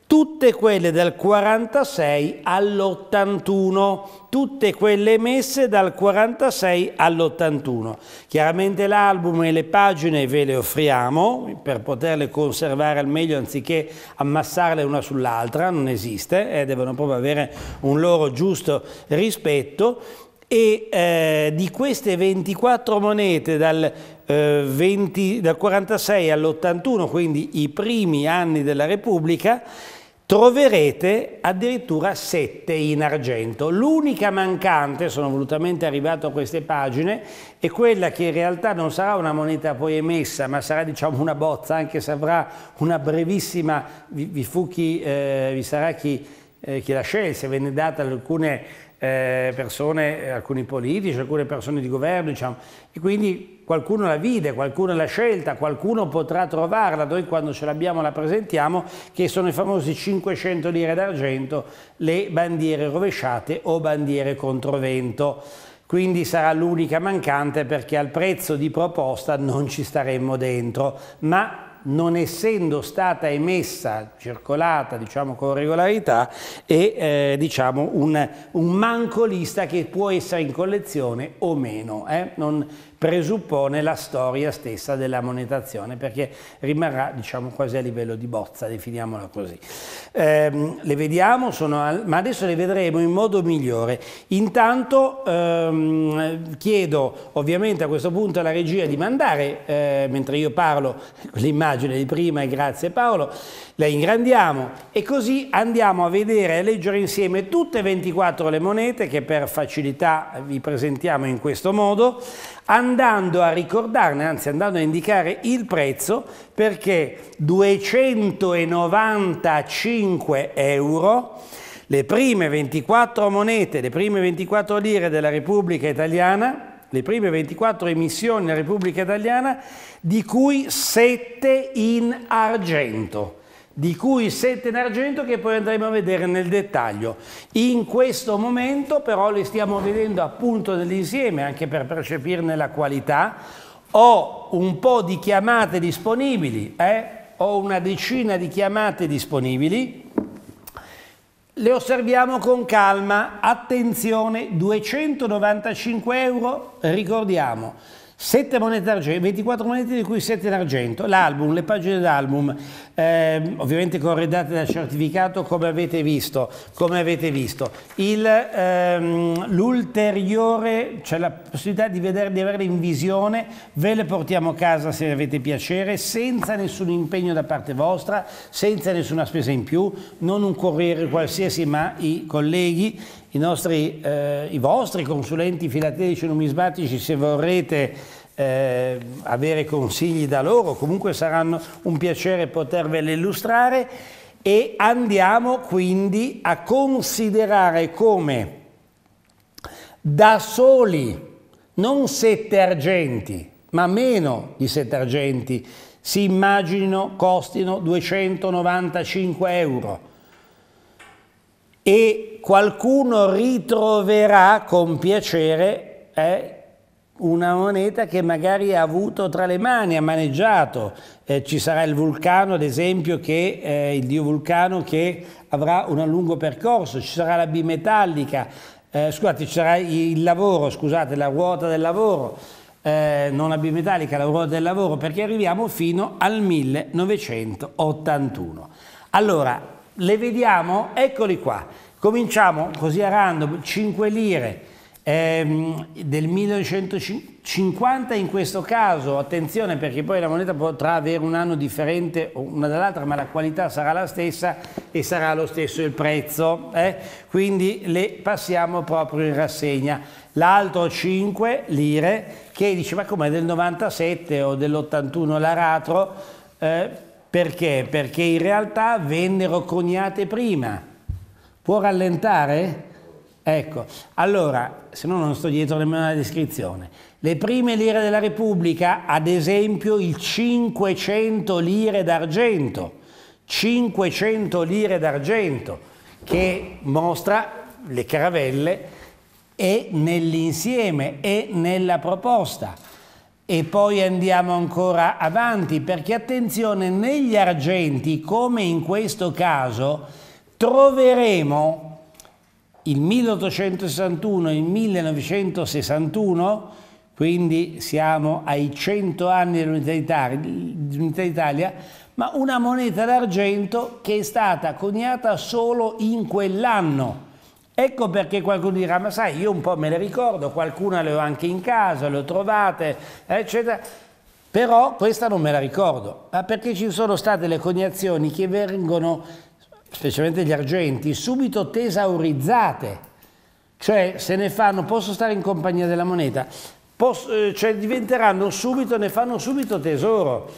tutte quelle dal 46 all'81, tutte quelle messe dal 46 all'81. Chiaramente l'album e le pagine ve le offriamo per poterle conservare al meglio anziché ammassarle una sull'altra, non esiste, eh, devono proprio avere un loro giusto rispetto. E eh, di queste 24 monete dal 20, eh, dal 46 all'81, quindi i primi anni della Repubblica, troverete addirittura sette in argento. L'unica mancante, sono volutamente arrivato a queste pagine, è quella che in realtà non sarà una moneta poi emessa, ma sarà diciamo una bozza, anche se avrà una brevissima, vi, vi, chi, eh, vi sarà chi, eh, chi la scelse, venne data alcune eh, persone, eh, alcuni politici, alcune persone di governo, diciamo, e quindi qualcuno la vide, qualcuno l'ha scelta, qualcuno potrà trovarla, noi quando ce l'abbiamo la presentiamo, che sono i famosi 500 lire d'argento, le bandiere rovesciate o bandiere controvento quindi sarà l'unica mancante perché al prezzo di proposta non ci staremmo dentro, ma non essendo stata emessa, circolata diciamo, con regolarità, è eh, diciamo, un, un, manco lista che può essere in collezione o meno. Eh? Non, presuppone la storia stessa della monetazione perché rimarrà diciamo quasi a livello di bozza, definiamola così. Ehm, le vediamo, al, ma adesso le vedremo in modo migliore. Intanto ehm, chiedo ovviamente a questo punto alla regia di mandare, eh, mentre io parlo, l'immagine di prima e grazie Paolo, la ingrandiamo e così andiamo a vedere e a leggere insieme tutte e 24 le monete che per facilità vi presentiamo in questo modo andando a ricordarne, anzi andando a indicare il prezzo perché 295 euro le prime 24 monete, le prime 24 lire della Repubblica Italiana, le prime 24 emissioni della Repubblica Italiana, di cui 7 in argento di cui 7 in argento che poi andremo a vedere nel dettaglio. In questo momento però li stiamo vedendo appunto nell'insieme anche per percepirne la qualità. Ho un po' di chiamate disponibili, eh? ho una decina di chiamate disponibili. Le osserviamo con calma, attenzione, 295 euro, ricordiamo, 7 monete d'argento, 24 monete di cui 7 d'argento, l'album, le pagine d'album, ehm, ovviamente corredate dal certificato come avete visto, come avete visto. Ehm, l'ulteriore, ehm, c'è cioè la possibilità di, vedere, di averle in visione, ve le portiamo a casa se avete piacere, senza nessun impegno da parte vostra, senza nessuna spesa in più, non un corriere qualsiasi ma i colleghi i, nostri, eh, i vostri consulenti filatelici numismatici, se vorrete eh, avere consigli da loro, comunque saranno un piacere potervele illustrare e andiamo quindi a considerare come da soli, non sette argenti, ma meno di sette argenti, si immaginino costino 295 euro e qualcuno ritroverà con piacere eh, una moneta che magari ha avuto tra le mani, ha maneggiato. Eh, ci sarà il vulcano, ad esempio, che, eh, il dio vulcano che avrà un lungo percorso, ci sarà la bimetallica, eh, scusate, ci sarà il lavoro, scusate, la ruota del lavoro, eh, non la bimetallica, la ruota del lavoro, perché arriviamo fino al 1981. Allora, le vediamo? Eccoli qua. Cominciamo così a random, 5 lire ehm, del 1950 in questo caso, attenzione perché poi la moneta potrà avere un anno differente una dall'altra, ma la qualità sarà la stessa e sarà lo stesso il prezzo, eh? quindi le passiamo proprio in rassegna. L'altro 5 lire che dice ma com'è del 97 o dell'81 l'aratro, eh, perché? Perché in realtà vennero coniate prima. Può rallentare? Ecco, allora se no non sto dietro nemmeno alla descrizione. Le prime lire della Repubblica, ad esempio il 500 lire d'argento, 500 lire d'argento, che mostra le caravelle e nell'insieme e nella proposta. E poi andiamo ancora avanti, perché attenzione, negli argenti, come in questo caso, troveremo il 1861 e il 1961, quindi siamo ai 100 anni dell'Unità d'Italia, ma una moneta d'argento che è stata coniata solo in quell'anno. Ecco perché qualcuno dirà, ma sai, io un po' me le ricordo, qualcuna le ho anche in casa, le ho trovate, eccetera. Però questa non me la ricordo, ma perché ci sono state le coniazioni che vengono specialmente gli argenti, subito tesaurizzate, cioè se ne fanno, posso stare in compagnia della moneta, posso, eh, cioè diventeranno subito, ne fanno subito tesoro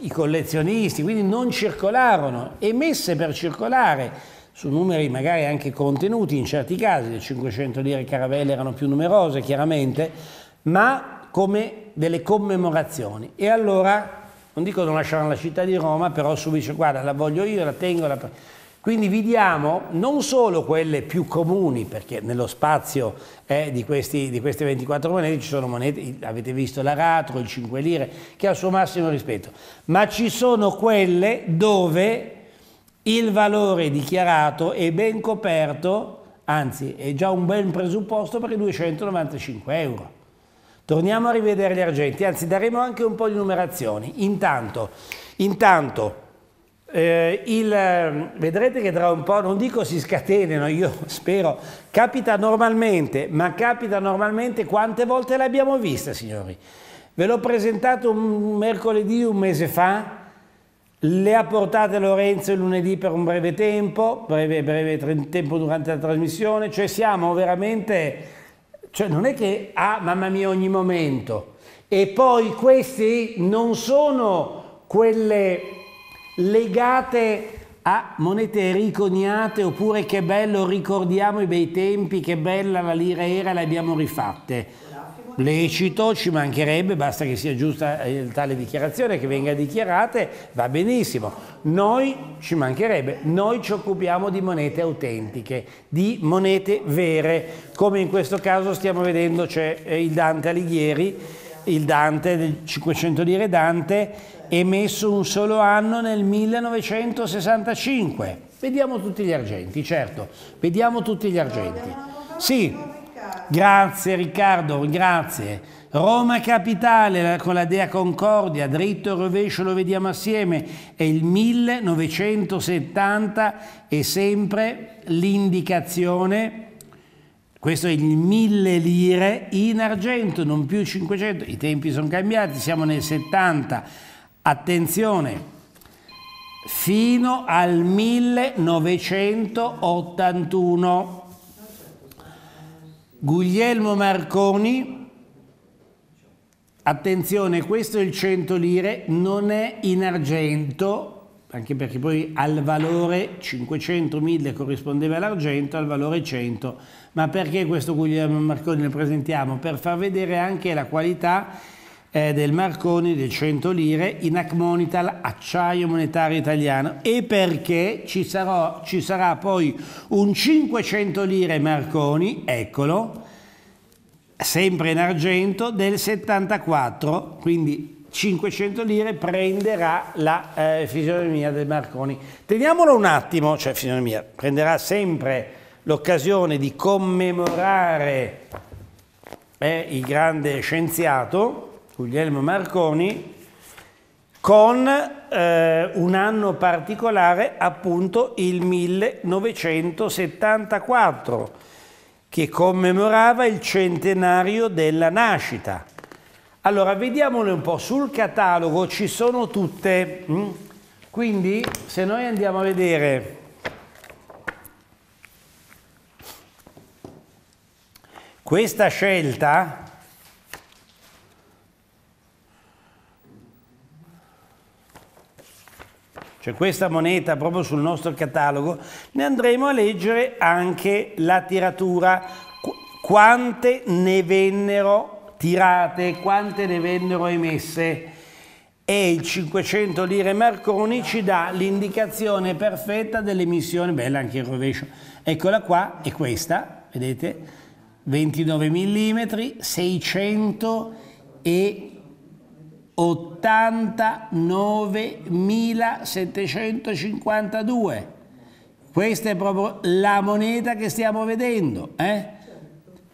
i collezionisti, quindi non circolarono, emesse per circolare su numeri magari anche contenuti in certi casi, le 500 lire caravelle erano più numerose chiaramente, ma come delle commemorazioni. E allora, non dico non lasciarono la città di Roma, però subito guarda, la voglio io, la tengo, la... Quindi vi diamo non solo quelle più comuni, perché nello spazio eh, di, questi, di, queste 24 monete ci sono monete, avete visto l'aratro, il 5 lire, che ha il suo massimo rispetto, ma ci sono quelle dove il valore dichiarato è ben coperto, anzi è già un bel presupposto per i 295 euro. Torniamo a rivedere gli argenti, anzi daremo anche un po' di numerazioni. Intanto, intanto eh, il, ehm, vedrete che tra un po', non dico si scatenano, io spero, capita normalmente, ma capita normalmente quante volte l'abbiamo vista, signori? Ve l'ho presentato un mercoledì un mese fa, le ha portate Lorenzo il lunedì per un breve tempo, breve, breve tempo durante la trasmissione, cioè siamo veramente, cioè non è che, ah mamma mia ogni momento, e poi questi non sono quelle legate a monete riconiate oppure che bello ricordiamo i bei tempi, che bella la lira era, le abbiamo rifatte. Lecito, ci mancherebbe, basta che sia giusta eh, tale dichiarazione, che venga dichiarata, va benissimo. Noi ci mancherebbe, noi ci occupiamo di monete autentiche, di monete vere, come in questo caso stiamo vedendo c'è eh, il Dante Alighieri, il Dante del 500 lire Dante emesso un solo anno nel 1965. Vediamo tutti gli argenti, certo, vediamo tutti gli argenti. Sì, grazie Riccardo, grazie. Roma Capitale con la Dea Concordia, dritto e rovescio lo vediamo assieme, è il 1970 e sempre l'indicazione, questo è il 1000 lire in argento, non più 500, i tempi sono cambiati, siamo nel 70 Attenzione, fino al 1981. Guglielmo Marconi, attenzione, questo è il 100 lire, non è in argento, anche perché poi al valore 500.000 corrispondeva all'argento, al valore 100. Ma perché questo Guglielmo Marconi lo presentiamo? Per far vedere anche la qualità eh, del Marconi del 100 lire in Acmonital Acciaio Monetario Italiano e perché ci, sarò, ci sarà poi un 500 lire Marconi, eccolo, sempre in argento del 74, quindi 500 lire prenderà la eh, fisionomia del Marconi. Teniamolo un attimo, cioè fisionomia, prenderà sempre l'occasione di commemorare eh, il grande scienziato Guglielmo Marconi, con eh, un anno particolare, appunto il 1974, che commemorava il centenario della nascita. Allora, vediamole un po', sul catalogo ci sono tutte, mm? quindi se noi andiamo a vedere questa scelta, cioè questa moneta proprio sul nostro catalogo, ne andremo a leggere anche la tiratura, Qu quante ne vennero tirate, quante ne vennero emesse e il 500 lire Marconi ci dà l'indicazione perfetta dell'emissione, bella anche il rovescio, eccola qua, è questa, vedete, 29 mm, 600 e 89.752. Questa è proprio la moneta che stiamo vedendo. Eh?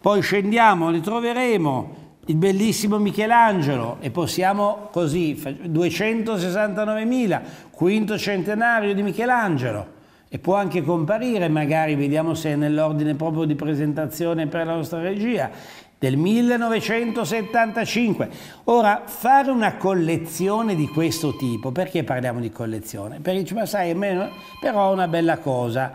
Poi scendiamo, li troveremo. il bellissimo Michelangelo e possiamo così, 269.000, quinto centenario di Michelangelo. E può anche comparire, magari vediamo se è nell'ordine proprio di presentazione per la nostra regia, del 1975. Ora, fare una collezione di questo tipo, perché parliamo di collezione? Perché dici, ma sai, me, però è una bella cosa.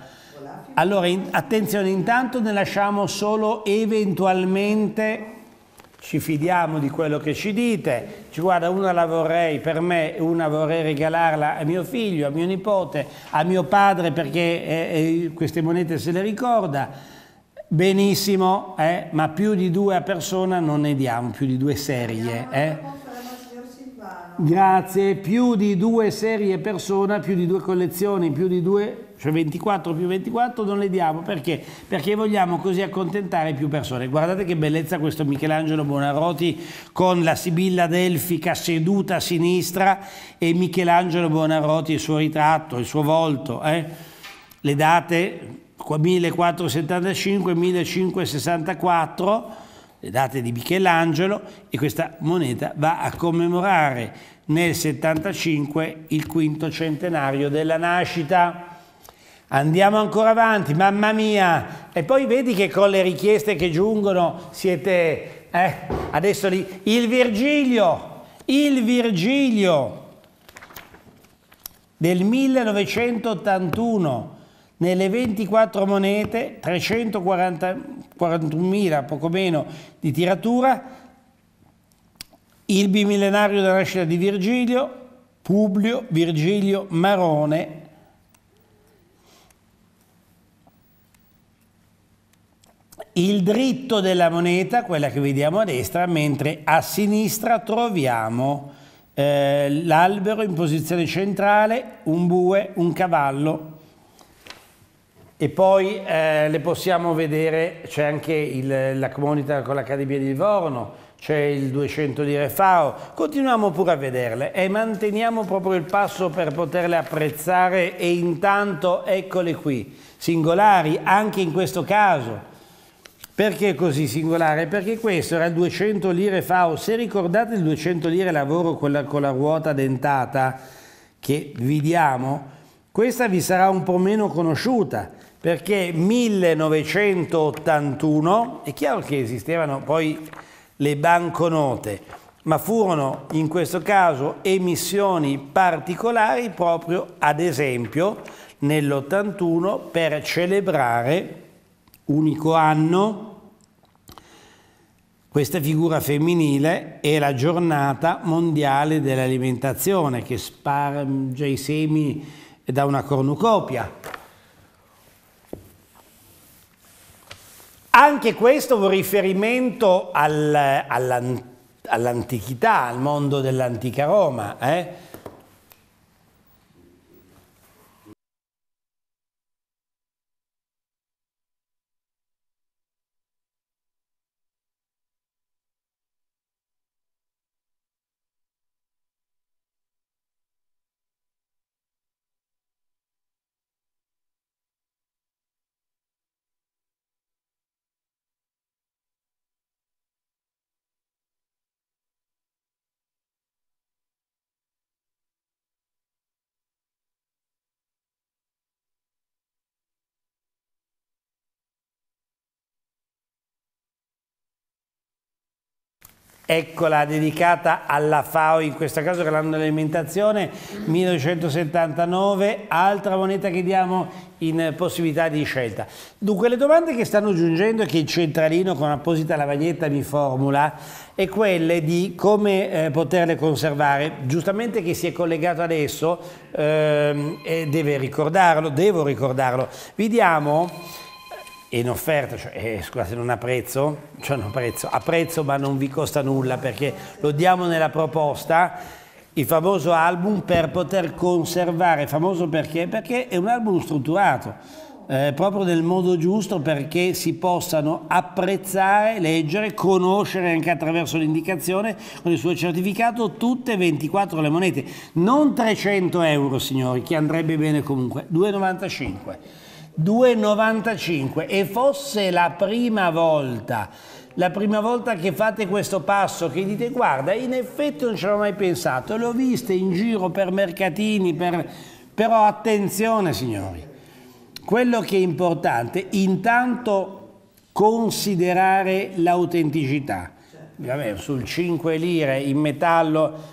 Allora, in, attenzione, intanto ne lasciamo solo eventualmente, ci fidiamo di quello che ci dite, ci guarda, una la vorrei per me, una vorrei regalarla a mio figlio, a mio nipote, a mio padre, perché eh, eh queste monete se le ricorda Benissimo, eh? ma più di due a persona non ne diamo, più di due serie. Eh? Grazie, più di due serie persona, più di due collezioni, più di due, cioè 24 più 24 non le diamo perché? Perché vogliamo così accontentare più persone. Guardate che bellezza questo Michelangelo Buonarroti con la Sibilla Delfica seduta a sinistra e Michelangelo Buonarroti il suo ritratto, il suo volto. Eh? Le date 1475 1564 le date di Michelangelo e questa moneta va a commemorare nel 75 il quinto centenario della nascita. Andiamo ancora avanti, mamma mia! E poi vedi che con le richieste che giungono siete... Eh, adesso lì... Il Virgilio! Il Virgilio! Del 1981 nelle 24 monete, 341.000 poco meno di tiratura, il bimillenario della nascita di Virgilio, Publio Virgilio Marone, il dritto della moneta, quella che vediamo a destra, mentre a sinistra troviamo eh, l'albero in posizione centrale, un bue, un cavallo e poi eh, le possiamo vedere, c'è anche il, la comunità con l'Accademia di Livorno, c'è il 200 di Refao, continuiamo pure a vederle e manteniamo proprio il passo per poterle apprezzare e intanto eccole qui, singolari anche in questo caso. Perché così singolare? Perché questo era il 200 lire FAO, se ricordate il 200 lire lavoro con la, con la ruota dentata che vi diamo, questa vi sarà un po' meno conosciuta perché 1981 è chiaro che esistevano poi le banconote, ma furono in questo caso emissioni particolari proprio ad esempio nell'81 per celebrare unico anno questa figura femminile è la giornata mondiale dell'alimentazione che sparge i semi da una cornucopia Anche questo è un riferimento al, all'antichità, al mondo dell'antica Roma. Eh? Eccola, dedicata alla FAO, in questo caso che l'anno dell'alimentazione 1979, altra moneta che diamo in possibilità di scelta. Dunque le domande che stanno giungendo e che il centralino con apposita lavagnetta mi formula è quelle di come eh, poterle conservare. Giustamente chi si è collegato adesso ehm, e deve ricordarlo, devo ricordarlo. Vi diamo in offerta, cioè, eh, scusate, non a prezzo, cioè non ha prezzo, ha prezzo ma non vi costa nulla perché lo diamo nella proposta, il famoso album per poter conservare, famoso perché? Perché è un album strutturato, eh, proprio nel modo giusto perché si possano apprezzare, leggere, conoscere anche attraverso l'indicazione con il suo certificato tutte 24 le monete, non 300 euro signori, che andrebbe bene comunque, 2,95 2,95 e fosse la prima volta la prima volta che fate questo passo che dite guarda in effetti non ce l'ho mai pensato le ho viste in giro per mercatini per... però attenzione signori quello che è importante intanto considerare l'autenticità sul 5 lire in metallo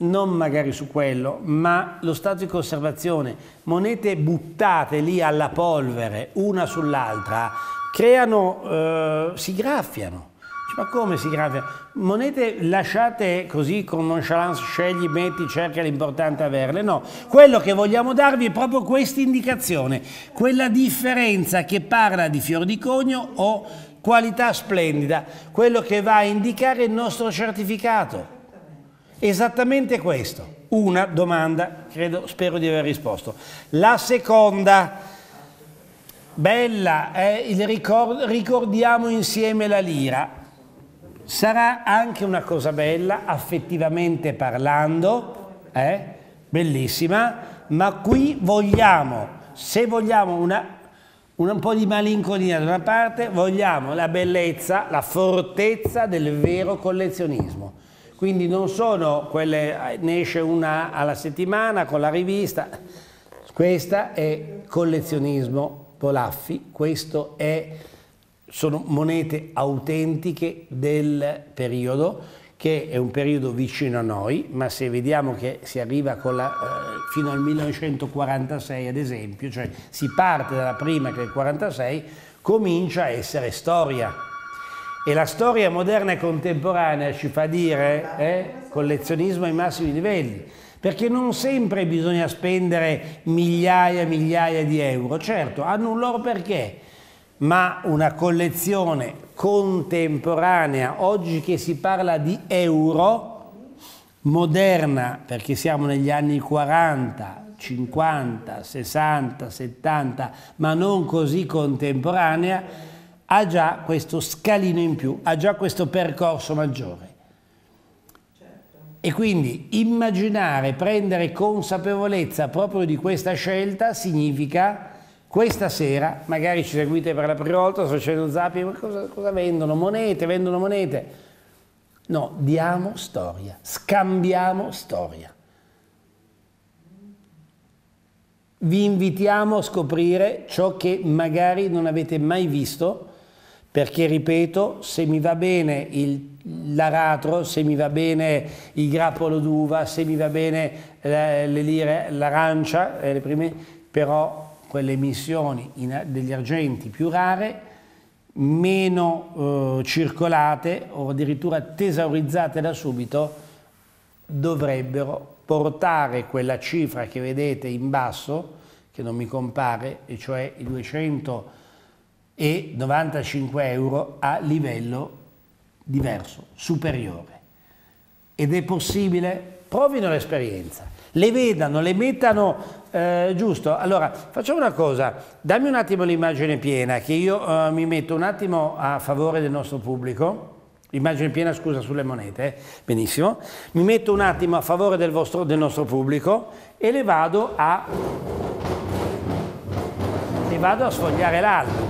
non magari su quello, ma lo stato di conservazione, monete buttate lì alla polvere, una sull'altra, creano, eh, si graffiano. Ma come si graffiano? Monete lasciate così con nonchalance, scegli, metti, cerca, l'importante averle. No, quello che vogliamo darvi è proprio questa indicazione, quella differenza che parla di fior di cogno o qualità splendida, quello che va a indicare il nostro certificato. Esattamente questo. Una domanda, credo, spero di aver risposto. La seconda, bella, eh, ricord ricordiamo insieme la lira. Sarà anche una cosa bella, affettivamente parlando, eh? bellissima, ma qui vogliamo, se vogliamo una un po' di malinconia da una parte, vogliamo la bellezza, la fortezza del vero collezionismo quindi non sono quelle, ne esce una alla settimana con la rivista, questa è collezionismo Polaffi, queste è, sono monete autentiche del periodo, che è un periodo vicino a noi, ma se vediamo che si arriva la, eh, fino al 1946 ad esempio, cioè si parte dalla prima che è il 1946, comincia a essere storia e la storia moderna e contemporanea ci fa dire eh, collezionismo ai massimi livelli, perché non sempre bisogna spendere migliaia e migliaia di euro, certo, hanno un loro perché, ma una collezione contemporanea, oggi che si parla di euro, moderna, perché siamo negli anni 40, 50, 60, 70, ma non così contemporanea, ha già questo scalino in più, ha già questo percorso maggiore. E quindi immaginare, prendere consapevolezza proprio di questa scelta significa questa sera, magari ci seguite per la prima volta, sto facendo zapping, ma cosa, cosa vendono? Monete, vendono monete. No, diamo storia, scambiamo storia. Vi invitiamo a scoprire ciò che magari non avete mai visto perché ripeto, se mi va bene l'aratro, se mi va bene il grappolo d'uva, se mi va bene eh, le lire, l'arancia, eh, le prime, però quelle emissioni in, degli argenti più rare, meno eh, circolate o addirittura tesaurizzate da subito, dovrebbero portare quella cifra che vedete in basso, che non mi compare, e cioè i 200 e 95 euro a livello diverso, superiore. Ed è possibile? Provino l'esperienza, le vedano, le mettano eh, giusto. Allora, facciamo una cosa, dammi un attimo l'immagine piena, che io eh, mi metto un attimo a favore del nostro pubblico. Immagine piena, scusa, sulle monete, eh? benissimo. Mi metto un attimo a favore del, vostro, del nostro pubblico e le vado a, le vado a sfogliare l'album.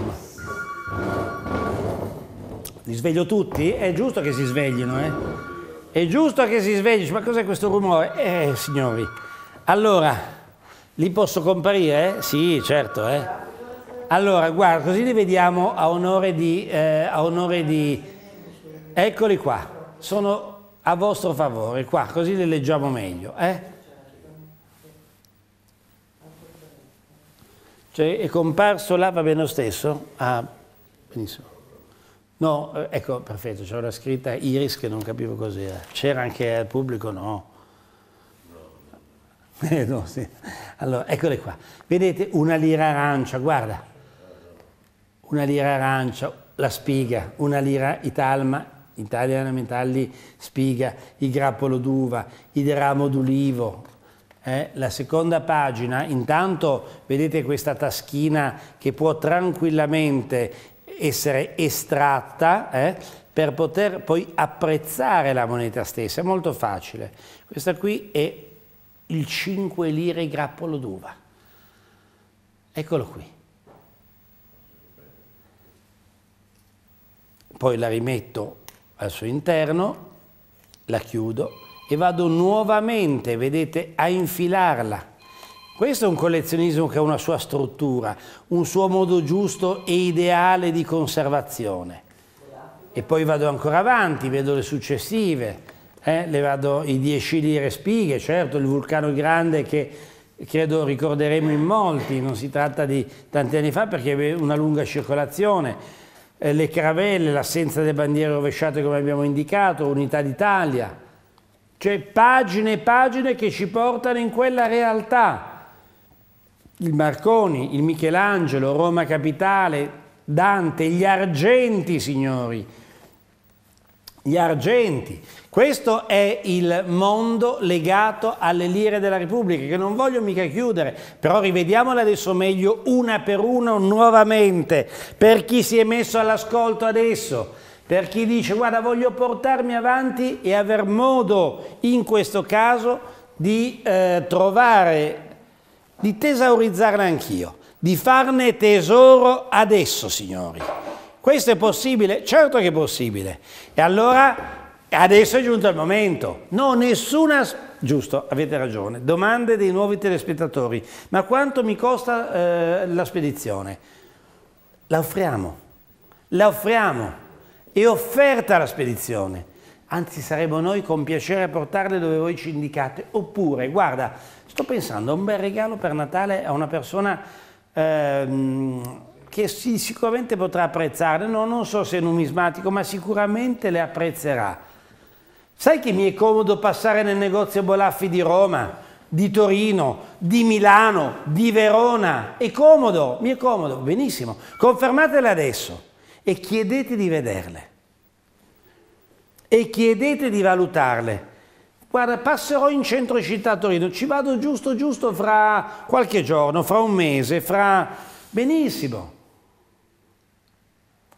Li sveglio tutti? È giusto che si sveglino, eh? È giusto che si sveglino, ma cos'è questo rumore? Eh, signori, allora, li posso comparire? Sì, certo, eh. Allora, guarda, così li vediamo a onore di... Eh, a onore di... Eccoli qua, sono a vostro favore, qua, così li leggiamo meglio, eh? Cioè, è comparso là, va bene lo stesso? Ah, benissimo. No, eh, ecco, perfetto, c'era la scritta Iris che non capivo cos'era. C'era anche al pubblico? No. Eh, no, sì. Allora, eccole qua. Vedete una lira arancia, guarda. Una lira arancia, la spiga, una lira italma, italiana metalli, spiga, il grappolo d'uva, il ramo d'ulivo. Eh? La seconda pagina, intanto vedete questa taschina che può tranquillamente essere estratta eh, per poter poi apprezzare la moneta stessa. È molto facile. Questa qui è il 5 lire grappolo d'uva. Eccolo qui. Poi la rimetto al suo interno, la chiudo e vado nuovamente, vedete, a infilarla questo è un collezionismo che ha una sua struttura, un suo modo giusto e ideale di conservazione. E poi vado ancora avanti, vedo le successive, eh? le vado, i dieci lire spighe, certo il vulcano grande che credo ricorderemo in molti, non si tratta di tanti anni fa perché aveva una lunga circolazione, eh, le caravelle, l'assenza delle bandiere rovesciate come abbiamo indicato, Unità d'Italia, cioè pagine e pagine che ci portano in quella realtà il Marconi, il Michelangelo, Roma Capitale, Dante, gli argenti, signori. Gli argenti. Questo è il mondo legato alle lire della Repubblica, che non voglio mica chiudere, però rivediamola adesso meglio una per una nuovamente, per chi si è messo all'ascolto adesso per chi dice guarda voglio portarmi avanti e aver modo in questo caso di eh, trovare di tesaurizzarla anch'io, di farne tesoro adesso, signori. Questo è possibile? Certo che è possibile. E allora adesso è giunto il momento. No, nessuna... Giusto, avete ragione. Domande dei nuovi telespettatori. Ma quanto mi costa eh, la spedizione? La offriamo. La offriamo. È offerta la spedizione. Anzi, saremo noi con piacere a portarle dove voi ci indicate. Oppure, guarda, Sto pensando a un bel regalo per Natale a una persona ehm, che sì, sicuramente potrà apprezzare, no, non so se è numismatico, ma sicuramente le apprezzerà. Sai che mi è comodo passare nel negozio Bolaffi di Roma? di Torino, di Milano, di Verona. È comodo, mi è comodo, benissimo. Confermatele adesso e chiedete di vederle e chiedete di valutarle. Guarda, passerò in centro città a Torino, ci vado giusto giusto fra qualche giorno, fra un mese, fra... Benissimo.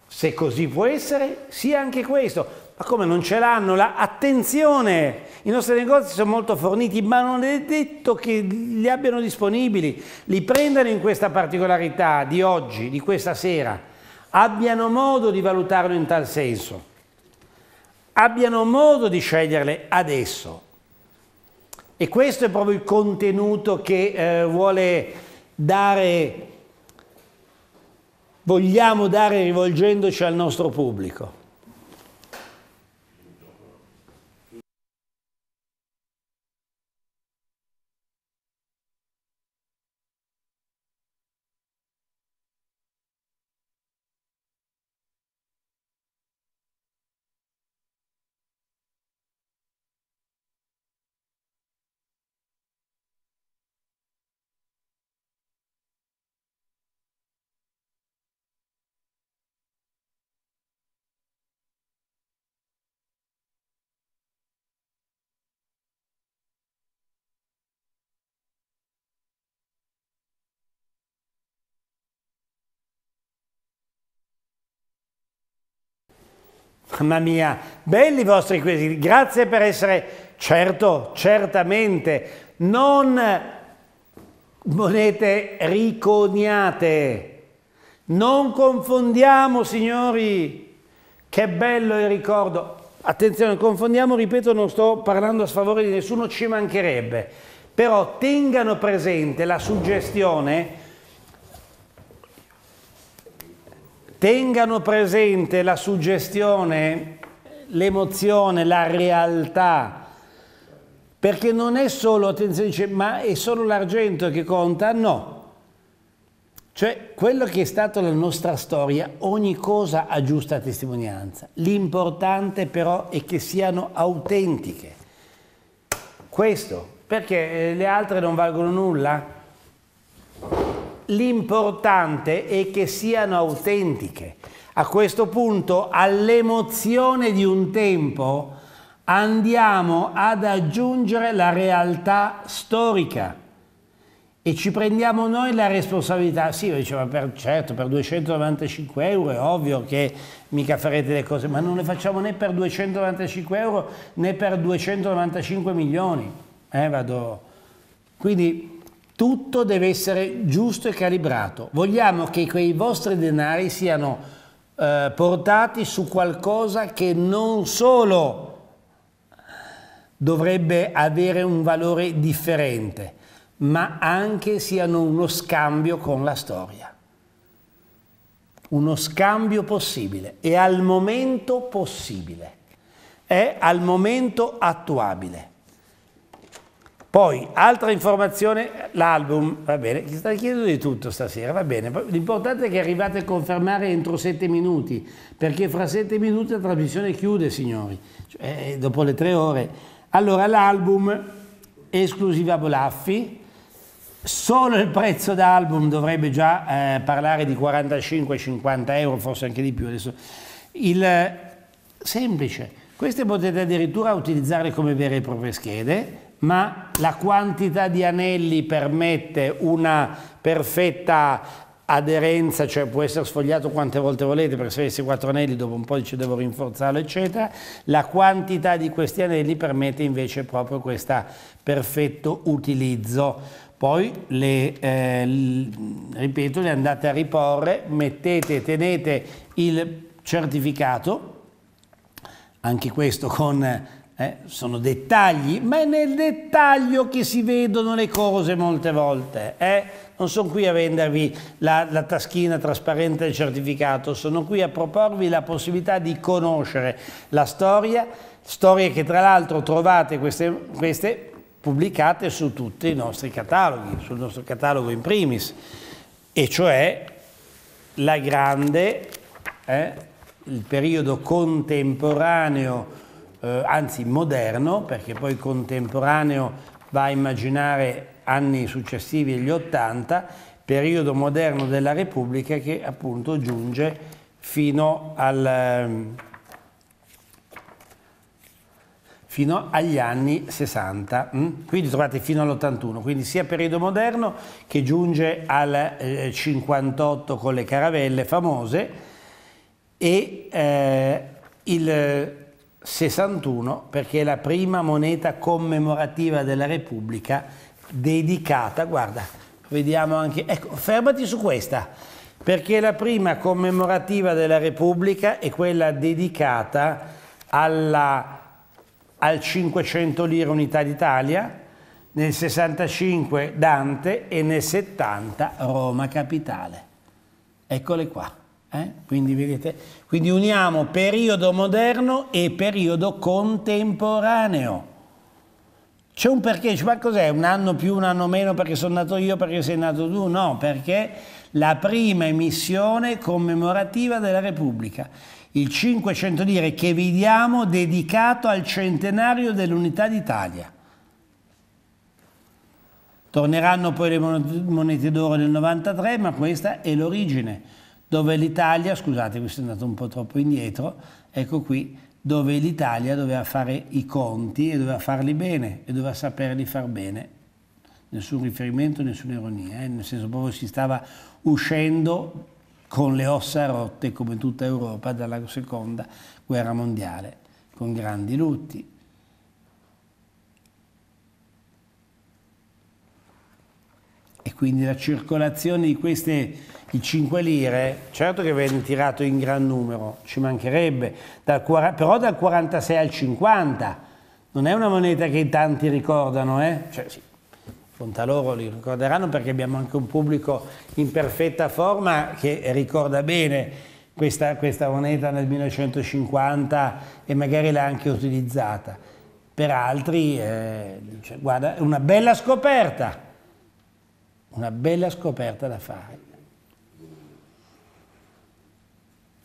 Se così può essere, sia anche questo. Ma come non ce l'hanno? La... Attenzione! I nostri negozi sono molto forniti, ma non è detto che li abbiano disponibili. Li prendano in questa particolarità di oggi, di questa sera. Abbiano modo di valutarlo in tal senso abbiano modo di sceglierle adesso. E questo è proprio il contenuto che eh, vuole dare, vogliamo dare rivolgendoci al nostro pubblico. Mamma mia, belli i vostri quesiti, grazie per essere, certo, certamente, non monete riconiate. Non confondiamo, signori, che bello il ricordo. Attenzione, confondiamo, ripeto, non sto parlando a sfavore di nessuno, ci mancherebbe. Però tengano presente la suggestione Tengano presente la suggestione, l'emozione, la realtà, perché non è solo, attenzione, dice, ma è solo l'argento che conta? No. Cioè, quello che è stato la nostra storia, ogni cosa ha giusta testimonianza. L'importante però è che siano autentiche. Questo, perché eh, le altre non valgono nulla? l'importante è che siano autentiche. A questo punto all'emozione di un tempo andiamo ad aggiungere la realtà storica e ci prendiamo noi la responsabilità. Sì, diceva, dicevo, per, certo, per 295 euro è ovvio che mica farete le cose, ma non le facciamo né per 295 euro né per 295 milioni. Eh, vado. Quindi tutto deve essere giusto e calibrato. Vogliamo che quei vostri denari siano eh, portati su qualcosa che non solo dovrebbe avere un valore differente, ma anche siano uno scambio con la storia. Uno scambio possibile e al momento possibile, è al momento attuabile. Poi, altra informazione, l'album, va bene, ti sta chiedendo di tutto stasera, va bene, l'importante è che arrivate a confermare entro sette minuti, perché fra sette minuti la trasmissione chiude, signori, cioè, eh, dopo le tre ore. Allora, l'album, esclusiva Bolaffi, solo il prezzo d'album dovrebbe già eh, parlare di 45-50 euro, forse anche di più adesso. Il, eh, semplice, queste potete addirittura utilizzarle come vere e proprie schede, ma la quantità di anelli permette una perfetta aderenza, cioè può essere sfogliato quante volte volete, perché se avessi quattro anelli dopo un po' ci devo rinforzarlo, eccetera. La quantità di questi anelli permette invece proprio questo perfetto utilizzo. Poi le, eh, ripeto, le andate a riporre, mettete, tenete il certificato, anche questo con eh, sono dettagli, ma è nel dettaglio che si vedono le cose molte volte. Eh? Non sono qui a vendervi la, la, taschina trasparente del certificato, sono qui a proporvi la possibilità di conoscere la storia, storie che tra l'altro trovate queste, queste pubblicate su tutti i nostri cataloghi, sul nostro catalogo in primis, e cioè la grande, eh, il periodo contemporaneo eh, anzi moderno, perché poi contemporaneo va a immaginare anni successivi gli 80, periodo moderno della Repubblica che appunto giunge fino, al, ehm, fino agli anni 60, mm? quindi trovate fino all'81, quindi sia periodo moderno che giunge al 58 eh, con le caravelle famose e eh, il 61 perché è la prima moneta commemorativa della Repubblica dedicata, guarda, vediamo anche, ecco, fermati su questa, perché la prima commemorativa della Repubblica è quella dedicata alla, al 500 lire unità d'Italia, nel 65 Dante e nel 70 Roma capitale. Eccole qua. Eh? Quindi, vedete? Quindi uniamo periodo moderno e periodo contemporaneo. C'è un perché, ma cos'è? Un anno più, un anno meno perché sono nato io, perché sei nato tu? No, perché la prima emissione commemorativa della Repubblica, il 500 lire che vi diamo dedicato al centenario dell'unità d'Italia. Torneranno poi le monete d'oro nel 93, ma questa è l'origine dove l'Italia, scusate mi sono andato un po' troppo indietro, ecco qui, dove l'Italia doveva fare i conti e doveva farli bene e doveva saperli far bene. Nessun riferimento, nessuna ironia, eh? nel senso proprio si stava uscendo con le ossa rotte come tutta Europa dalla seconda guerra mondiale, con grandi lutti. E quindi la circolazione di queste i 5 lire, certo che venne tirato in gran numero, ci mancherebbe, dal, però dal 46 al 50, non è una moneta che tanti ricordano, eh? Cioè, sì, conta loro, li ricorderanno perché abbiamo anche un pubblico in perfetta forma che ricorda bene questa, questa moneta nel 1950 e magari l'ha anche utilizzata. Per altri, eh, cioè, guarda, è una bella scoperta, una bella scoperta da fare.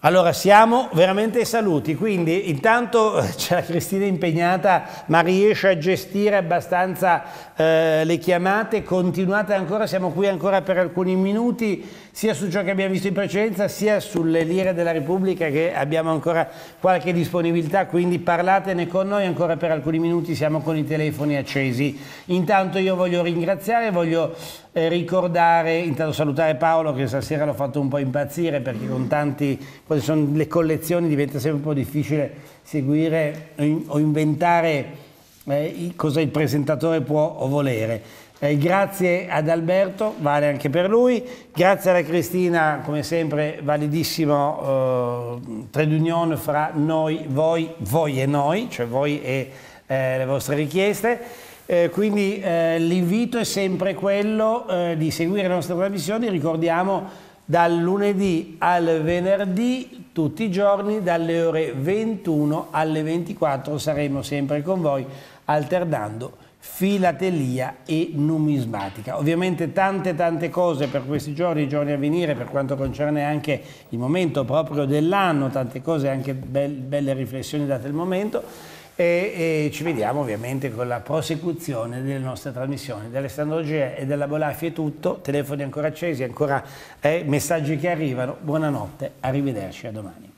Allora siamo veramente saluti, quindi intanto eh, c'è la Cristina impegnata ma riesce a gestire abbastanza eh, le chiamate, continuate ancora, siamo qui ancora per alcuni minuti, sia su ciò che abbiamo visto in precedenza sia sulle lire della Repubblica che abbiamo ancora qualche disponibilità, quindi parlatene con noi ancora per alcuni minuti, siamo con i telefoni accesi. Intanto io voglio ringraziare, voglio eh, ricordare, intanto salutare Paolo che stasera l'ho fatto un po' impazzire perché con tanti, quando sono le collezioni diventa sempre un po' difficile seguire o inventare eh, cosa il presentatore può o volere. Eh, grazie ad Alberto, vale anche per lui. Grazie alla Cristina, come sempre, validissimo eh, trade union fra noi, voi, voi e noi, cioè voi e eh, le vostre richieste. Eh, quindi eh, l'invito è sempre quello eh, di seguire le nostre trasmissioni, ricordiamo dal lunedì al venerdì, tutti i giorni, dalle ore 21 alle 24 saremo sempre con voi alternando filatelia e numismatica. Ovviamente tante tante cose per questi giorni, i giorni a venire, per quanto concerne anche il momento proprio dell'anno, tante cose, anche be belle riflessioni date il momento. E, e, ci vediamo ovviamente con la prosecuzione delle nostre trasmissioni. Dall'Alessandrogia e dalla Bolafi è tutto, telefoni ancora accesi, ancora eh, messaggi che arrivano. Buonanotte, arrivederci, a domani.